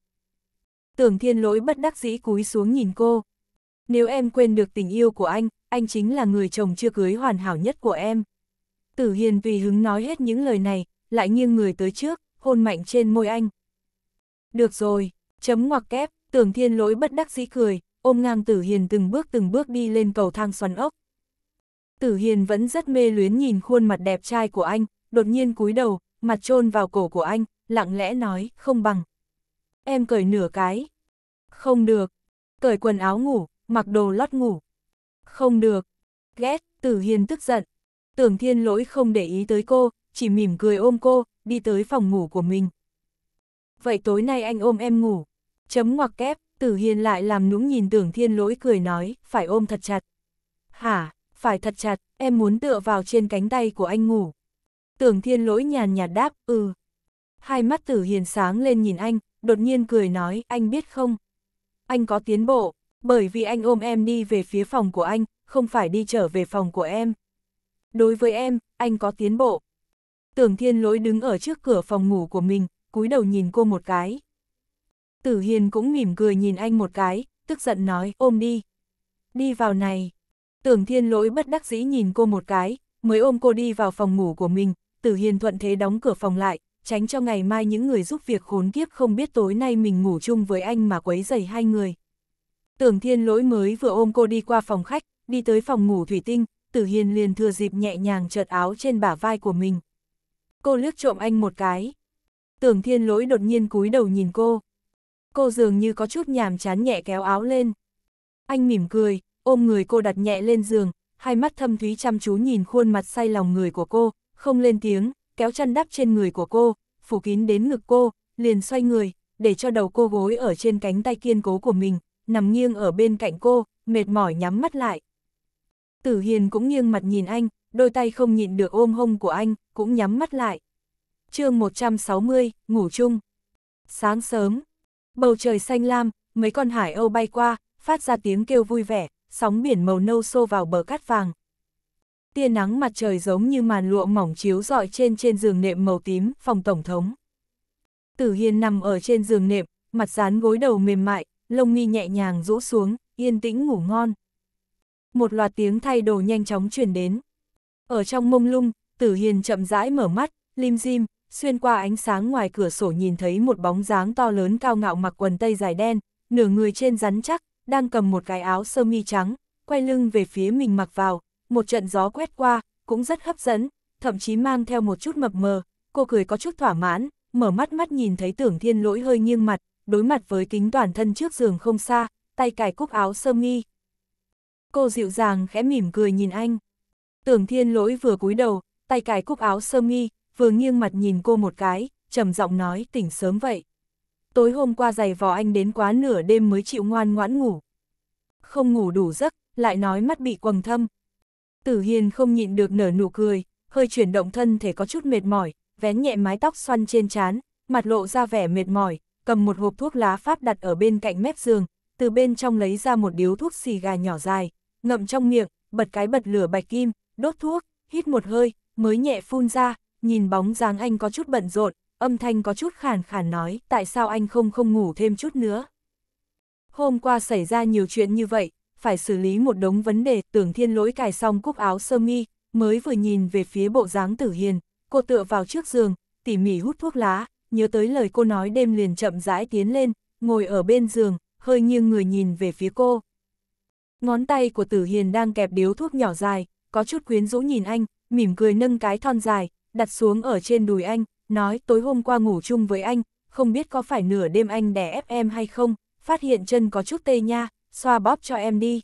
Tưởng thiên lỗi bất đắc dĩ cúi xuống nhìn cô. Nếu em quên được tình yêu của anh, anh chính là người chồng chưa cưới hoàn hảo nhất của em. Tử Hiền vì hứng nói hết những lời này, lại nghiêng người tới trước, hôn mạnh trên môi anh. Được rồi, chấm ngoặc kép, tưởng thiên lỗi bất đắc dĩ cười, ôm ngang Tử Hiền từng bước từng bước đi lên cầu thang xoắn ốc. Tử Hiền vẫn rất mê luyến nhìn khuôn mặt đẹp trai của anh, đột nhiên cúi đầu, mặt chôn vào cổ của anh, lặng lẽ nói, không bằng. Em cởi nửa cái. Không được. Cởi quần áo ngủ, mặc đồ lót ngủ, không được. Ghét, Tử Hiên tức giận. Tưởng thiên lỗi không để ý tới cô, chỉ mỉm cười ôm cô, đi tới phòng ngủ của mình. Vậy tối nay anh ôm em ngủ. Chấm ngoặc kép, Tử Hiên lại làm nũng nhìn tưởng thiên lỗi cười nói, phải ôm thật chặt. Hả, phải thật chặt, em muốn tựa vào trên cánh tay của anh ngủ. Tưởng thiên lỗi nhàn nhạt đáp, ừ. Hai mắt tử hiền sáng lên nhìn anh, đột nhiên cười nói, anh biết không? Anh có tiến bộ, bởi vì anh ôm em đi về phía phòng của anh, không phải đi trở về phòng của em. Đối với em, anh có tiến bộ. Tưởng thiên lỗi đứng ở trước cửa phòng ngủ của mình, cúi đầu nhìn cô một cái. Tử Hiền cũng mỉm cười nhìn anh một cái, tức giận nói ôm đi. Đi vào này. Tưởng thiên lỗi bất đắc dĩ nhìn cô một cái, mới ôm cô đi vào phòng ngủ của mình, Tử Hiền thuận thế đóng cửa phòng lại, tránh cho ngày mai những người giúp việc khốn kiếp không biết tối nay mình ngủ chung với anh mà quấy rầy hai người. Tưởng thiên lỗi mới vừa ôm cô đi qua phòng khách, đi tới phòng ngủ thủy tinh, tử Hiên liền thừa dịp nhẹ nhàng chợt áo trên bả vai của mình. Cô liếc trộm anh một cái. Tưởng thiên lỗi đột nhiên cúi đầu nhìn cô. Cô dường như có chút nhàm chán nhẹ kéo áo lên. Anh mỉm cười, ôm người cô đặt nhẹ lên giường, hai mắt thâm thúy chăm chú nhìn khuôn mặt say lòng người của cô, không lên tiếng, kéo chăn đắp trên người của cô, phủ kín đến ngực cô, liền xoay người, để cho đầu cô gối ở trên cánh tay kiên cố của mình, nằm nghiêng ở bên cạnh cô, mệt mỏi nhắm mắt lại. Tử Hiền cũng nghiêng mặt nhìn anh, đôi tay không nhịn được ôm hông của anh, cũng nhắm mắt lại. chương 160, ngủ chung. Sáng sớm, bầu trời xanh lam, mấy con hải âu bay qua, phát ra tiếng kêu vui vẻ, sóng biển màu nâu xô vào bờ cát vàng. Tia nắng mặt trời giống như màn lụa mỏng chiếu rọi trên trên giường nệm màu tím, phòng tổng thống. Tử Hiền nằm ở trên giường nệm, mặt dán gối đầu mềm mại, lông mi nhẹ nhàng rũ xuống, yên tĩnh ngủ ngon. Một loạt tiếng thay đồ nhanh chóng truyền đến. Ở trong mông lung, Tử Hiền chậm rãi mở mắt, lim dim, xuyên qua ánh sáng ngoài cửa sổ nhìn thấy một bóng dáng to lớn cao ngạo mặc quần tây dài đen, nửa người trên rắn chắc, đang cầm một cái áo sơ mi trắng, quay lưng về phía mình mặc vào, một trận gió quét qua, cũng rất hấp dẫn, thậm chí mang theo một chút mập mờ, cô cười có chút thỏa mãn, mở mắt mắt nhìn thấy tưởng thiên lỗi hơi nghiêng mặt, đối mặt với kính toàn thân trước giường không xa, tay cài cúc áo sơ mi. Cô dịu dàng khẽ mỉm cười nhìn anh. Tưởng thiên lỗi vừa cúi đầu, tay cài cúc áo sơ mi, vừa nghiêng mặt nhìn cô một cái, trầm giọng nói tỉnh sớm vậy. Tối hôm qua giày vò anh đến quá nửa đêm mới chịu ngoan ngoãn ngủ. Không ngủ đủ giấc, lại nói mắt bị quầng thâm. Tử Hiền không nhịn được nở nụ cười, hơi chuyển động thân thể có chút mệt mỏi, vén nhẹ mái tóc xoăn trên trán, mặt lộ ra vẻ mệt mỏi, cầm một hộp thuốc lá Pháp đặt ở bên cạnh mép giường, từ bên trong lấy ra một điếu thuốc xì gà nhỏ dài, ngậm trong miệng, bật cái bật lửa bạch kim, đốt thuốc, hít một hơi, mới nhẹ phun ra, nhìn bóng dáng anh có chút bận rộn, âm thanh có chút khàn khàn nói, tại sao anh không không ngủ thêm chút nữa. Hôm qua xảy ra nhiều chuyện như vậy, phải xử lý một đống vấn đề, tưởng thiên lỗi cài xong cúc áo sơ mi, mới vừa nhìn về phía bộ dáng tử hiền, cô tựa vào trước giường, tỉ mỉ hút thuốc lá, nhớ tới lời cô nói đêm liền chậm rãi tiến lên, ngồi ở bên giường, hơi nghiêng người nhìn về phía cô. Ngón tay của Tử Hiền đang kẹp điếu thuốc nhỏ dài, có chút quyến rũ nhìn anh, mỉm cười nâng cái thon dài, đặt xuống ở trên đùi anh, nói tối hôm qua ngủ chung với anh, không biết có phải nửa đêm anh đè ép em hay không, phát hiện chân có chút tê nha, xoa bóp cho em đi.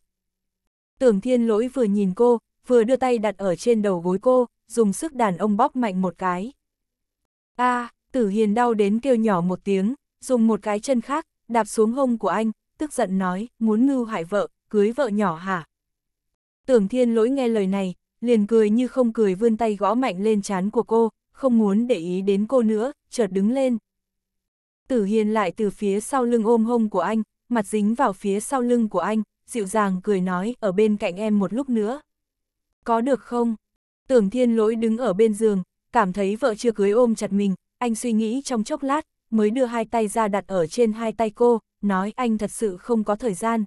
Tưởng thiên lỗi vừa nhìn cô, vừa đưa tay đặt ở trên đầu gối cô, dùng sức đàn ông bóp mạnh một cái. a à, Tử Hiền đau đến kêu nhỏ một tiếng, dùng một cái chân khác, đạp xuống hông của anh, tức giận nói, muốn ngưu hại vợ, cưới vợ nhỏ hả? Tưởng Thiên lỗi nghe lời này, liền cười như không cười vươn tay gõ mạnh lên chán của cô, không muốn để ý đến cô nữa, chợt đứng lên. Tử Hiền lại từ phía sau lưng ôm hông của anh, mặt dính vào phía sau lưng của anh, dịu dàng cười nói, ở bên cạnh em một lúc nữa. Có được không? Tưởng Thiên lỗi đứng ở bên giường, cảm thấy vợ chưa cưới ôm chặt mình, anh suy nghĩ trong chốc lát, mới đưa hai tay ra đặt ở trên hai tay cô, nói anh thật sự không có thời gian.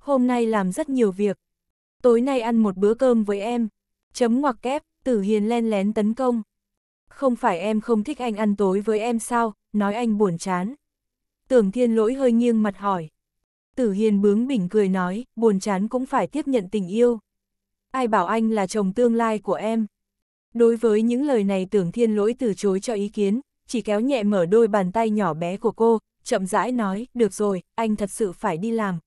Hôm nay làm rất nhiều việc. Tối nay ăn một bữa cơm với em. Chấm ngoặc kép, Tử Hiền len lén tấn công. Không phải em không thích anh ăn tối với em sao, nói anh buồn chán. Tưởng Thiên Lỗi hơi nghiêng mặt hỏi. Tử Hiền bướng bỉnh cười nói, buồn chán cũng phải tiếp nhận tình yêu. Ai bảo anh là chồng tương lai của em? Đối với những lời này tưởng thiên lỗi từ chối cho ý kiến, chỉ kéo nhẹ mở đôi bàn tay nhỏ bé của cô, chậm rãi nói, được rồi, anh thật sự phải đi làm.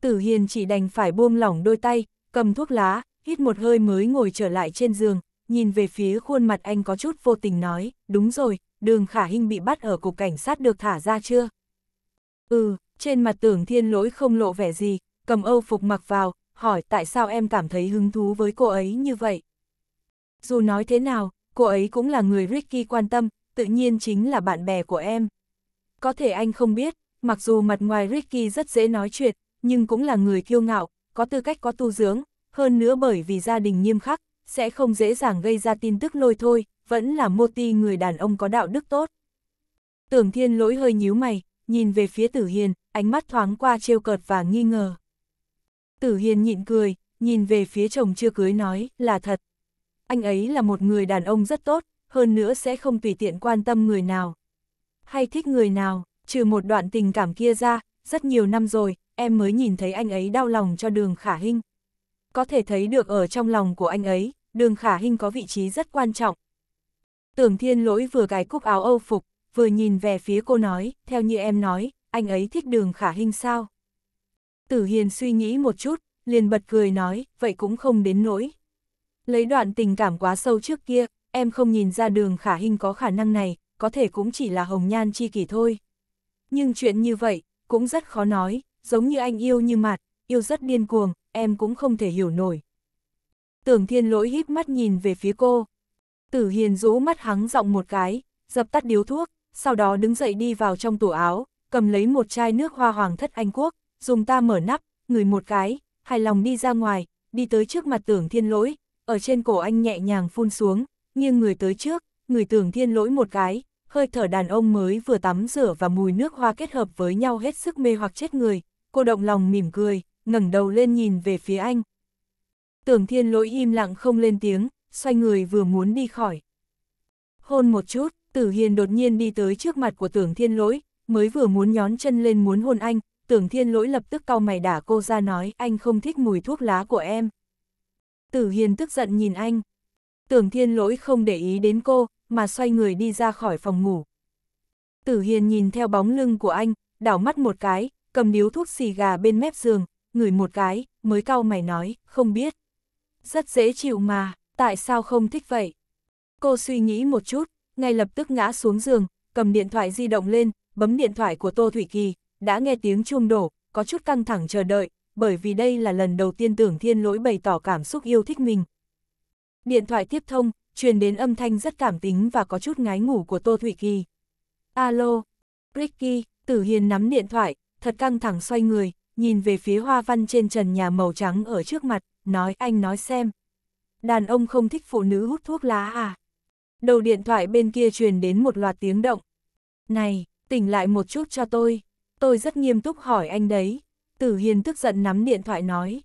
Tử Hiền chỉ đành phải buông lỏng đôi tay, cầm thuốc lá, hít một hơi mới ngồi trở lại trên giường, nhìn về phía khuôn mặt anh có chút vô tình nói, đúng rồi, đường khả hình bị bắt ở cục cảnh sát được thả ra chưa? Ừ, trên mặt tưởng thiên lỗi không lộ vẻ gì, cầm âu phục mặc vào, hỏi tại sao em cảm thấy hứng thú với cô ấy như vậy? Dù nói thế nào, cô ấy cũng là người Ricky quan tâm, tự nhiên chính là bạn bè của em. Có thể anh không biết, mặc dù mặt ngoài Ricky rất dễ nói chuyện, nhưng cũng là người kiêu ngạo, có tư cách có tu dưỡng, hơn nữa bởi vì gia đình nghiêm khắc, sẽ không dễ dàng gây ra tin tức lôi thôi, vẫn là mô ti người đàn ông có đạo đức tốt. Tưởng thiên lỗi hơi nhíu mày, nhìn về phía tử hiền, ánh mắt thoáng qua trêu cợt và nghi ngờ. Tử hiền nhịn cười, nhìn về phía chồng chưa cưới nói, là thật anh ấy là một người đàn ông rất tốt, hơn nữa sẽ không tùy tiện quan tâm người nào. Hay thích người nào, trừ một đoạn tình cảm kia ra, rất nhiều năm rồi, em mới nhìn thấy anh ấy đau lòng cho đường khả hinh. Có thể thấy được ở trong lòng của anh ấy, đường khả hinh có vị trí rất quan trọng. Tưởng thiên lỗi vừa gái cúc áo âu phục, vừa nhìn về phía cô nói, theo như em nói, anh ấy thích đường khả hinh sao? Tử Hiền suy nghĩ một chút, liền bật cười nói, vậy cũng không đến nỗi, Lấy đoạn tình cảm quá sâu trước kia, em không nhìn ra đường khả hình có khả năng này, có thể cũng chỉ là hồng nhan chi kỷ thôi. Nhưng chuyện như vậy, cũng rất khó nói, giống như anh yêu như mặt, yêu rất điên cuồng, em cũng không thể hiểu nổi. Tưởng thiên lỗi híp mắt nhìn về phía cô. Tử hiền rũ mắt hắng giọng một cái, dập tắt điếu thuốc, sau đó đứng dậy đi vào trong tủ áo, cầm lấy một chai nước hoa hoàng thất Anh Quốc, dùng ta mở nắp, ngửi một cái, hài lòng đi ra ngoài, đi tới trước mặt tưởng thiên lỗi, ở trên cổ anh nhẹ nhàng phun xuống, nghiêng người tới trước, người tưởng thiên lỗi một cái, hơi thở đàn ông mới vừa tắm rửa và mùi nước hoa kết hợp với nhau hết sức mê hoặc chết người, cô động lòng mỉm cười, ngẩng đầu lên nhìn về phía anh. Tưởng thiên lỗi im lặng không lên tiếng, xoay người vừa muốn đi khỏi. Hôn một chút, tử hiền đột nhiên đi tới trước mặt của tưởng thiên lỗi, mới vừa muốn nhón chân lên muốn hôn anh, tưởng thiên lỗi lập tức cau mày đả cô ra nói anh không thích mùi thuốc lá của em. Tử Hiền tức giận nhìn anh. Tưởng thiên lỗi không để ý đến cô, mà xoay người đi ra khỏi phòng ngủ. Tử Hiền nhìn theo bóng lưng của anh, đảo mắt một cái, cầm điếu thuốc xì gà bên mép giường, ngửi một cái, mới cau mày nói, không biết. Rất dễ chịu mà, tại sao không thích vậy? Cô suy nghĩ một chút, ngay lập tức ngã xuống giường, cầm điện thoại di động lên, bấm điện thoại của Tô Thủy Kỳ, đã nghe tiếng chuông đổ, có chút căng thẳng chờ đợi, bởi vì đây là lần đầu tiên tưởng thiên lỗi bày tỏ cảm xúc yêu thích mình. Điện thoại tiếp thông, truyền đến âm thanh rất cảm tính và có chút ngái ngủ của Tô Thụy Kỳ. Alo, Ricky, Tử Hiền nắm điện thoại, thật căng thẳng xoay người, nhìn về phía hoa văn trên trần nhà màu trắng ở trước mặt, nói anh nói xem. Đàn ông không thích phụ nữ hút thuốc lá à? Đầu điện thoại bên kia truyền đến một loạt tiếng động. Này, tỉnh lại một chút cho tôi, tôi rất nghiêm túc hỏi anh đấy. Tử Hiền tức giận nắm điện thoại nói.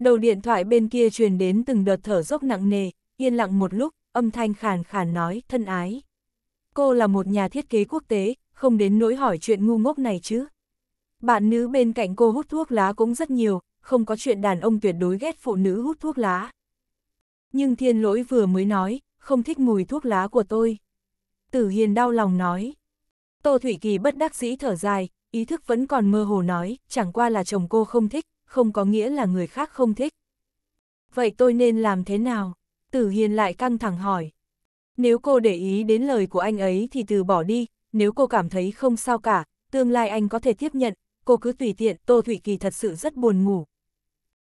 Đầu điện thoại bên kia truyền đến từng đợt thở dốc nặng nề, yên lặng một lúc, âm thanh khàn khàn nói, thân ái. Cô là một nhà thiết kế quốc tế, không đến nỗi hỏi chuyện ngu ngốc này chứ. Bạn nữ bên cạnh cô hút thuốc lá cũng rất nhiều, không có chuyện đàn ông tuyệt đối ghét phụ nữ hút thuốc lá. Nhưng thiên lỗi vừa mới nói, không thích mùi thuốc lá của tôi. Tử Hiền đau lòng nói. Tô Thủy Kỳ bất đắc dĩ thở dài, ý thức vẫn còn mơ hồ nói, chẳng qua là chồng cô không thích, không có nghĩa là người khác không thích. Vậy tôi nên làm thế nào? Tử Hiền lại căng thẳng hỏi. Nếu cô để ý đến lời của anh ấy thì từ bỏ đi, nếu cô cảm thấy không sao cả, tương lai anh có thể tiếp nhận, cô cứ tùy tiện, Tô Thụy Kỳ thật sự rất buồn ngủ.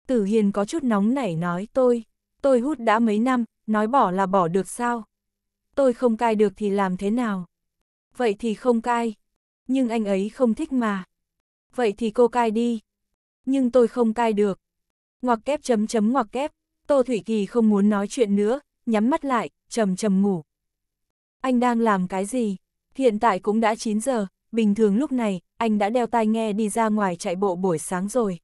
Tử Hiền có chút nóng nảy nói tôi, tôi hút đã mấy năm, nói bỏ là bỏ được sao? Tôi không cai được thì làm thế nào? Vậy thì không cai, nhưng anh ấy không thích mà. Vậy thì cô cai đi. Nhưng tôi không cai được. Ngoặc kép chấm chấm ngoặc kép, Tô Thủy Kỳ không muốn nói chuyện nữa, nhắm mắt lại, trầm trầm ngủ. Anh đang làm cái gì? Hiện tại cũng đã 9 giờ, bình thường lúc này, anh đã đeo tai nghe đi ra ngoài chạy bộ buổi sáng rồi.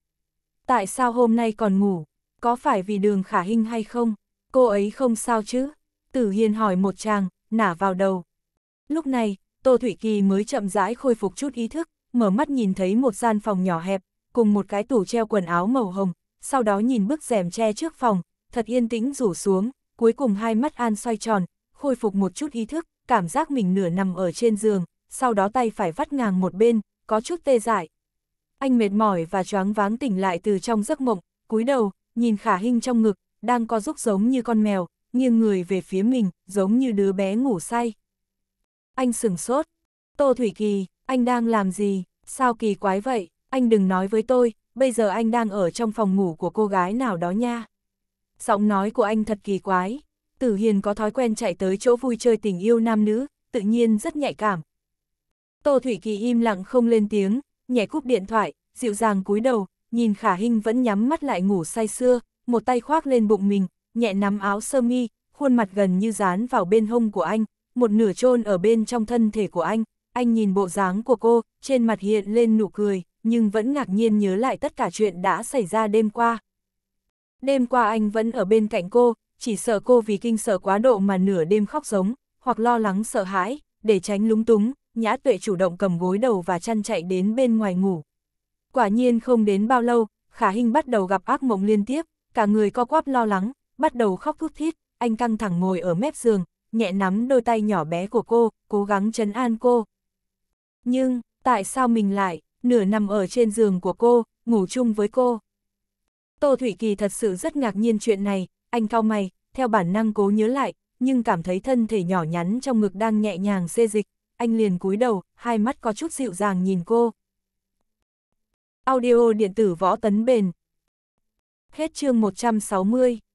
Tại sao hôm nay còn ngủ? Có phải vì đường khả hình hay không? Cô ấy không sao chứ? Tử Hiền hỏi một chàng, nả vào đầu. Lúc này, Tô Thủy Kỳ mới chậm rãi khôi phục chút ý thức, mở mắt nhìn thấy một gian phòng nhỏ hẹp, cùng một cái tủ treo quần áo màu hồng, sau đó nhìn bức rèm che trước phòng, thật yên tĩnh rủ xuống, cuối cùng hai mắt an xoay tròn, khôi phục một chút ý thức, cảm giác mình nửa nằm ở trên giường, sau đó tay phải vắt ngang một bên, có chút tê dại. Anh mệt mỏi và choáng váng tỉnh lại từ trong giấc mộng, cúi đầu, nhìn khả hình trong ngực, đang có rúc giống như con mèo, nghiêng người về phía mình, giống như đứa bé ngủ say. Anh sửng sốt. Tô Thủy Kỳ, anh đang làm gì? Sao kỳ quái vậy? Anh đừng nói với tôi, bây giờ anh đang ở trong phòng ngủ của cô gái nào đó nha. Giọng nói của anh thật kỳ quái. Tử Hiền có thói quen chạy tới chỗ vui chơi tình yêu nam nữ, tự nhiên rất nhạy cảm. Tô Thủy Kỳ im lặng không lên tiếng, nhẹ cúp điện thoại, dịu dàng cúi đầu, nhìn Khả Hinh vẫn nhắm mắt lại ngủ say xưa, một tay khoác lên bụng mình, nhẹ nắm áo sơ mi, khuôn mặt gần như dán vào bên hông của anh, một nửa chôn ở bên trong thân thể của anh, anh nhìn bộ dáng của cô, trên mặt hiện lên nụ cười, nhưng vẫn ngạc nhiên nhớ lại tất cả chuyện đã xảy ra đêm qua. Đêm qua anh vẫn ở bên cạnh cô, chỉ sợ cô vì kinh sợ quá độ mà nửa đêm khóc giống, hoặc lo lắng sợ hãi, để tránh lúng túng, Nhã Tuệ chủ động cầm gối đầu và chăn chạy đến bên ngoài ngủ. Quả nhiên không đến bao lâu, Khả hình bắt đầu gặp ác mộng liên tiếp, cả người co quắp lo lắng, bắt đầu khóc thút thít, anh căng thẳng ngồi ở mép giường, nhẹ nắm đôi tay nhỏ bé của cô, cố gắng chấn an cô. Nhưng, tại sao mình lại, nửa nằm ở trên giường của cô, ngủ chung với cô? Tô Thủy Kỳ thật sự rất ngạc nhiên chuyện này, anh cao mày, theo bản năng cố nhớ lại, nhưng cảm thấy thân thể nhỏ nhắn trong ngực đang nhẹ nhàng xê dịch, anh liền cúi đầu, hai mắt có chút dịu dàng nhìn cô. Audio điện tử võ tấn bền Hết chương 160